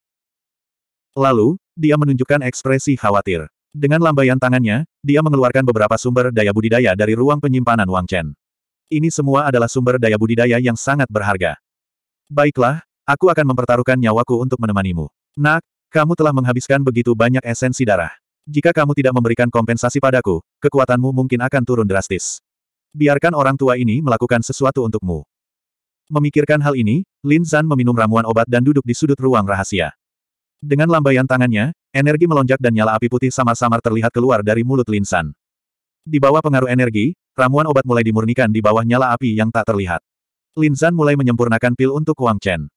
Lalu, dia menunjukkan ekspresi khawatir. Dengan lambaian tangannya, dia mengeluarkan beberapa sumber daya budidaya dari ruang penyimpanan Wang Chen. Ini semua adalah sumber daya budidaya yang sangat berharga. Baiklah, aku akan mempertaruhkan nyawaku untuk menemanimu. Nak, kamu telah menghabiskan begitu banyak esensi darah. Jika kamu tidak memberikan kompensasi padaku, kekuatanmu mungkin akan turun drastis. Biarkan orang tua ini melakukan sesuatu untukmu. Memikirkan hal ini, Lin Zan meminum ramuan obat dan duduk di sudut ruang rahasia. Dengan lambaian tangannya, energi melonjak dan nyala api putih samar-samar terlihat keluar dari mulut Linsan. Di bawah pengaruh energi, ramuan obat mulai dimurnikan di bawah nyala api yang tak terlihat. Linsan mulai menyempurnakan pil untuk Wang Chen.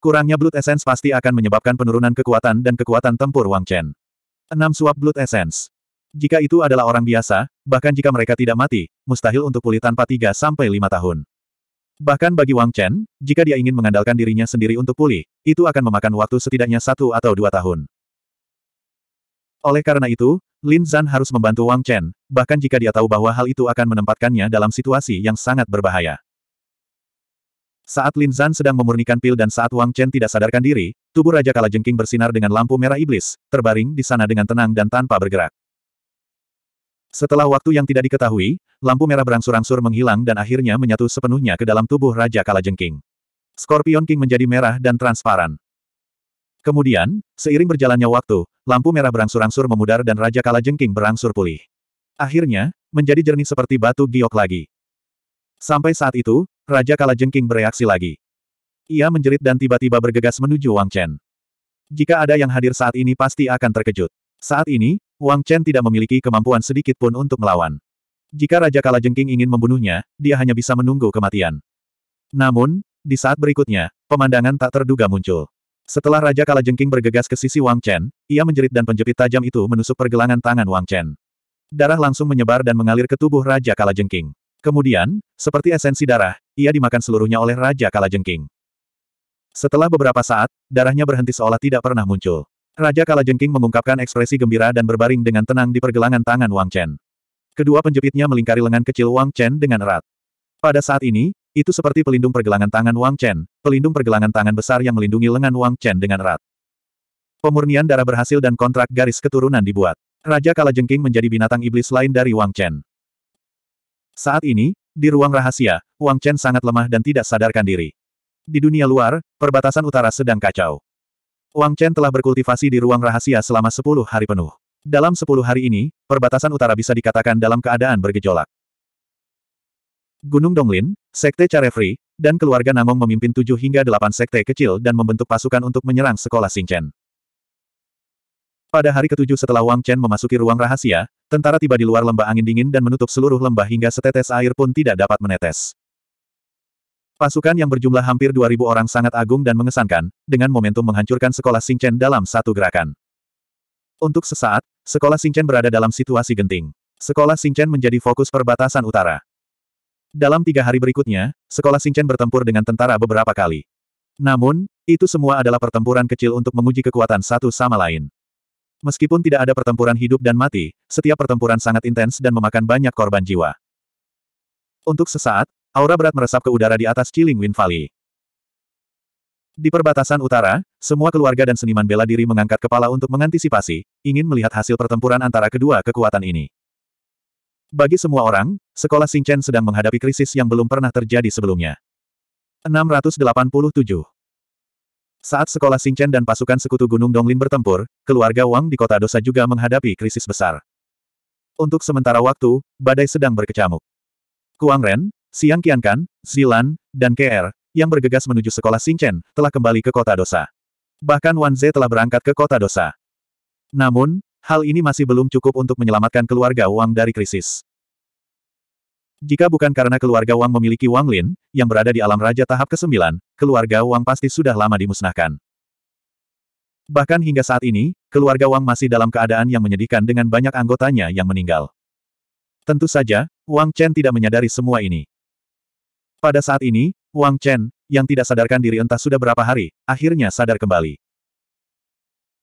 Kurangnya Blood Essence pasti akan menyebabkan penurunan kekuatan dan kekuatan tempur Wang Chen. 6 suap Blood Essence. Jika itu adalah orang biasa, bahkan jika mereka tidak mati, mustahil untuk pulih tanpa 3 sampai 5 tahun. Bahkan bagi Wang Chen, jika dia ingin mengandalkan dirinya sendiri untuk pulih, itu akan memakan waktu setidaknya satu atau dua tahun. Oleh karena itu, Lin Zhan harus membantu Wang Chen, bahkan jika dia tahu bahwa hal itu akan menempatkannya dalam situasi yang sangat berbahaya. Saat Lin Zhan sedang memurnikan pil dan saat Wang Chen tidak sadarkan diri, tubuh Raja Kalajengking bersinar dengan lampu merah iblis, terbaring di sana dengan tenang dan tanpa bergerak. Setelah waktu yang tidak diketahui, lampu merah berangsur-angsur menghilang dan akhirnya menyatu sepenuhnya ke dalam tubuh Raja Kalajengking. Scorpion King menjadi merah dan transparan. Kemudian, seiring berjalannya waktu, lampu merah berangsur-angsur memudar dan Raja Kalajengking berangsur pulih. Akhirnya, menjadi jernih seperti batu giok lagi. Sampai saat itu, Raja Kalajengking bereaksi lagi. Ia menjerit dan tiba-tiba bergegas menuju Wang Chen. Jika ada yang hadir saat ini pasti akan terkejut. Saat ini, Wang Chen tidak memiliki kemampuan sedikit pun untuk melawan. Jika Raja Kalajengking ingin membunuhnya, dia hanya bisa menunggu kematian. Namun, di saat berikutnya, pemandangan tak terduga muncul. Setelah Raja Kalajengking bergegas ke sisi Wang Chen, ia menjerit dan penjepit tajam itu menusuk pergelangan tangan Wang Chen. Darah langsung menyebar dan mengalir ke tubuh Raja Kalajengking. Kemudian, seperti esensi darah, ia dimakan seluruhnya oleh Raja Kalajengking. Setelah beberapa saat, darahnya berhenti seolah tidak pernah muncul. Raja Kalajengking mengungkapkan ekspresi gembira dan berbaring dengan tenang di pergelangan tangan Wang Chen. Kedua penjepitnya melingkari lengan kecil Wang Chen dengan erat. Pada saat ini, itu seperti pelindung pergelangan tangan Wang Chen, pelindung pergelangan tangan besar yang melindungi lengan Wang Chen dengan erat. Pemurnian darah berhasil dan kontrak garis keturunan dibuat. Raja Kalajengking menjadi binatang iblis lain dari Wang Chen. Saat ini, di ruang rahasia, Wang Chen sangat lemah dan tidak sadarkan diri. Di dunia luar, perbatasan utara sedang kacau. Wang Chen telah berkultivasi di ruang rahasia selama sepuluh hari penuh. Dalam sepuluh hari ini, perbatasan utara bisa dikatakan dalam keadaan bergejolak. Gunung Donglin, Sekte Carefree, dan keluarga Namong memimpin tujuh hingga delapan sekte kecil dan membentuk pasukan untuk menyerang sekolah Xingchen. Pada hari ketujuh setelah Wang Chen memasuki ruang rahasia, tentara tiba di luar lembah angin dingin dan menutup seluruh lembah hingga setetes air pun tidak dapat menetes. Pasukan yang berjumlah hampir 2000 orang sangat agung dan mengesankan, dengan momentum menghancurkan sekolah Singchen dalam satu gerakan. Untuk sesaat, sekolah Singchen berada dalam situasi genting. Sekolah Singchen menjadi fokus perbatasan utara. Dalam tiga hari berikutnya, sekolah Singchen bertempur dengan tentara beberapa kali. Namun, itu semua adalah pertempuran kecil untuk menguji kekuatan satu sama lain. Meskipun tidak ada pertempuran hidup dan mati, setiap pertempuran sangat intens dan memakan banyak korban jiwa. Untuk sesaat, Aura berat meresap ke udara di atas Wind Valley. Di perbatasan utara, semua keluarga dan seniman bela diri mengangkat kepala untuk mengantisipasi, ingin melihat hasil pertempuran antara kedua kekuatan ini. Bagi semua orang, sekolah Singchen sedang menghadapi krisis yang belum pernah terjadi sebelumnya. 687 Saat sekolah Singchen dan pasukan sekutu Gunung Donglin bertempur, keluarga Wang di kota dosa juga menghadapi krisis besar. Untuk sementara waktu, badai sedang berkecamuk. Kuang Ren, Siang Kian Kan, Zilan, dan KR, yang bergegas menuju sekolah Xingchen, telah kembali ke kota dosa. Bahkan Wan Ze telah berangkat ke kota dosa. Namun, hal ini masih belum cukup untuk menyelamatkan keluarga Wang dari krisis. Jika bukan karena keluarga Wang memiliki Wang Lin, yang berada di alam raja tahap ke-9, keluarga Wang pasti sudah lama dimusnahkan. Bahkan hingga saat ini, keluarga Wang masih dalam keadaan yang menyedihkan dengan banyak anggotanya yang meninggal. Tentu saja, Wang Chen tidak menyadari semua ini. Pada saat ini, Wang Chen, yang tidak sadarkan diri entah sudah berapa hari, akhirnya sadar kembali.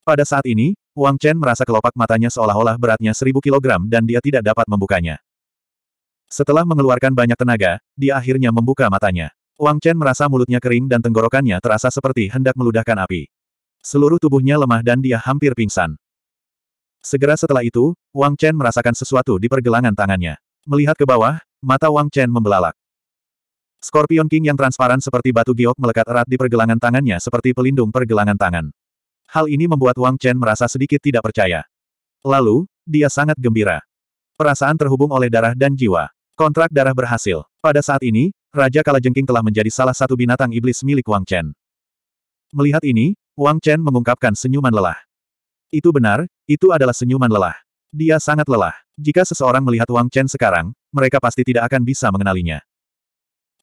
Pada saat ini, Wang Chen merasa kelopak matanya seolah-olah beratnya seribu kilogram dan dia tidak dapat membukanya. Setelah mengeluarkan banyak tenaga, dia akhirnya membuka matanya. Wang Chen merasa mulutnya kering dan tenggorokannya terasa seperti hendak meludahkan api. Seluruh tubuhnya lemah dan dia hampir pingsan. Segera setelah itu, Wang Chen merasakan sesuatu di pergelangan tangannya. Melihat ke bawah, mata Wang Chen membelalak. Scorpion King yang transparan seperti batu giok melekat erat di pergelangan tangannya seperti pelindung pergelangan tangan. Hal ini membuat Wang Chen merasa sedikit tidak percaya. Lalu, dia sangat gembira. Perasaan terhubung oleh darah dan jiwa. Kontrak darah berhasil. Pada saat ini, Raja Kalajengking telah menjadi salah satu binatang iblis milik Wang Chen. Melihat ini, Wang Chen mengungkapkan senyuman lelah. Itu benar, itu adalah senyuman lelah. Dia sangat lelah. Jika seseorang melihat Wang Chen sekarang, mereka pasti tidak akan bisa mengenalinya.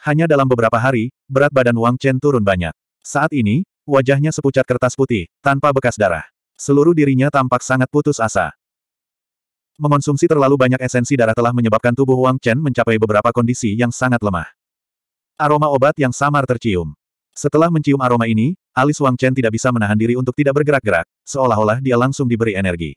Hanya dalam beberapa hari, berat badan Wang Chen turun banyak. Saat ini, wajahnya sepucat kertas putih, tanpa bekas darah. Seluruh dirinya tampak sangat putus asa. Mengonsumsi terlalu banyak esensi darah telah menyebabkan tubuh Wang Chen mencapai beberapa kondisi yang sangat lemah. Aroma obat yang samar tercium. Setelah mencium aroma ini, alis Wang Chen tidak bisa menahan diri untuk tidak bergerak-gerak, seolah-olah dia langsung diberi energi.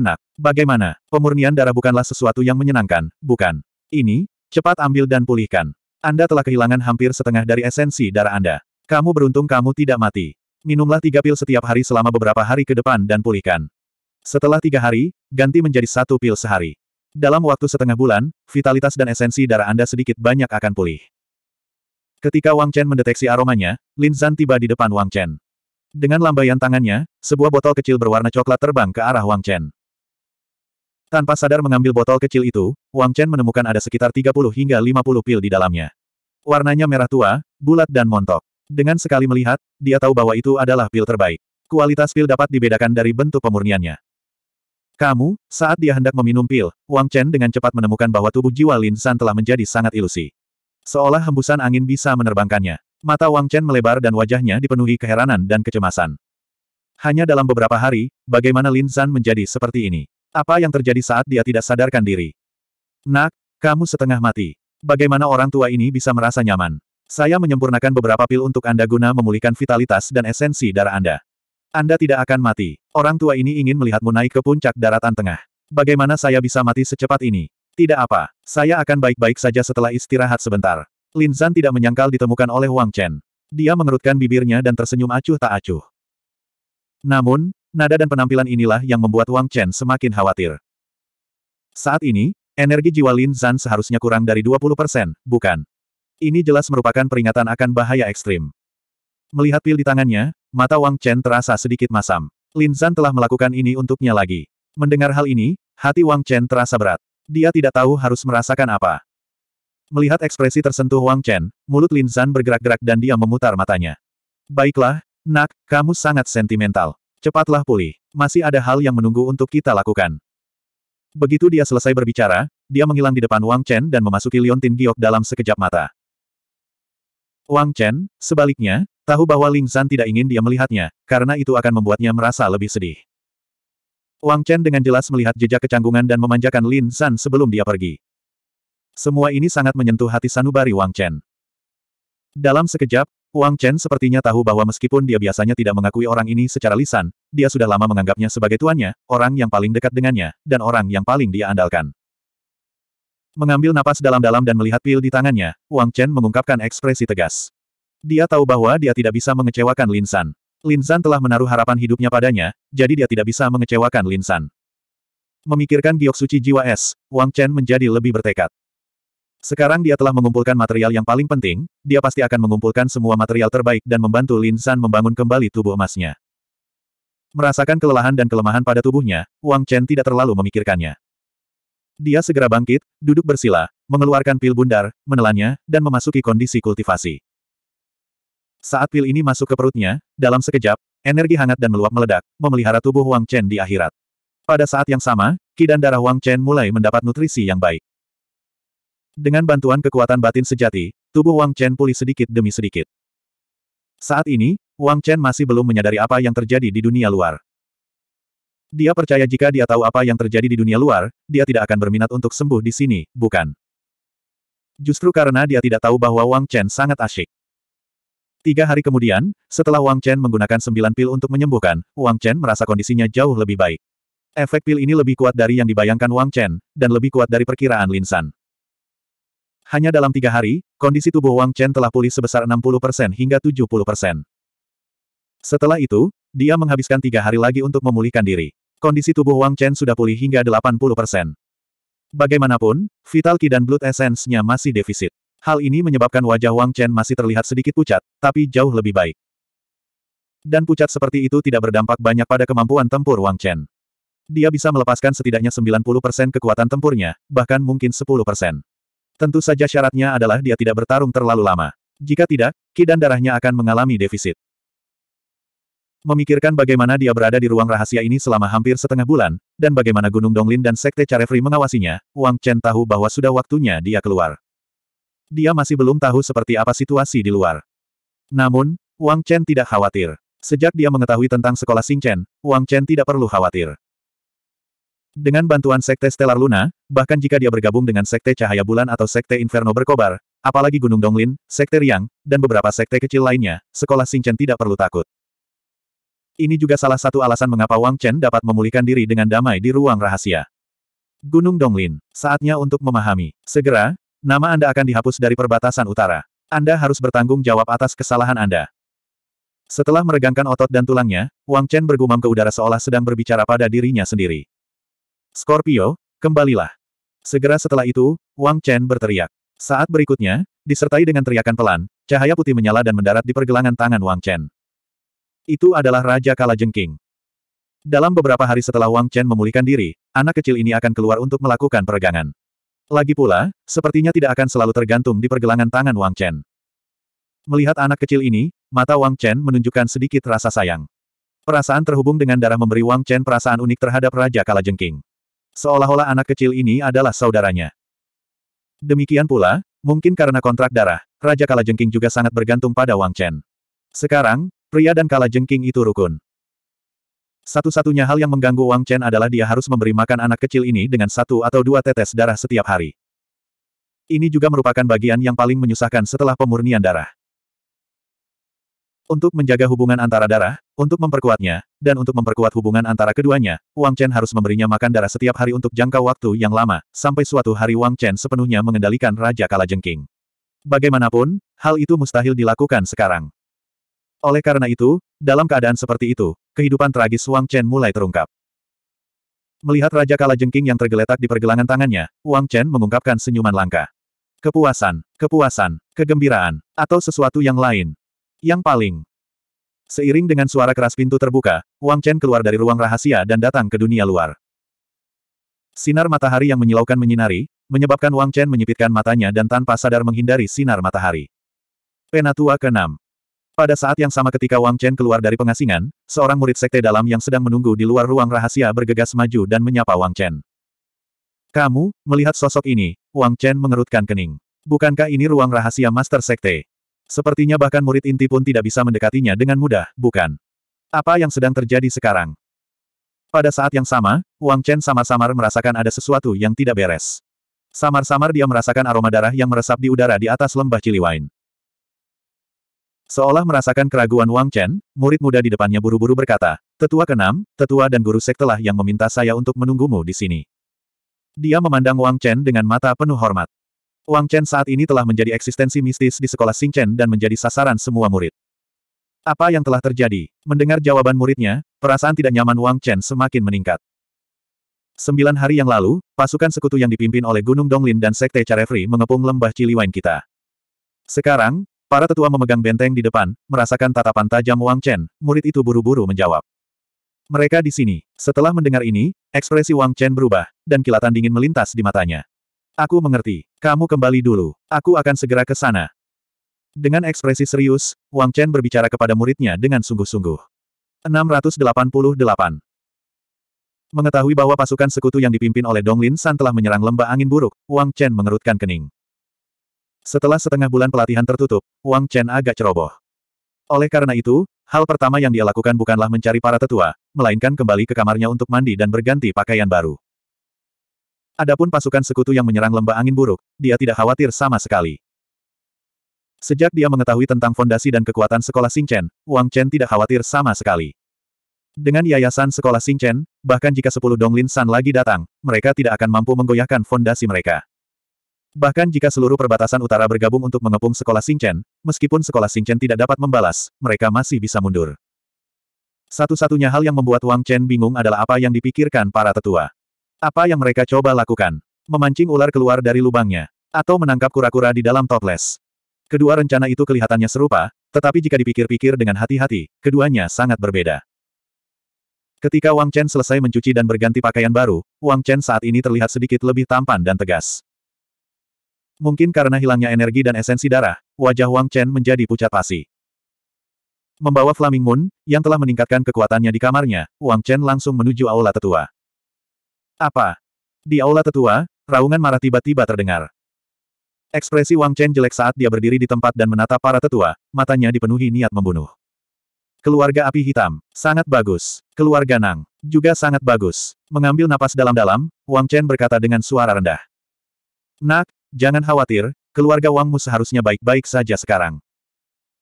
nak, bagaimana? Pemurnian darah bukanlah sesuatu yang menyenangkan, bukan? Ini, Cepat ambil dan pulihkan. Anda telah kehilangan hampir setengah dari esensi darah Anda. Kamu beruntung kamu tidak mati. Minumlah tiga pil setiap hari selama beberapa hari ke depan dan pulihkan. Setelah tiga hari, ganti menjadi satu pil sehari. Dalam waktu setengah bulan, vitalitas dan esensi darah Anda sedikit banyak akan pulih. Ketika Wang Chen mendeteksi aromanya, Lin Zhan tiba di depan Wang Chen. Dengan lambaian tangannya, sebuah botol kecil berwarna coklat terbang ke arah Wang Chen. Tanpa sadar mengambil botol kecil itu, Wang Chen menemukan ada sekitar 30 hingga 50 pil di dalamnya. Warnanya merah tua, bulat dan montok. Dengan sekali melihat, dia tahu bahwa itu adalah pil terbaik. Kualitas pil dapat dibedakan dari bentuk pemurniannya. Kamu, saat dia hendak meminum pil, Wang Chen dengan cepat menemukan bahwa tubuh jiwa Lin San telah menjadi sangat ilusi. Seolah hembusan angin bisa menerbangkannya. Mata Wang Chen melebar dan wajahnya dipenuhi keheranan dan kecemasan. Hanya dalam beberapa hari, bagaimana Lin San menjadi seperti ini? Apa yang terjadi saat dia tidak sadarkan diri? Nak, kamu setengah mati. Bagaimana orang tua ini bisa merasa nyaman? Saya menyempurnakan beberapa pil untuk Anda guna memulihkan vitalitas dan esensi darah Anda. Anda tidak akan mati. Orang tua ini ingin melihatmu naik ke puncak daratan tengah. Bagaimana saya bisa mati secepat ini? Tidak apa. Saya akan baik-baik saja setelah istirahat sebentar. Lin Zan tidak menyangkal ditemukan oleh Wang Chen. Dia mengerutkan bibirnya dan tersenyum acuh tak acuh. Namun, Nada dan penampilan inilah yang membuat Wang Chen semakin khawatir. Saat ini, energi jiwa Lin Zan seharusnya kurang dari 20%, bukan? Ini jelas merupakan peringatan akan bahaya ekstrim. Melihat pil di tangannya, mata Wang Chen terasa sedikit masam. Lin Zan telah melakukan ini untuknya lagi. Mendengar hal ini, hati Wang Chen terasa berat. Dia tidak tahu harus merasakan apa. Melihat ekspresi tersentuh Wang Chen, mulut Lin Zan bergerak-gerak dan dia memutar matanya. Baiklah, nak, kamu sangat sentimental. Cepatlah pulih. Masih ada hal yang menunggu untuk kita lakukan. Begitu dia selesai berbicara, dia menghilang di depan Wang Chen dan memasuki Liontin Giok dalam sekejap mata. Wang Chen, sebaliknya, tahu bahwa Ling San tidak ingin dia melihatnya, karena itu akan membuatnya merasa lebih sedih. Wang Chen dengan jelas melihat jejak kecanggungan dan memanjakan Lin San sebelum dia pergi. Semua ini sangat menyentuh hati sanubari Wang Chen. Dalam sekejap, Wang Chen sepertinya tahu bahwa meskipun dia biasanya tidak mengakui orang ini secara lisan, dia sudah lama menganggapnya sebagai tuannya, orang yang paling dekat dengannya, dan orang yang paling dia andalkan. Mengambil napas dalam-dalam dan melihat pil di tangannya, Wang Chen mengungkapkan ekspresi tegas. Dia tahu bahwa dia tidak bisa mengecewakan Lin San. Lin San telah menaruh harapan hidupnya padanya, jadi dia tidak bisa mengecewakan Lin San. Memikirkan giok suci jiwa es, Wang Chen menjadi lebih bertekad. Sekarang dia telah mengumpulkan material yang paling penting, dia pasti akan mengumpulkan semua material terbaik dan membantu Lin San membangun kembali tubuh emasnya. Merasakan kelelahan dan kelemahan pada tubuhnya, Wang Chen tidak terlalu memikirkannya. Dia segera bangkit, duduk bersila, mengeluarkan pil bundar, menelannya, dan memasuki kondisi kultivasi. Saat pil ini masuk ke perutnya, dalam sekejap, energi hangat dan meluap meledak, memelihara tubuh Wang Chen di akhirat. Pada saat yang sama, ki dan darah Wang Chen mulai mendapat nutrisi yang baik. Dengan bantuan kekuatan batin sejati, tubuh Wang Chen pulih sedikit demi sedikit. Saat ini, Wang Chen masih belum menyadari apa yang terjadi di dunia luar. Dia percaya jika dia tahu apa yang terjadi di dunia luar, dia tidak akan berminat untuk sembuh di sini, bukan? Justru karena dia tidak tahu bahwa Wang Chen sangat asyik. Tiga hari kemudian, setelah Wang Chen menggunakan sembilan pil untuk menyembuhkan, Wang Chen merasa kondisinya jauh lebih baik. Efek pil ini lebih kuat dari yang dibayangkan Wang Chen, dan lebih kuat dari perkiraan Linsan. Hanya dalam tiga hari, kondisi tubuh Wang Chen telah pulih sebesar 60% hingga 70%. Setelah itu, dia menghabiskan tiga hari lagi untuk memulihkan diri. Kondisi tubuh Wang Chen sudah pulih hingga 80%. Bagaimanapun, vital ki dan blood essence-nya masih defisit. Hal ini menyebabkan wajah Wang Chen masih terlihat sedikit pucat, tapi jauh lebih baik. Dan pucat seperti itu tidak berdampak banyak pada kemampuan tempur Wang Chen. Dia bisa melepaskan setidaknya 90% kekuatan tempurnya, bahkan mungkin 10%. Tentu saja syaratnya adalah dia tidak bertarung terlalu lama. Jika tidak, ki dan darahnya akan mengalami defisit. Memikirkan bagaimana dia berada di ruang rahasia ini selama hampir setengah bulan, dan bagaimana Gunung Donglin dan Sekte Carefree mengawasinya, Wang Chen tahu bahwa sudah waktunya dia keluar. Dia masih belum tahu seperti apa situasi di luar. Namun, Wang Chen tidak khawatir. Sejak dia mengetahui tentang sekolah Xing Chen, Wang Chen tidak perlu khawatir. Dengan bantuan Sekte Stellar Luna, bahkan jika dia bergabung dengan Sekte Cahaya Bulan atau Sekte Inferno berkobar, apalagi Gunung Donglin, Sekte Riang, dan beberapa sekte kecil lainnya, sekolah Xingchen tidak perlu takut. Ini juga salah satu alasan mengapa Wang Chen dapat memulihkan diri dengan damai di ruang rahasia. Gunung Donglin, saatnya untuk memahami. Segera, nama Anda akan dihapus dari perbatasan utara. Anda harus bertanggung jawab atas kesalahan Anda. Setelah meregangkan otot dan tulangnya, Wang Chen bergumam ke udara seolah sedang berbicara pada dirinya sendiri. Scorpio, kembalilah. Segera setelah itu, Wang Chen berteriak. Saat berikutnya, disertai dengan teriakan pelan, cahaya putih menyala dan mendarat di pergelangan tangan Wang Chen. Itu adalah Raja Kala Jengking. Dalam beberapa hari setelah Wang Chen memulihkan diri, anak kecil ini akan keluar untuk melakukan peregangan. Lagi pula, sepertinya tidak akan selalu tergantung di pergelangan tangan Wang Chen. Melihat anak kecil ini, mata Wang Chen menunjukkan sedikit rasa sayang. Perasaan terhubung dengan darah memberi Wang Chen perasaan unik terhadap Raja Kala Jengking seolah-olah anak kecil ini adalah saudaranya. Demikian pula, mungkin karena kontrak darah, Raja Kalajengking juga sangat bergantung pada Wang Chen. Sekarang, pria dan Kalajengking itu rukun. Satu-satunya hal yang mengganggu Wang Chen adalah dia harus memberi makan anak kecil ini dengan satu atau dua tetes darah setiap hari. Ini juga merupakan bagian yang paling menyusahkan setelah pemurnian darah. Untuk menjaga hubungan antara darah, untuk memperkuatnya, dan untuk memperkuat hubungan antara keduanya, Wang Chen harus memberinya makan darah setiap hari untuk jangka waktu yang lama, sampai suatu hari Wang Chen sepenuhnya mengendalikan Raja Kalajengking. Bagaimanapun, hal itu mustahil dilakukan sekarang. Oleh karena itu, dalam keadaan seperti itu, kehidupan tragis Wang Chen mulai terungkap. Melihat Raja Kalajengking yang tergeletak di pergelangan tangannya, Wang Chen mengungkapkan senyuman langka. Kepuasan, kepuasan, kegembiraan, atau sesuatu yang lain, yang paling. Seiring dengan suara keras pintu terbuka, Wang Chen keluar dari ruang rahasia dan datang ke dunia luar. Sinar matahari yang menyilaukan menyinari, menyebabkan Wang Chen menyipitkan matanya dan tanpa sadar menghindari sinar matahari. Penatua ke-6 Pada saat yang sama ketika Wang Chen keluar dari pengasingan, seorang murid sekte dalam yang sedang menunggu di luar ruang rahasia bergegas maju dan menyapa Wang Chen. Kamu, melihat sosok ini, Wang Chen mengerutkan kening. Bukankah ini ruang rahasia Master Sekte? Sepertinya bahkan murid inti pun tidak bisa mendekatinya dengan mudah, bukan? Apa yang sedang terjadi sekarang? Pada saat yang sama, Wang Chen samar-samar merasakan ada sesuatu yang tidak beres. Samar-samar dia merasakan aroma darah yang meresap di udara di atas lembah Ciliwain. Seolah merasakan keraguan Wang Chen, murid muda di depannya buru-buru berkata, Tetua keenam, tetua dan guru sektelah yang meminta saya untuk menunggumu di sini. Dia memandang Wang Chen dengan mata penuh hormat. Wang Chen saat ini telah menjadi eksistensi mistis di sekolah Xing Chen dan menjadi sasaran semua murid. Apa yang telah terjadi? Mendengar jawaban muridnya, perasaan tidak nyaman Wang Chen semakin meningkat. Sembilan hari yang lalu, pasukan sekutu yang dipimpin oleh Gunung Donglin dan Sekte Carefree mengepung lembah Ciliwain kita. Sekarang, para tetua memegang benteng di depan, merasakan tatapan tajam Wang Chen, murid itu buru-buru menjawab. Mereka di sini. Setelah mendengar ini, ekspresi Wang Chen berubah, dan kilatan dingin melintas di matanya. Aku mengerti. Kamu kembali dulu. Aku akan segera ke sana. Dengan ekspresi serius, Wang Chen berbicara kepada muridnya dengan sungguh-sungguh. 688. Mengetahui bahwa pasukan sekutu yang dipimpin oleh Dong Lin San telah menyerang lembah angin buruk, Wang Chen mengerutkan kening. Setelah setengah bulan pelatihan tertutup, Wang Chen agak ceroboh. Oleh karena itu, hal pertama yang dia lakukan bukanlah mencari para tetua, melainkan kembali ke kamarnya untuk mandi dan berganti pakaian baru. Adapun pasukan sekutu yang menyerang lembah angin buruk, dia tidak khawatir sama sekali. Sejak dia mengetahui tentang fondasi dan kekuatan sekolah Chen, Wang Chen tidak khawatir sama sekali. Dengan yayasan sekolah Chen, bahkan jika sepuluh Donglin San lagi datang, mereka tidak akan mampu menggoyahkan fondasi mereka. Bahkan jika seluruh perbatasan utara bergabung untuk mengepung sekolah Chen, meskipun sekolah Chen tidak dapat membalas, mereka masih bisa mundur. Satu-satunya hal yang membuat Wang Chen bingung adalah apa yang dipikirkan para tetua. Apa yang mereka coba lakukan? Memancing ular keluar dari lubangnya. Atau menangkap kura-kura di dalam toples. Kedua rencana itu kelihatannya serupa, tetapi jika dipikir-pikir dengan hati-hati, keduanya sangat berbeda. Ketika Wang Chen selesai mencuci dan berganti pakaian baru, Wang Chen saat ini terlihat sedikit lebih tampan dan tegas. Mungkin karena hilangnya energi dan esensi darah, wajah Wang Chen menjadi pucat pasi. Membawa Flaming Moon, yang telah meningkatkan kekuatannya di kamarnya, Wang Chen langsung menuju aula tetua. Apa? Di aula tetua, raungan marah tiba-tiba terdengar. Ekspresi Wang Chen jelek saat dia berdiri di tempat dan menatap para tetua, matanya dipenuhi niat membunuh. Keluarga api hitam, sangat bagus. Keluarga Nang, juga sangat bagus. Mengambil napas dalam-dalam, Wang Chen berkata dengan suara rendah. Nak, jangan khawatir, keluarga Wangmu seharusnya baik-baik saja sekarang.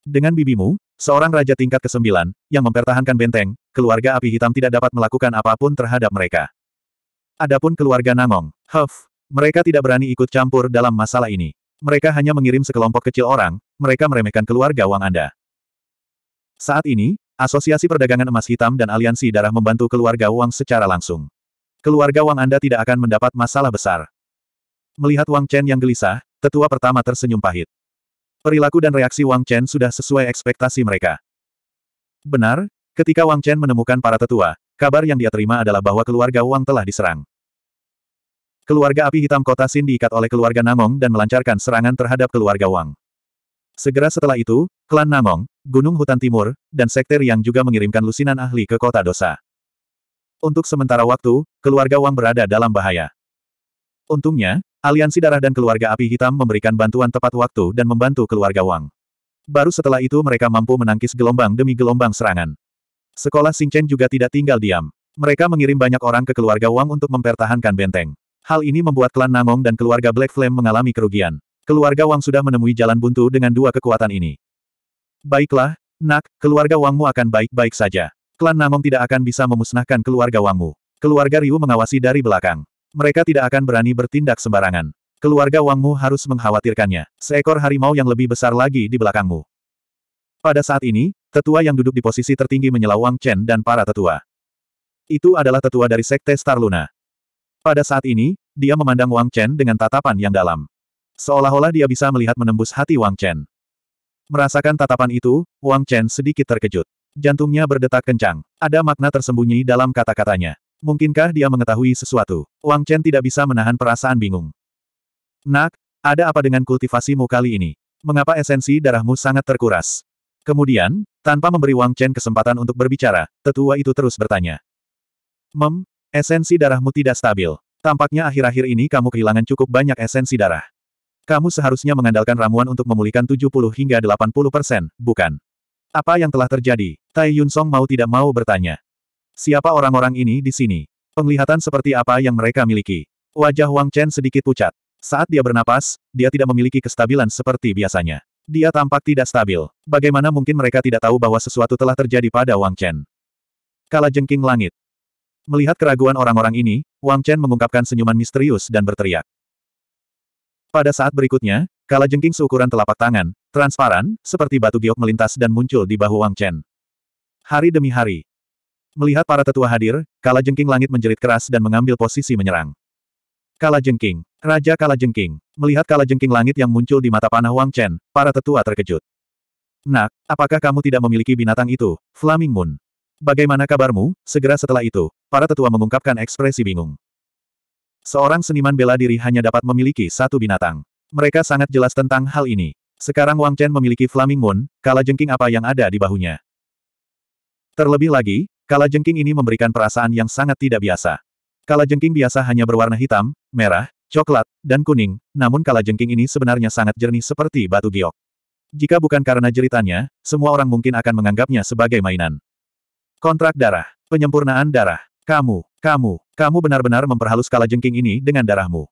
Dengan bibimu, seorang raja tingkat ke-9, yang mempertahankan benteng, keluarga api hitam tidak dapat melakukan apapun terhadap mereka. Adapun keluarga Nangong, Huff, mereka tidak berani ikut campur dalam masalah ini. Mereka hanya mengirim sekelompok kecil orang, mereka meremehkan keluarga Wang Anda. Saat ini, Asosiasi Perdagangan Emas Hitam dan Aliansi Darah membantu keluarga Wang secara langsung. Keluarga Wang Anda tidak akan mendapat masalah besar. Melihat Wang Chen yang gelisah, tetua pertama tersenyum pahit. Perilaku dan reaksi Wang Chen sudah sesuai ekspektasi mereka. Benar, ketika Wang Chen menemukan para tetua, Kabar yang dia terima adalah bahwa keluarga Wang telah diserang. Keluarga api hitam kota Sin diikat oleh keluarga Namong dan melancarkan serangan terhadap keluarga Wang. Segera setelah itu, klan Namong, Gunung Hutan Timur, dan Sekte yang juga mengirimkan lusinan ahli ke kota dosa. Untuk sementara waktu, keluarga Wang berada dalam bahaya. Untungnya, aliansi darah dan keluarga api hitam memberikan bantuan tepat waktu dan membantu keluarga Wang. Baru setelah itu mereka mampu menangkis gelombang demi gelombang serangan. Sekolah Chen juga tidak tinggal diam. Mereka mengirim banyak orang ke keluarga Wang untuk mempertahankan benteng. Hal ini membuat klan Namong dan keluarga Black Flame mengalami kerugian. Keluarga Wang sudah menemui jalan buntu dengan dua kekuatan ini. Baiklah, nak, keluarga Wangmu akan baik-baik saja. Klan Namong tidak akan bisa memusnahkan keluarga Wangmu. Keluarga Ryu mengawasi dari belakang. Mereka tidak akan berani bertindak sembarangan. Keluarga Wangmu harus mengkhawatirkannya. Seekor harimau yang lebih besar lagi di belakangmu. Pada saat ini, Tetua yang duduk di posisi tertinggi menyela Wang Chen dan para tetua. Itu adalah tetua dari Sekte Star Luna. Pada saat ini, dia memandang Wang Chen dengan tatapan yang dalam. Seolah-olah dia bisa melihat menembus hati Wang Chen. Merasakan tatapan itu, Wang Chen sedikit terkejut. Jantungnya berdetak kencang. Ada makna tersembunyi dalam kata-katanya. Mungkinkah dia mengetahui sesuatu? Wang Chen tidak bisa menahan perasaan bingung. Nak, ada apa dengan kultivasimu kali ini? Mengapa esensi darahmu sangat terkuras? Kemudian, tanpa memberi Wang Chen kesempatan untuk berbicara, tetua itu terus bertanya. Mem, esensi darahmu tidak stabil. Tampaknya akhir-akhir ini kamu kehilangan cukup banyak esensi darah. Kamu seharusnya mengandalkan ramuan untuk memulihkan 70 hingga 80 persen, bukan? Apa yang telah terjadi? Tai Yun Song mau tidak mau bertanya. Siapa orang-orang ini di sini? Penglihatan seperti apa yang mereka miliki? Wajah Wang Chen sedikit pucat. Saat dia bernapas, dia tidak memiliki kestabilan seperti biasanya. Dia tampak tidak stabil. Bagaimana mungkin mereka tidak tahu bahwa sesuatu telah terjadi pada Wang Chen? Kala jengking langit. Melihat keraguan orang-orang ini, Wang Chen mengungkapkan senyuman misterius dan berteriak. Pada saat berikutnya, kala jengking seukuran telapak tangan, transparan, seperti batu giok melintas dan muncul di bahu Wang Chen. Hari demi hari. Melihat para tetua hadir, kala jengking langit menjerit keras dan mengambil posisi menyerang. Kalajengking. Raja Kalajengking. Melihat Kalajengking langit yang muncul di mata panah Wang Chen, para tetua terkejut. Nak, apakah kamu tidak memiliki binatang itu, Flaming Moon? Bagaimana kabarmu? Segera setelah itu, para tetua mengungkapkan ekspresi bingung. Seorang seniman bela diri hanya dapat memiliki satu binatang. Mereka sangat jelas tentang hal ini. Sekarang Wang Chen memiliki Flaming Moon, kalajengking apa yang ada di bahunya. Terlebih lagi, kalajengking ini memberikan perasaan yang sangat tidak biasa. Kalajengking biasa hanya berwarna hitam, merah, coklat, dan kuning, namun kalajengking ini sebenarnya sangat jernih seperti batu giok. Jika bukan karena jeritannya, semua orang mungkin akan menganggapnya sebagai mainan. Kontrak darah. Penyempurnaan darah. Kamu, kamu, kamu benar-benar memperhalus kalajengking ini dengan darahmu.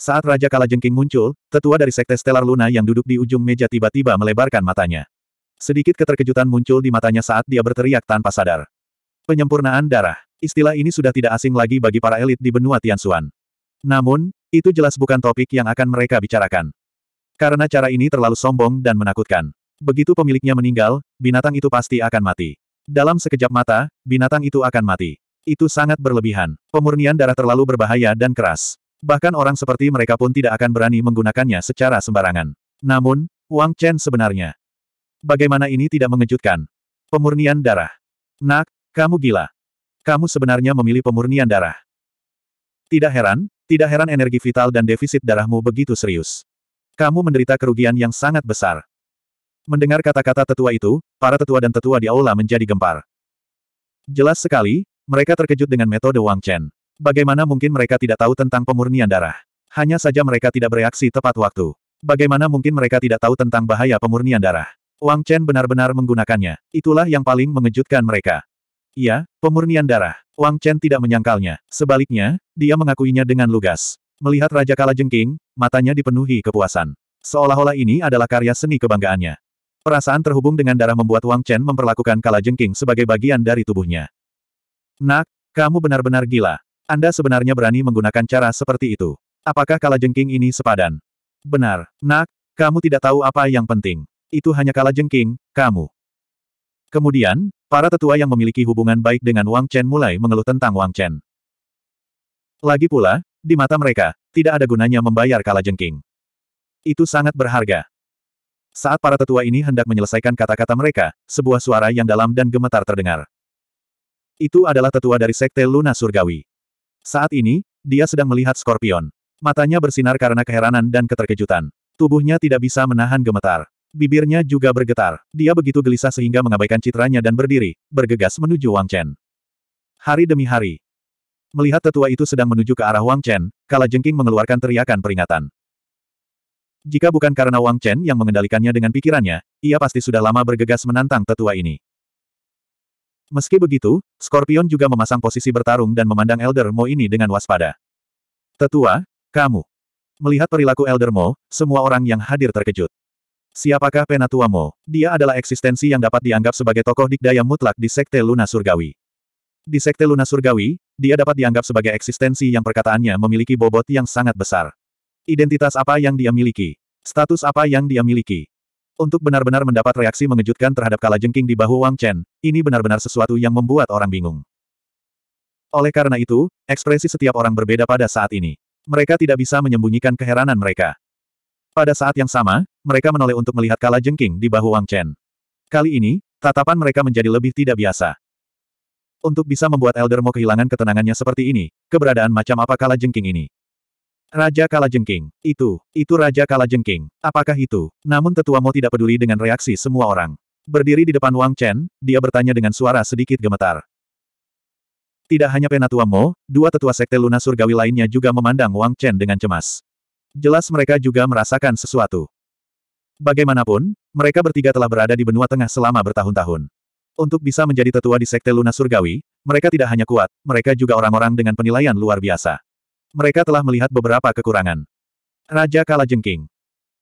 Saat Raja Kalajengking muncul, tetua dari Sekte Stellar Luna yang duduk di ujung meja tiba-tiba melebarkan matanya. Sedikit keterkejutan muncul di matanya saat dia berteriak tanpa sadar. Penyempurnaan darah. Istilah ini sudah tidak asing lagi bagi para elit di benua Tianxuan. Namun, itu jelas bukan topik yang akan mereka bicarakan. Karena cara ini terlalu sombong dan menakutkan. Begitu pemiliknya meninggal, binatang itu pasti akan mati. Dalam sekejap mata, binatang itu akan mati. Itu sangat berlebihan. Pemurnian darah terlalu berbahaya dan keras. Bahkan orang seperti mereka pun tidak akan berani menggunakannya secara sembarangan. Namun, Wang Chen sebenarnya. Bagaimana ini tidak mengejutkan? Pemurnian darah. Nak, kamu gila. Kamu sebenarnya memilih pemurnian darah. Tidak heran, tidak heran energi vital dan defisit darahmu begitu serius. Kamu menderita kerugian yang sangat besar. Mendengar kata-kata tetua itu, para tetua dan tetua di aula menjadi gempar. Jelas sekali, mereka terkejut dengan metode Wang Chen. Bagaimana mungkin mereka tidak tahu tentang pemurnian darah? Hanya saja mereka tidak bereaksi tepat waktu. Bagaimana mungkin mereka tidak tahu tentang bahaya pemurnian darah? Wang Chen benar-benar menggunakannya. Itulah yang paling mengejutkan mereka. Iya, pemurnian darah. Wang Chen tidak menyangkalnya. Sebaliknya, dia mengakuinya dengan lugas. Melihat Raja Kala Jengking, matanya dipenuhi kepuasan. Seolah-olah ini adalah karya seni kebanggaannya. Perasaan terhubung dengan darah membuat Wang Chen memperlakukan Kala Jengking sebagai bagian dari tubuhnya. Nak, kamu benar-benar gila. Anda sebenarnya berani menggunakan cara seperti itu. Apakah Kala Jengking ini sepadan? Benar, nak, kamu tidak tahu apa yang penting. Itu hanya Kala Jengking, kamu. Kemudian, para tetua yang memiliki hubungan baik dengan Wang Chen mulai mengeluh tentang Wang Chen. Lagi pula, di mata mereka, tidak ada gunanya membayar kalajengking. Itu sangat berharga. Saat para tetua ini hendak menyelesaikan kata-kata mereka, sebuah suara yang dalam dan gemetar terdengar. Itu adalah tetua dari Sekte Luna Surgawi. Saat ini, dia sedang melihat Scorpion. Matanya bersinar karena keheranan dan keterkejutan. Tubuhnya tidak bisa menahan gemetar. Bibirnya juga bergetar. Dia begitu gelisah sehingga mengabaikan citranya dan berdiri, bergegas menuju Wang Chen. Hari demi hari. Melihat tetua itu sedang menuju ke arah Wang Chen, Kala Jengking mengeluarkan teriakan peringatan. Jika bukan karena Wang Chen yang mengendalikannya dengan pikirannya, ia pasti sudah lama bergegas menantang tetua ini. Meski begitu, Scorpion juga memasang posisi bertarung dan memandang Elder Mo ini dengan waspada. Tetua, kamu. Melihat perilaku Elder Mo, semua orang yang hadir terkejut. Siapakah Penatuamo? Dia adalah eksistensi yang dapat dianggap sebagai tokoh dikdaya mutlak di Sekte Luna Surgawi. Di Sekte Luna Surgawi, dia dapat dianggap sebagai eksistensi yang perkataannya memiliki bobot yang sangat besar. Identitas apa yang dia miliki? Status apa yang dia miliki? Untuk benar-benar mendapat reaksi mengejutkan terhadap kala jengking di bahu Wang Chen, ini benar-benar sesuatu yang membuat orang bingung. Oleh karena itu, ekspresi setiap orang berbeda pada saat ini. Mereka tidak bisa menyembunyikan keheranan mereka. Pada saat yang sama, mereka menoleh untuk melihat Kala Jengking di bahu Wang Chen. Kali ini, tatapan mereka menjadi lebih tidak biasa. Untuk bisa membuat Elder Mo kehilangan ketenangannya seperti ini, keberadaan macam apa Kala Jengking ini? Raja Kala Jengking, itu, itu Raja Kala Jengking, apakah itu? Namun tetua Mo tidak peduli dengan reaksi semua orang. Berdiri di depan Wang Chen, dia bertanya dengan suara sedikit gemetar. Tidak hanya Penatua Mo, dua tetua sekte Luna Surgawi lainnya juga memandang Wang Chen dengan cemas jelas mereka juga merasakan sesuatu. Bagaimanapun, mereka bertiga telah berada di benua tengah selama bertahun-tahun. Untuk bisa menjadi tetua di Sekte Luna Surgawi, mereka tidak hanya kuat, mereka juga orang-orang dengan penilaian luar biasa. Mereka telah melihat beberapa kekurangan. Raja Kalajengking.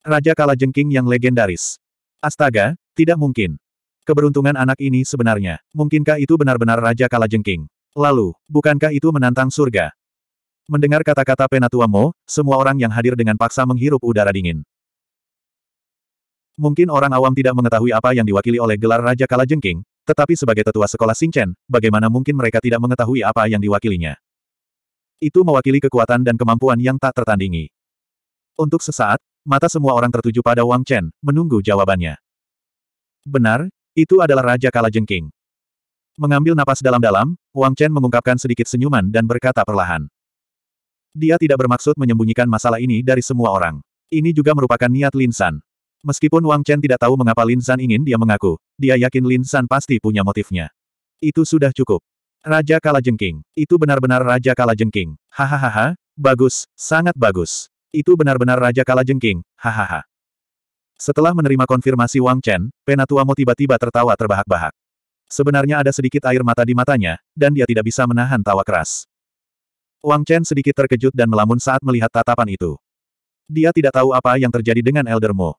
Raja Kalajengking yang legendaris. Astaga, tidak mungkin. Keberuntungan anak ini sebenarnya. Mungkinkah itu benar-benar Raja Kalajengking? Lalu, bukankah itu menantang surga? Mendengar kata-kata Penatua Mo, semua orang yang hadir dengan paksa menghirup udara dingin. Mungkin orang awam tidak mengetahui apa yang diwakili oleh gelar Raja Kala Jengking, tetapi sebagai tetua sekolah Singchen, bagaimana mungkin mereka tidak mengetahui apa yang diwakilinya? Itu mewakili kekuatan dan kemampuan yang tak tertandingi. Untuk sesaat, mata semua orang tertuju pada Wang Chen, menunggu jawabannya. Benar, itu adalah Raja Kala Jengking. Mengambil napas dalam-dalam, Wang Chen mengungkapkan sedikit senyuman dan berkata perlahan. Dia tidak bermaksud menyembunyikan masalah ini dari semua orang. Ini juga merupakan niat Lin San. Meskipun Wang Chen tidak tahu mengapa Lin San ingin dia mengaku, dia yakin Lin San pasti punya motifnya. Itu sudah cukup. Raja Kalajengking. Itu benar-benar Raja Kalajengking. Hahaha, bagus, sangat bagus. Itu benar-benar Raja Kalajengking, hahaha. Setelah menerima konfirmasi Wang Chen, Penatua Mo tiba-tiba tertawa terbahak-bahak. Sebenarnya ada sedikit air mata di matanya, dan dia tidak bisa menahan tawa keras. Wang Chen sedikit terkejut dan melamun saat melihat tatapan itu. Dia tidak tahu apa yang terjadi dengan Elder Mo.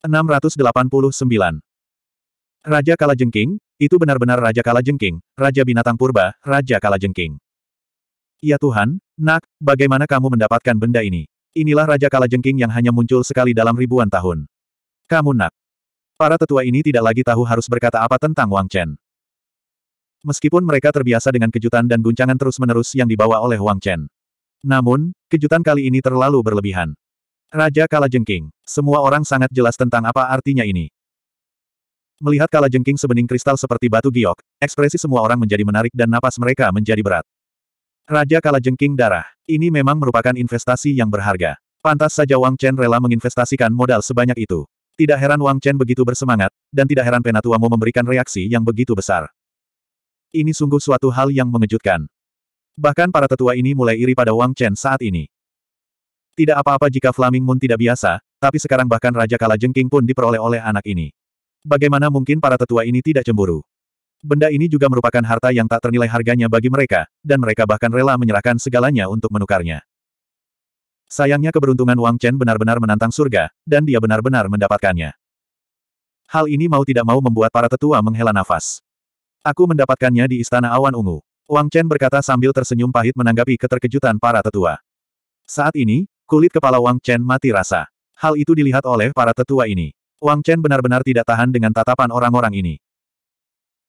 689. Raja Kala Jengking, itu benar-benar Raja Kala Jengking, Raja Binatang Purba, Raja Kala Jengking. Ya Tuhan, nak, bagaimana kamu mendapatkan benda ini? Inilah Raja Kala Jengking yang hanya muncul sekali dalam ribuan tahun. Kamu nak. Para tetua ini tidak lagi tahu harus berkata apa tentang Wang Chen. Meskipun mereka terbiasa dengan kejutan dan guncangan terus-menerus yang dibawa oleh Wang Chen. Namun, kejutan kali ini terlalu berlebihan. Raja Kalajengking. Semua orang sangat jelas tentang apa artinya ini. Melihat Kalajengking sebening kristal seperti batu giok, ekspresi semua orang menjadi menarik dan napas mereka menjadi berat. Raja Kalajengking darah. Ini memang merupakan investasi yang berharga. Pantas saja Wang Chen rela menginvestasikan modal sebanyak itu. Tidak heran Wang Chen begitu bersemangat, dan tidak heran Penatua mau memberikan reaksi yang begitu besar. Ini sungguh suatu hal yang mengejutkan. Bahkan para tetua ini mulai iri pada Wang Chen saat ini. Tidak apa-apa jika Flaming Moon tidak biasa, tapi sekarang bahkan Raja Kala Jengking pun diperoleh oleh anak ini. Bagaimana mungkin para tetua ini tidak cemburu? Benda ini juga merupakan harta yang tak ternilai harganya bagi mereka, dan mereka bahkan rela menyerahkan segalanya untuk menukarnya. Sayangnya keberuntungan Wang Chen benar-benar menantang surga, dan dia benar-benar mendapatkannya. Hal ini mau tidak mau membuat para tetua menghela nafas. Aku mendapatkannya di Istana Awan Ungu. Wang Chen berkata sambil tersenyum pahit menanggapi keterkejutan para tetua. Saat ini, kulit kepala Wang Chen mati rasa. Hal itu dilihat oleh para tetua ini. Wang Chen benar-benar tidak tahan dengan tatapan orang-orang ini.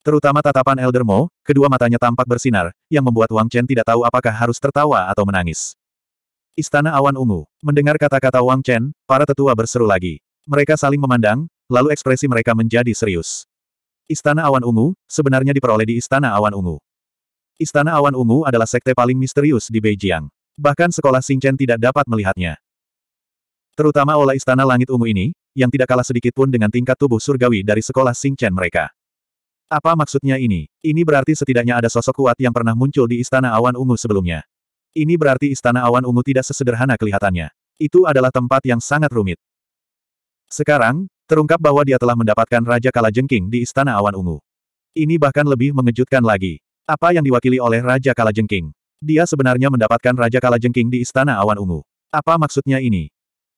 Terutama tatapan Elder Mo, kedua matanya tampak bersinar, yang membuat Wang Chen tidak tahu apakah harus tertawa atau menangis. Istana Awan Ungu. Mendengar kata-kata Wang Chen, para tetua berseru lagi. Mereka saling memandang, lalu ekspresi mereka menjadi serius. Istana Awan Ungu, sebenarnya diperoleh di Istana Awan Ungu. Istana Awan Ungu adalah sekte paling misterius di Beijing. Bahkan sekolah Xingchen tidak dapat melihatnya. Terutama oleh Istana Langit Ungu ini, yang tidak kalah sedikit pun dengan tingkat tubuh surgawi dari sekolah Xingchen mereka. Apa maksudnya ini? Ini berarti setidaknya ada sosok kuat yang pernah muncul di Istana Awan Ungu sebelumnya. Ini berarti Istana Awan Ungu tidak sesederhana kelihatannya. Itu adalah tempat yang sangat rumit. Sekarang, Terungkap bahwa dia telah mendapatkan Raja Kalajengking di Istana Awan Ungu. Ini bahkan lebih mengejutkan lagi. Apa yang diwakili oleh Raja Kalajengking? Dia sebenarnya mendapatkan Raja Kalajengking di Istana Awan Ungu. Apa maksudnya ini?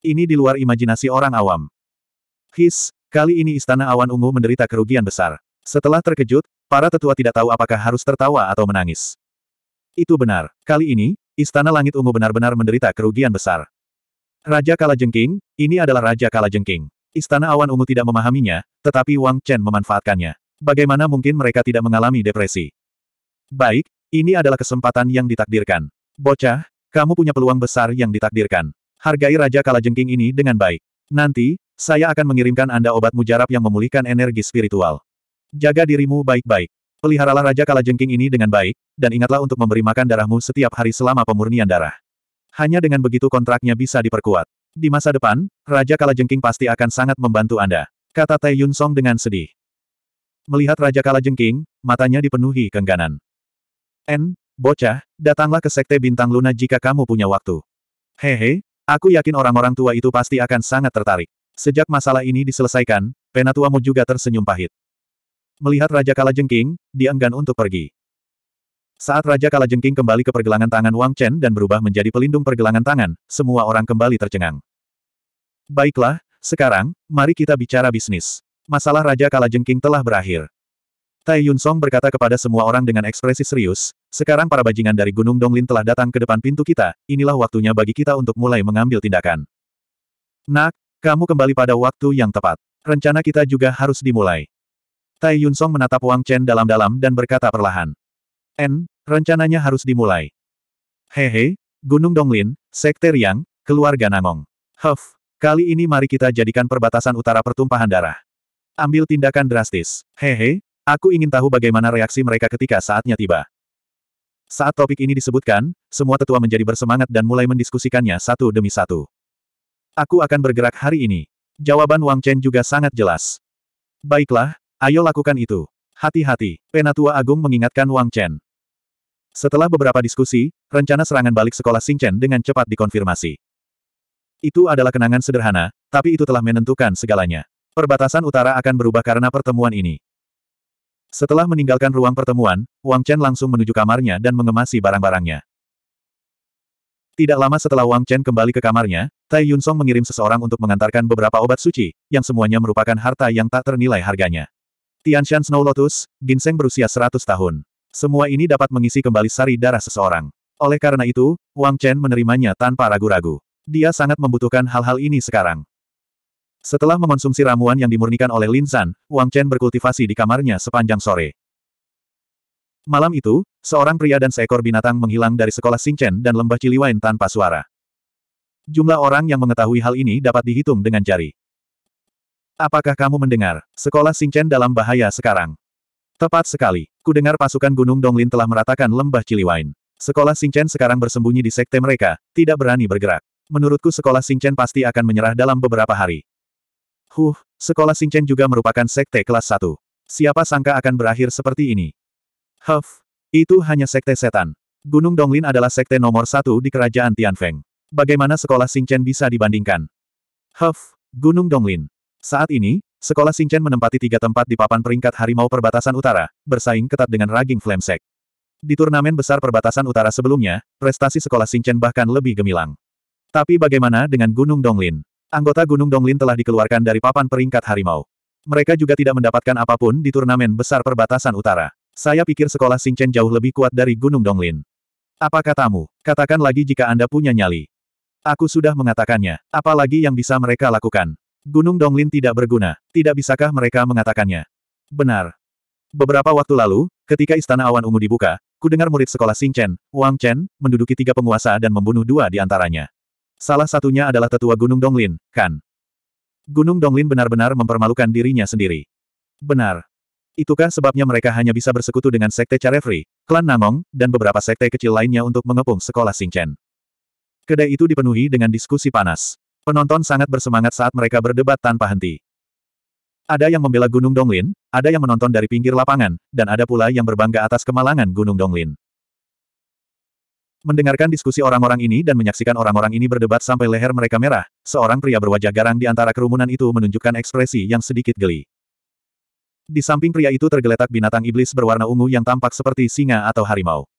Ini di luar imajinasi orang awam. His, kali ini Istana Awan Ungu menderita kerugian besar. Setelah terkejut, para tetua tidak tahu apakah harus tertawa atau menangis. Itu benar. Kali ini, Istana Langit Ungu benar-benar menderita kerugian besar. Raja Kalajengking, ini adalah Raja Kalajengking. Istana Awan Ungu tidak memahaminya, tetapi Wang Chen memanfaatkannya. Bagaimana mungkin mereka tidak mengalami depresi? Baik, ini adalah kesempatan yang ditakdirkan. Bocah, kamu punya peluang besar yang ditakdirkan. Hargai Raja Kalajengking ini dengan baik. Nanti, saya akan mengirimkan Anda obat mujarab yang memulihkan energi spiritual. Jaga dirimu baik-baik. Peliharalah Raja Kalajengking ini dengan baik, dan ingatlah untuk memberi makan darahmu setiap hari selama pemurnian darah. Hanya dengan begitu kontraknya bisa diperkuat. Di masa depan, Raja Kalajengking pasti akan sangat membantu Anda, kata Tai Yun Song dengan sedih. Melihat Raja Kalajengking, matanya dipenuhi kengganan. N, bocah, datanglah ke Sekte Bintang Luna jika kamu punya waktu. Hehe, aku yakin orang-orang tua itu pasti akan sangat tertarik. Sejak masalah ini diselesaikan, Penatuamu juga tersenyum pahit. Melihat Raja Kalajengking, dia enggan untuk pergi. Saat Raja Kalajengking kembali ke pergelangan tangan Wang Chen dan berubah menjadi pelindung pergelangan tangan, semua orang kembali tercengang. Baiklah, sekarang, mari kita bicara bisnis. Masalah Raja Kalajengking telah berakhir. Tai Yun Song berkata kepada semua orang dengan ekspresi serius, sekarang para bajingan dari Gunung Donglin telah datang ke depan pintu kita, inilah waktunya bagi kita untuk mulai mengambil tindakan. Nak, kamu kembali pada waktu yang tepat. Rencana kita juga harus dimulai. Tai Yun Song menatap Wang Chen dalam-dalam dan berkata perlahan. N, rencananya harus dimulai. Hehe, Gunung Donglin, Sekte Riang, keluarga Nangong. Huff, kali ini mari kita jadikan perbatasan utara pertumpahan darah. Ambil tindakan drastis. Hehe, aku ingin tahu bagaimana reaksi mereka ketika saatnya tiba. Saat topik ini disebutkan, semua tetua menjadi bersemangat dan mulai mendiskusikannya satu demi satu. Aku akan bergerak hari ini. Jawaban Wang Chen juga sangat jelas. Baiklah, ayo lakukan itu. Hati-hati, Penatua Agung mengingatkan Wang Chen. Setelah beberapa diskusi, rencana serangan balik sekolah Chen dengan cepat dikonfirmasi. Itu adalah kenangan sederhana, tapi itu telah menentukan segalanya. Perbatasan utara akan berubah karena pertemuan ini. Setelah meninggalkan ruang pertemuan, Wang Chen langsung menuju kamarnya dan mengemasi barang-barangnya. Tidak lama setelah Wang Chen kembali ke kamarnya, Tai Yun Song mengirim seseorang untuk mengantarkan beberapa obat suci, yang semuanya merupakan harta yang tak ternilai harganya. Tian Shan Snow Lotus, ginseng berusia 100 tahun. Semua ini dapat mengisi kembali sari darah seseorang. Oleh karena itu, Wang Chen menerimanya tanpa ragu-ragu. Dia sangat membutuhkan hal-hal ini sekarang. Setelah mengonsumsi ramuan yang dimurnikan oleh Lin San, Wang Chen berkultivasi di kamarnya sepanjang sore. Malam itu, seorang pria dan seekor binatang menghilang dari sekolah Chen dan lembah Ciliwain tanpa suara. Jumlah orang yang mengetahui hal ini dapat dihitung dengan jari. Apakah kamu mendengar? Sekolah Chen dalam bahaya sekarang. Tepat sekali. Kudengar pasukan Gunung Donglin telah meratakan lembah Ciliwain. Sekolah Singchen sekarang bersembunyi di sekte mereka, tidak berani bergerak. Menurutku sekolah Singchen pasti akan menyerah dalam beberapa hari. Huh, sekolah Singchen juga merupakan sekte kelas 1. Siapa sangka akan berakhir seperti ini? Huff, itu hanya sekte setan. Gunung Donglin adalah sekte nomor satu di kerajaan Tianfeng. Bagaimana sekolah Singchen bisa dibandingkan? Huff, Gunung Donglin. Saat ini, Sekolah Singchen menempati tiga tempat di papan peringkat harimau perbatasan utara, bersaing ketat dengan Raging Flamsek. Di turnamen besar perbatasan utara sebelumnya, prestasi sekolah Singchen bahkan lebih gemilang. Tapi bagaimana dengan Gunung Donglin? Anggota Gunung Donglin telah dikeluarkan dari papan peringkat harimau. Mereka juga tidak mendapatkan apapun di turnamen besar perbatasan utara. Saya pikir sekolah Singchen jauh lebih kuat dari Gunung Donglin. Apa katamu? Katakan lagi jika Anda punya nyali. Aku sudah mengatakannya. Apalagi yang bisa mereka lakukan? Gunung Donglin tidak berguna. Tidak bisakah mereka mengatakannya? Benar. Beberapa waktu lalu, ketika Istana Awan Ungu dibuka, ku dengar murid sekolah Chen, Wang Chen, menduduki tiga penguasa dan membunuh dua di antaranya. Salah satunya adalah tetua Gunung Donglin, kan? Gunung Donglin benar-benar mempermalukan dirinya sendiri. Benar. Itukah sebabnya mereka hanya bisa bersekutu dengan Sekte Carefree, Klan Namong, dan beberapa sekte kecil lainnya untuk mengepung sekolah Chen? Kedai itu dipenuhi dengan diskusi panas. Penonton sangat bersemangat saat mereka berdebat tanpa henti. Ada yang membela Gunung Donglin, ada yang menonton dari pinggir lapangan, dan ada pula yang berbangga atas kemalangan Gunung Donglin. Mendengarkan diskusi orang-orang ini dan menyaksikan orang-orang ini berdebat sampai leher mereka merah, seorang pria berwajah garang di antara kerumunan itu menunjukkan ekspresi yang sedikit geli. Di samping pria itu tergeletak binatang iblis berwarna ungu yang tampak seperti singa atau harimau.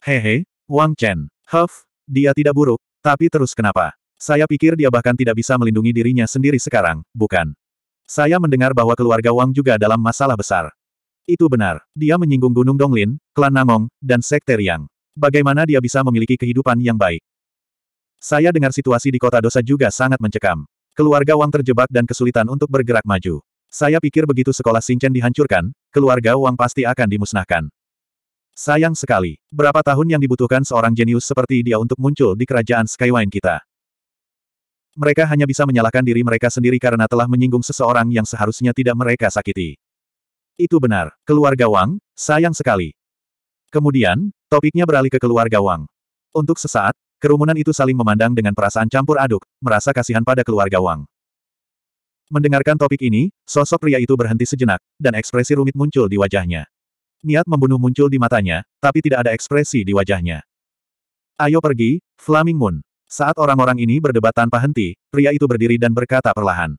Hehe, Wang Chen. Huff, dia tidak buruk, tapi terus kenapa? Saya pikir dia bahkan tidak bisa melindungi dirinya sendiri sekarang, bukan? Saya mendengar bahwa keluarga Wang juga dalam masalah besar. Itu benar, dia menyinggung Gunung Donglin, klan Namong, dan Sekte Riang. Bagaimana dia bisa memiliki kehidupan yang baik? Saya dengar situasi di kota dosa juga sangat mencekam. Keluarga Wang terjebak dan kesulitan untuk bergerak maju. Saya pikir begitu sekolah Xingchen dihancurkan, keluarga Wang pasti akan dimusnahkan. Sayang sekali, berapa tahun yang dibutuhkan seorang jenius seperti dia untuk muncul di kerajaan Skywine kita. Mereka hanya bisa menyalahkan diri mereka sendiri karena telah menyinggung seseorang yang seharusnya tidak mereka sakiti. Itu benar, keluarga Wang, sayang sekali. Kemudian, topiknya beralih ke keluarga Wang. Untuk sesaat, kerumunan itu saling memandang dengan perasaan campur aduk, merasa kasihan pada keluarga Wang. Mendengarkan topik ini, sosok pria itu berhenti sejenak, dan ekspresi rumit muncul di wajahnya. Niat membunuh muncul di matanya, tapi tidak ada ekspresi di wajahnya. Ayo pergi, Flaming Moon. Saat orang-orang ini berdebat tanpa henti, pria itu berdiri dan berkata perlahan.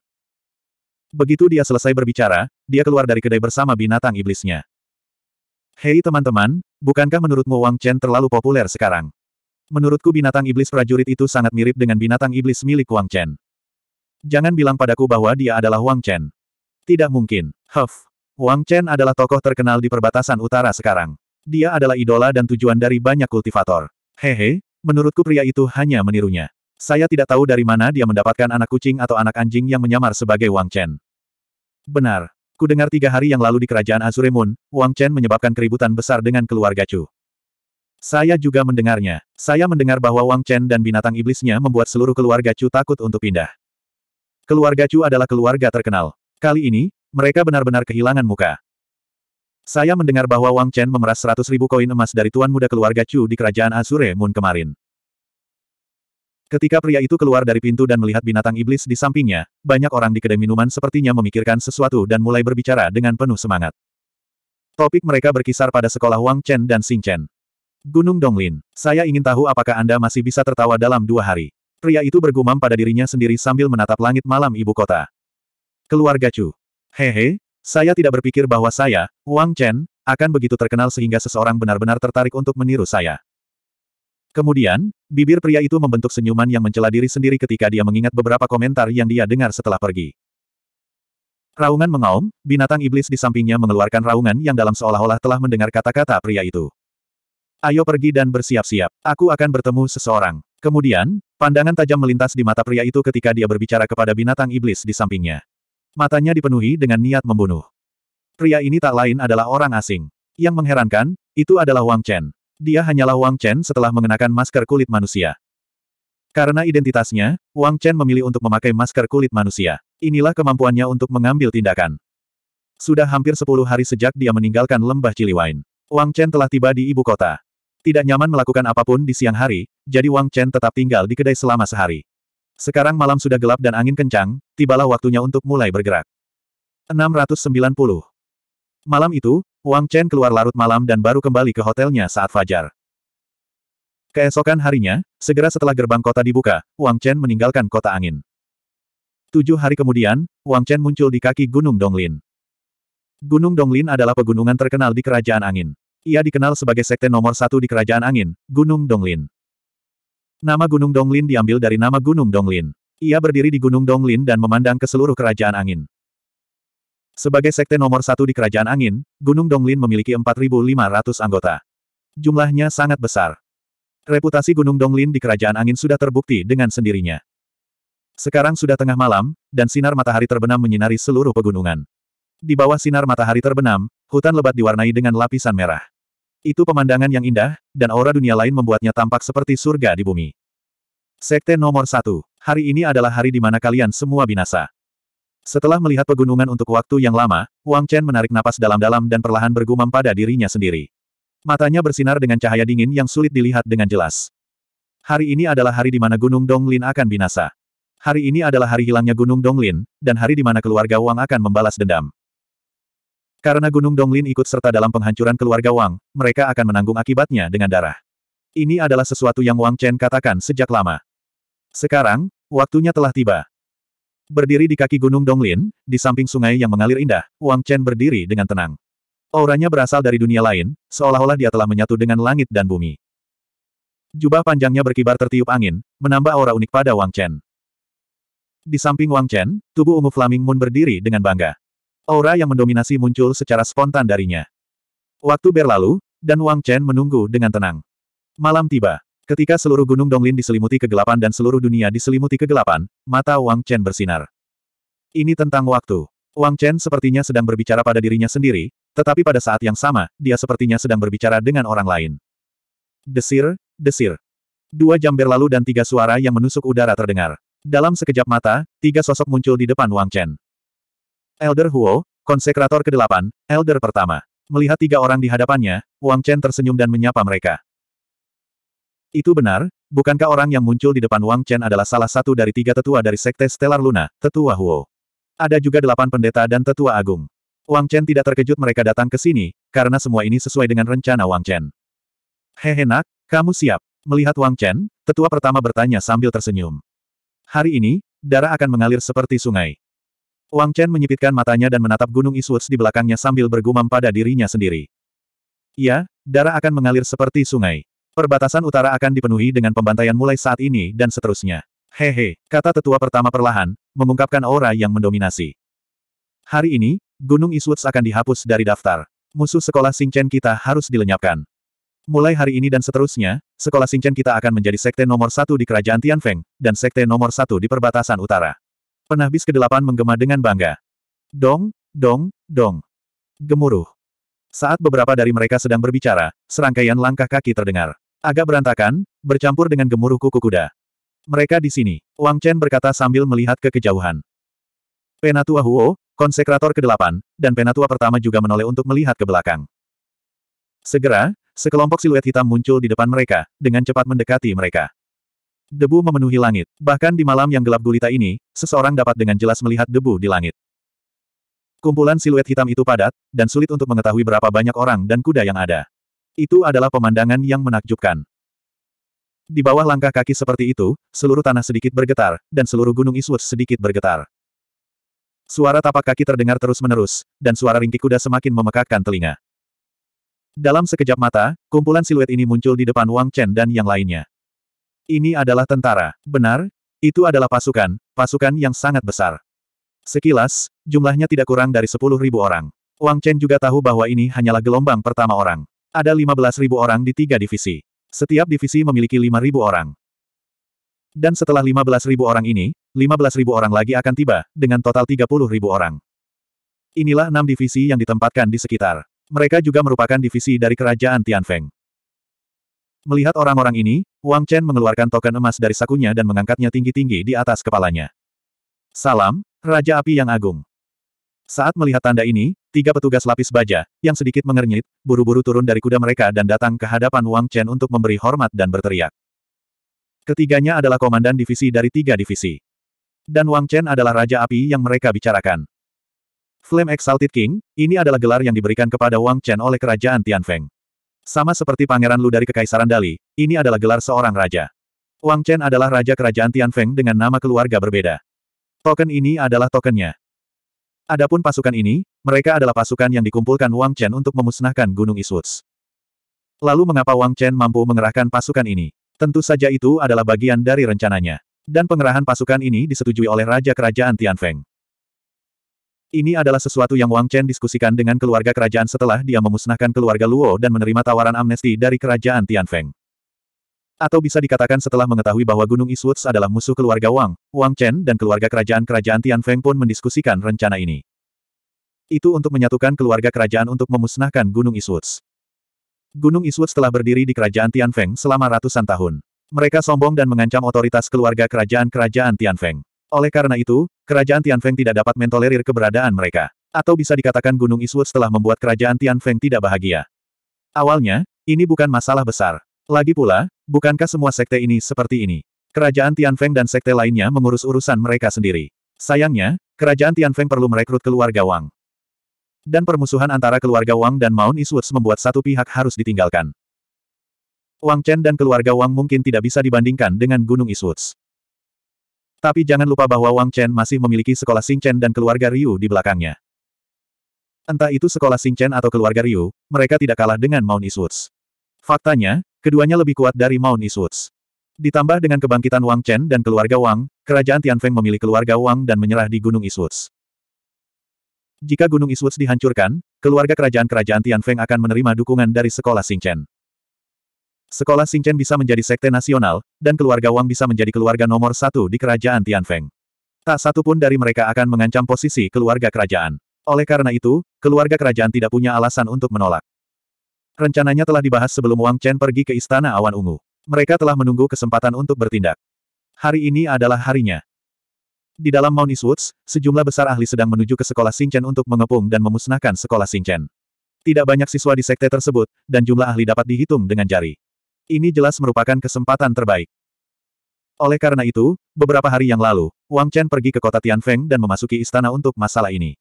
Begitu dia selesai berbicara, dia keluar dari kedai bersama binatang iblisnya. Hei teman-teman, bukankah menurutmu Wang Chen terlalu populer sekarang? Menurutku binatang iblis prajurit itu sangat mirip dengan binatang iblis milik Wang Chen. Jangan bilang padaku bahwa dia adalah Wang Chen. Tidak mungkin. Huff. Wang Chen adalah tokoh terkenal di perbatasan utara sekarang. Dia adalah idola dan tujuan dari banyak kultivator. Hehe, Menurutku pria itu hanya menirunya. Saya tidak tahu dari mana dia mendapatkan anak kucing atau anak anjing yang menyamar sebagai Wang Chen. Benar. Ku dengar tiga hari yang lalu di kerajaan Azure Moon, Wang Chen menyebabkan keributan besar dengan keluarga Chu. Saya juga mendengarnya. Saya mendengar bahwa Wang Chen dan binatang iblisnya membuat seluruh keluarga Chu takut untuk pindah. Keluarga Chu adalah keluarga terkenal. Kali ini, mereka benar-benar kehilangan muka. Saya mendengar bahwa Wang Chen memeras 100 ribu koin emas dari tuan muda keluarga Chu di kerajaan Azure Moon kemarin. Ketika pria itu keluar dari pintu dan melihat binatang iblis di sampingnya, banyak orang di kedai minuman sepertinya memikirkan sesuatu dan mulai berbicara dengan penuh semangat. Topik mereka berkisar pada sekolah Wang Chen dan Xing Chen. Gunung Donglin, saya ingin tahu apakah Anda masih bisa tertawa dalam dua hari. Pria itu bergumam pada dirinya sendiri sambil menatap langit malam ibu kota. Keluarga Chu. Hehe, saya tidak berpikir bahwa saya, Wang Chen, akan begitu terkenal sehingga seseorang benar-benar tertarik untuk meniru saya. Kemudian, bibir pria itu membentuk senyuman yang mencela diri sendiri ketika dia mengingat beberapa komentar yang dia dengar setelah pergi. Raungan mengaum, binatang iblis di sampingnya mengeluarkan raungan yang dalam seolah-olah telah mendengar kata-kata pria itu. Ayo pergi dan bersiap-siap, aku akan bertemu seseorang. Kemudian, pandangan tajam melintas di mata pria itu ketika dia berbicara kepada binatang iblis di sampingnya. Matanya dipenuhi dengan niat membunuh. Pria ini tak lain adalah orang asing. Yang mengherankan, itu adalah Wang Chen. Dia hanyalah Wang Chen setelah mengenakan masker kulit manusia. Karena identitasnya, Wang Chen memilih untuk memakai masker kulit manusia. Inilah kemampuannya untuk mengambil tindakan. Sudah hampir sepuluh hari sejak dia meninggalkan lembah Ciliwain. Wang Chen telah tiba di ibu kota. Tidak nyaman melakukan apapun di siang hari, jadi Wang Chen tetap tinggal di kedai selama sehari. Sekarang malam sudah gelap dan angin kencang, tibalah waktunya untuk mulai bergerak. 690. Malam itu, Wang Chen keluar larut malam dan baru kembali ke hotelnya saat fajar. Keesokan harinya, segera setelah gerbang kota dibuka, Wang Chen meninggalkan kota angin. Tujuh hari kemudian, Wang Chen muncul di kaki Gunung Donglin. Gunung Donglin adalah pegunungan terkenal di Kerajaan Angin. Ia dikenal sebagai sekte nomor satu di Kerajaan Angin, Gunung Donglin. Nama Gunung Donglin diambil dari nama Gunung Donglin. Ia berdiri di Gunung Donglin dan memandang ke seluruh kerajaan angin. Sebagai sekte nomor satu di kerajaan angin, Gunung Donglin memiliki 4.500 anggota. Jumlahnya sangat besar. Reputasi Gunung Donglin di kerajaan angin sudah terbukti dengan sendirinya. Sekarang sudah tengah malam, dan sinar matahari terbenam menyinari seluruh pegunungan. Di bawah sinar matahari terbenam, hutan lebat diwarnai dengan lapisan merah. Itu pemandangan yang indah, dan aura dunia lain membuatnya tampak seperti surga di bumi. Sekte nomor satu, hari ini adalah hari di mana kalian semua binasa. Setelah melihat pegunungan untuk waktu yang lama, Wang Chen menarik napas dalam-dalam dan perlahan bergumam pada dirinya sendiri. Matanya bersinar dengan cahaya dingin yang sulit dilihat dengan jelas. Hari ini adalah hari di mana Gunung Donglin akan binasa. Hari ini adalah hari hilangnya Gunung Donglin, dan hari di mana keluarga Wang akan membalas dendam. Karena Gunung Donglin ikut serta dalam penghancuran keluarga Wang, mereka akan menanggung akibatnya dengan darah. Ini adalah sesuatu yang Wang Chen katakan sejak lama. Sekarang, waktunya telah tiba. Berdiri di kaki Gunung Donglin, di samping sungai yang mengalir indah, Wang Chen berdiri dengan tenang. Auranya berasal dari dunia lain, seolah-olah dia telah menyatu dengan langit dan bumi. Jubah panjangnya berkibar tertiup angin, menambah aura unik pada Wang Chen. Di samping Wang Chen, tubuh ungu Flaming Moon berdiri dengan bangga. Aura yang mendominasi muncul secara spontan darinya. Waktu berlalu, dan Wang Chen menunggu dengan tenang. Malam tiba. Ketika seluruh gunung Donglin diselimuti kegelapan dan seluruh dunia diselimuti kegelapan, mata Wang Chen bersinar. Ini tentang waktu. Wang Chen sepertinya sedang berbicara pada dirinya sendiri, tetapi pada saat yang sama, dia sepertinya sedang berbicara dengan orang lain. Desir, desir. Dua jam berlalu dan tiga suara yang menusuk udara terdengar. Dalam sekejap mata, tiga sosok muncul di depan Wang Chen. Elder Huo, konsekrator ke-8, Elder pertama. Melihat tiga orang di hadapannya, Wang Chen tersenyum dan menyapa mereka. Itu benar, bukankah orang yang muncul di depan Wang Chen adalah salah satu dari tiga tetua dari Sekte Stellar Luna, Tetua Huo? Ada juga delapan pendeta dan Tetua Agung. Wang Chen tidak terkejut mereka datang ke sini, karena semua ini sesuai dengan rencana Wang Chen. Hehe nak, kamu siap. Melihat Wang Chen, tetua pertama bertanya sambil tersenyum. Hari ini, darah akan mengalir seperti sungai. Wang Chen menyipitkan matanya dan menatap gunung Iswuts di belakangnya sambil bergumam pada dirinya sendiri. Ya, darah akan mengalir seperti sungai. Perbatasan utara akan dipenuhi dengan pembantaian mulai saat ini dan seterusnya. Hehe, kata tetua pertama perlahan, mengungkapkan aura yang mendominasi. Hari ini, Gunung Iswuts akan dihapus dari daftar. Musuh sekolah Chen kita harus dilenyapkan. Mulai hari ini dan seterusnya, sekolah Chen kita akan menjadi sekte nomor satu di kerajaan Tianfeng, dan sekte nomor satu di perbatasan utara. Penahbis ke-8 menggema dengan bangga. Dong, dong, dong. Gemuruh. Saat beberapa dari mereka sedang berbicara, serangkaian langkah kaki terdengar. Agak berantakan, bercampur dengan gemuruh kuku kuda. Mereka di sini, Wang Chen berkata sambil melihat ke kejauhan. Penatua Huo, konsekrator ke-8, dan penatua pertama juga menoleh untuk melihat ke belakang. Segera, sekelompok siluet hitam muncul di depan mereka, dengan cepat mendekati mereka. Debu memenuhi langit. Bahkan di malam yang gelap gulita ini, seseorang dapat dengan jelas melihat debu di langit. Kumpulan siluet hitam itu padat, dan sulit untuk mengetahui berapa banyak orang dan kuda yang ada. Itu adalah pemandangan yang menakjubkan. Di bawah langkah kaki seperti itu, seluruh tanah sedikit bergetar, dan seluruh gunung Iswut sedikit bergetar. Suara tapak kaki terdengar terus-menerus, dan suara ringkik kuda semakin memekakkan telinga. Dalam sekejap mata, kumpulan siluet ini muncul di depan Wang Chen dan yang lainnya. Ini adalah tentara, benar? Itu adalah pasukan, pasukan yang sangat besar. Sekilas, jumlahnya tidak kurang dari sepuluh ribu orang. Wang Chen juga tahu bahwa ini hanyalah gelombang pertama orang. Ada lima belas ribu orang di tiga divisi. Setiap divisi memiliki lima ribu orang. Dan setelah lima belas ribu orang ini, lima belas ribu orang lagi akan tiba, dengan total tiga puluh ribu orang. Inilah enam divisi yang ditempatkan di sekitar. Mereka juga merupakan divisi dari kerajaan Tianfeng. Melihat orang-orang ini, Wang Chen mengeluarkan token emas dari sakunya dan mengangkatnya tinggi-tinggi di atas kepalanya. Salam, Raja Api yang Agung. Saat melihat tanda ini, tiga petugas lapis baja, yang sedikit mengernyit, buru-buru turun dari kuda mereka dan datang ke hadapan Wang Chen untuk memberi hormat dan berteriak. Ketiganya adalah komandan divisi dari tiga divisi. Dan Wang Chen adalah Raja Api yang mereka bicarakan. Flame Exalted King, ini adalah gelar yang diberikan kepada Wang Chen oleh kerajaan Tianfeng. Sama seperti Pangeran Lu dari Kekaisaran Dali, ini adalah gelar seorang raja. Wang Chen adalah raja kerajaan Tian Feng dengan nama keluarga berbeda. Token ini adalah tokennya. Adapun pasukan ini, mereka adalah pasukan yang dikumpulkan Wang Chen untuk memusnahkan Gunung Iswuts. Lalu mengapa Wang Chen mampu mengerahkan pasukan ini? Tentu saja itu adalah bagian dari rencananya. Dan pengerahan pasukan ini disetujui oleh Raja Kerajaan Tian Feng. Ini adalah sesuatu yang Wang Chen diskusikan dengan keluarga kerajaan setelah dia memusnahkan keluarga Luo dan menerima tawaran amnesti dari kerajaan Tianfeng. Atau bisa dikatakan setelah mengetahui bahwa Gunung Eastwoods adalah musuh keluarga Wang, Wang Chen dan keluarga kerajaan-kerajaan Tianfeng pun mendiskusikan rencana ini. Itu untuk menyatukan keluarga kerajaan untuk memusnahkan Gunung Eastwoods. Gunung Eastwoods telah berdiri di kerajaan Tianfeng selama ratusan tahun. Mereka sombong dan mengancam otoritas keluarga kerajaan-kerajaan Tianfeng. Oleh karena itu, kerajaan Tianfeng tidak dapat mentolerir keberadaan mereka. Atau bisa dikatakan Gunung Iswut setelah membuat kerajaan Tianfeng tidak bahagia. Awalnya, ini bukan masalah besar. Lagi pula, bukankah semua sekte ini seperti ini? Kerajaan Tianfeng dan sekte lainnya mengurus urusan mereka sendiri. Sayangnya, kerajaan Tianfeng perlu merekrut keluarga Wang. Dan permusuhan antara keluarga Wang dan Mount Iswut membuat satu pihak harus ditinggalkan. Wang Chen dan keluarga Wang mungkin tidak bisa dibandingkan dengan Gunung Iswoods. Tapi jangan lupa bahwa Wang Chen masih memiliki sekolah Chen dan keluarga Ryu di belakangnya. Entah itu sekolah Chen atau keluarga Ryu, mereka tidak kalah dengan Mount Eastwoods. Faktanya, keduanya lebih kuat dari Mount Eastwoods. Ditambah dengan kebangkitan Wang Chen dan keluarga Wang, kerajaan Tianfeng memilih keluarga Wang dan menyerah di Gunung Eastwoods. Jika Gunung Eastwoods dihancurkan, keluarga kerajaan-kerajaan Tianfeng akan menerima dukungan dari sekolah Chen. Sekolah Xingchen bisa menjadi sekte nasional, dan keluarga Wang bisa menjadi keluarga nomor satu di kerajaan Tianfeng. Tak satu pun dari mereka akan mengancam posisi keluarga kerajaan. Oleh karena itu, keluarga kerajaan tidak punya alasan untuk menolak. Rencananya telah dibahas sebelum Wang Chen pergi ke Istana Awan Ungu. Mereka telah menunggu kesempatan untuk bertindak. Hari ini adalah harinya. Di dalam Mount East Woods, sejumlah besar ahli sedang menuju ke sekolah Xingchen untuk mengepung dan memusnahkan sekolah Xingchen. Tidak banyak siswa di sekte tersebut, dan jumlah ahli dapat dihitung dengan jari. Ini jelas merupakan kesempatan terbaik. Oleh karena itu, beberapa hari yang lalu, Wang Chen pergi ke kota Tianfeng dan memasuki istana untuk masalah ini.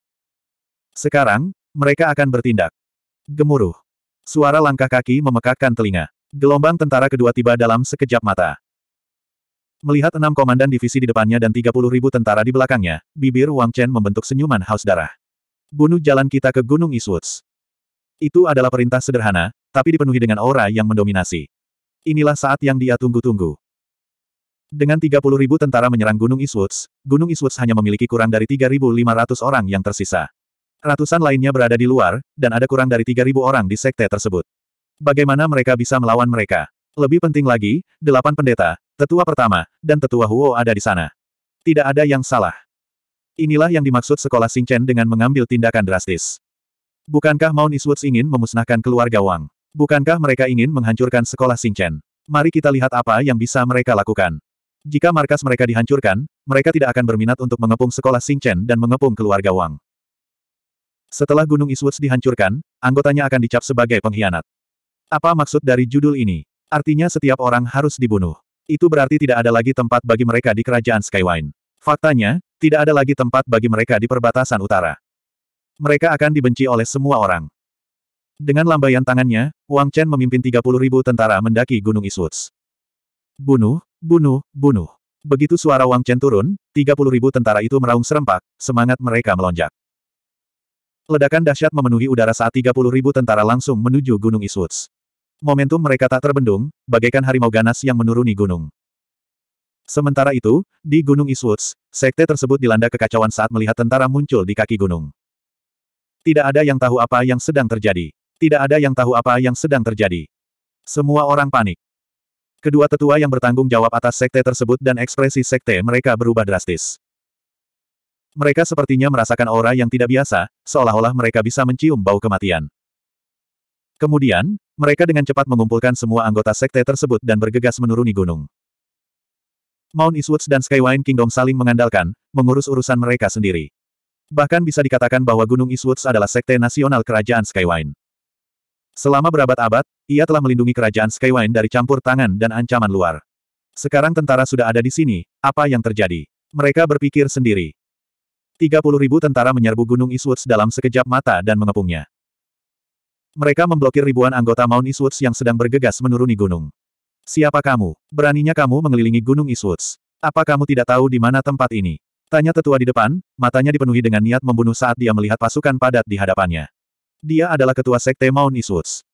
Sekarang, mereka akan bertindak. Gemuruh. Suara langkah kaki memekakkan telinga. Gelombang tentara kedua tiba dalam sekejap mata. Melihat enam komandan divisi di depannya dan 30 ribu tentara di belakangnya, bibir Wang Chen membentuk senyuman haus darah. Bunuh jalan kita ke Gunung Iswoods. Itu adalah perintah sederhana, tapi dipenuhi dengan aura yang mendominasi. Inilah saat yang dia tunggu-tunggu. Dengan 30.000 tentara menyerang Gunung Eastwoods, Gunung Eastwoods hanya memiliki kurang dari 3.500 orang yang tersisa. Ratusan lainnya berada di luar, dan ada kurang dari 3.000 orang di sekte tersebut. Bagaimana mereka bisa melawan mereka? Lebih penting lagi, delapan pendeta, tetua pertama, dan tetua Huo ada di sana. Tidak ada yang salah. Inilah yang dimaksud sekolah Singchen dengan mengambil tindakan drastis. Bukankah Mount Eastwoods ingin memusnahkan keluarga Wang? Bukankah mereka ingin menghancurkan sekolah Xingchen? Mari kita lihat apa yang bisa mereka lakukan. Jika markas mereka dihancurkan, mereka tidak akan berminat untuk mengepung sekolah Xingchen dan mengepung keluarga Wang. Setelah Gunung Eastwoods dihancurkan, anggotanya akan dicap sebagai pengkhianat. Apa maksud dari judul ini? Artinya setiap orang harus dibunuh. Itu berarti tidak ada lagi tempat bagi mereka di kerajaan Skywine. Faktanya, tidak ada lagi tempat bagi mereka di perbatasan utara. Mereka akan dibenci oleh semua orang. Dengan lambaian tangannya, Wang Chen memimpin 30 ribu tentara mendaki Gunung Isuts. Bunuh, bunuh, bunuh. Begitu suara Wang Chen turun, 30 ribu tentara itu meraung serempak, semangat mereka melonjak. Ledakan dahsyat memenuhi udara saat 30 ribu tentara langsung menuju Gunung Isuts. Momentum mereka tak terbendung, bagaikan harimau ganas yang menuruni gunung. Sementara itu, di Gunung Isuts, sekte tersebut dilanda kekacauan saat melihat tentara muncul di kaki gunung. Tidak ada yang tahu apa yang sedang terjadi. Tidak ada yang tahu apa yang sedang terjadi. Semua orang panik. Kedua tetua yang bertanggung jawab atas sekte tersebut dan ekspresi sekte mereka berubah drastis. Mereka sepertinya merasakan aura yang tidak biasa, seolah-olah mereka bisa mencium bau kematian. Kemudian, mereka dengan cepat mengumpulkan semua anggota sekte tersebut dan bergegas menuruni gunung. Mount Eastwoods dan Skywine Kingdom saling mengandalkan, mengurus urusan mereka sendiri. Bahkan bisa dikatakan bahwa Gunung Eastwoods adalah sekte nasional kerajaan Skywine. Selama berabad-abad, ia telah melindungi kerajaan Skywine dari campur tangan dan ancaman luar. Sekarang tentara sudah ada di sini, apa yang terjadi? Mereka berpikir sendiri. 30 ribu tentara menyerbu Gunung Eastwoods dalam sekejap mata dan mengepungnya. Mereka memblokir ribuan anggota Mount Eastwoods yang sedang bergegas menuruni gunung. Siapa kamu? Beraninya kamu mengelilingi Gunung Eastwoods. Apa kamu tidak tahu di mana tempat ini? Tanya tetua di depan, matanya dipenuhi dengan niat membunuh saat dia melihat pasukan padat di hadapannya. Dia adalah ketua sekte Mount Isus.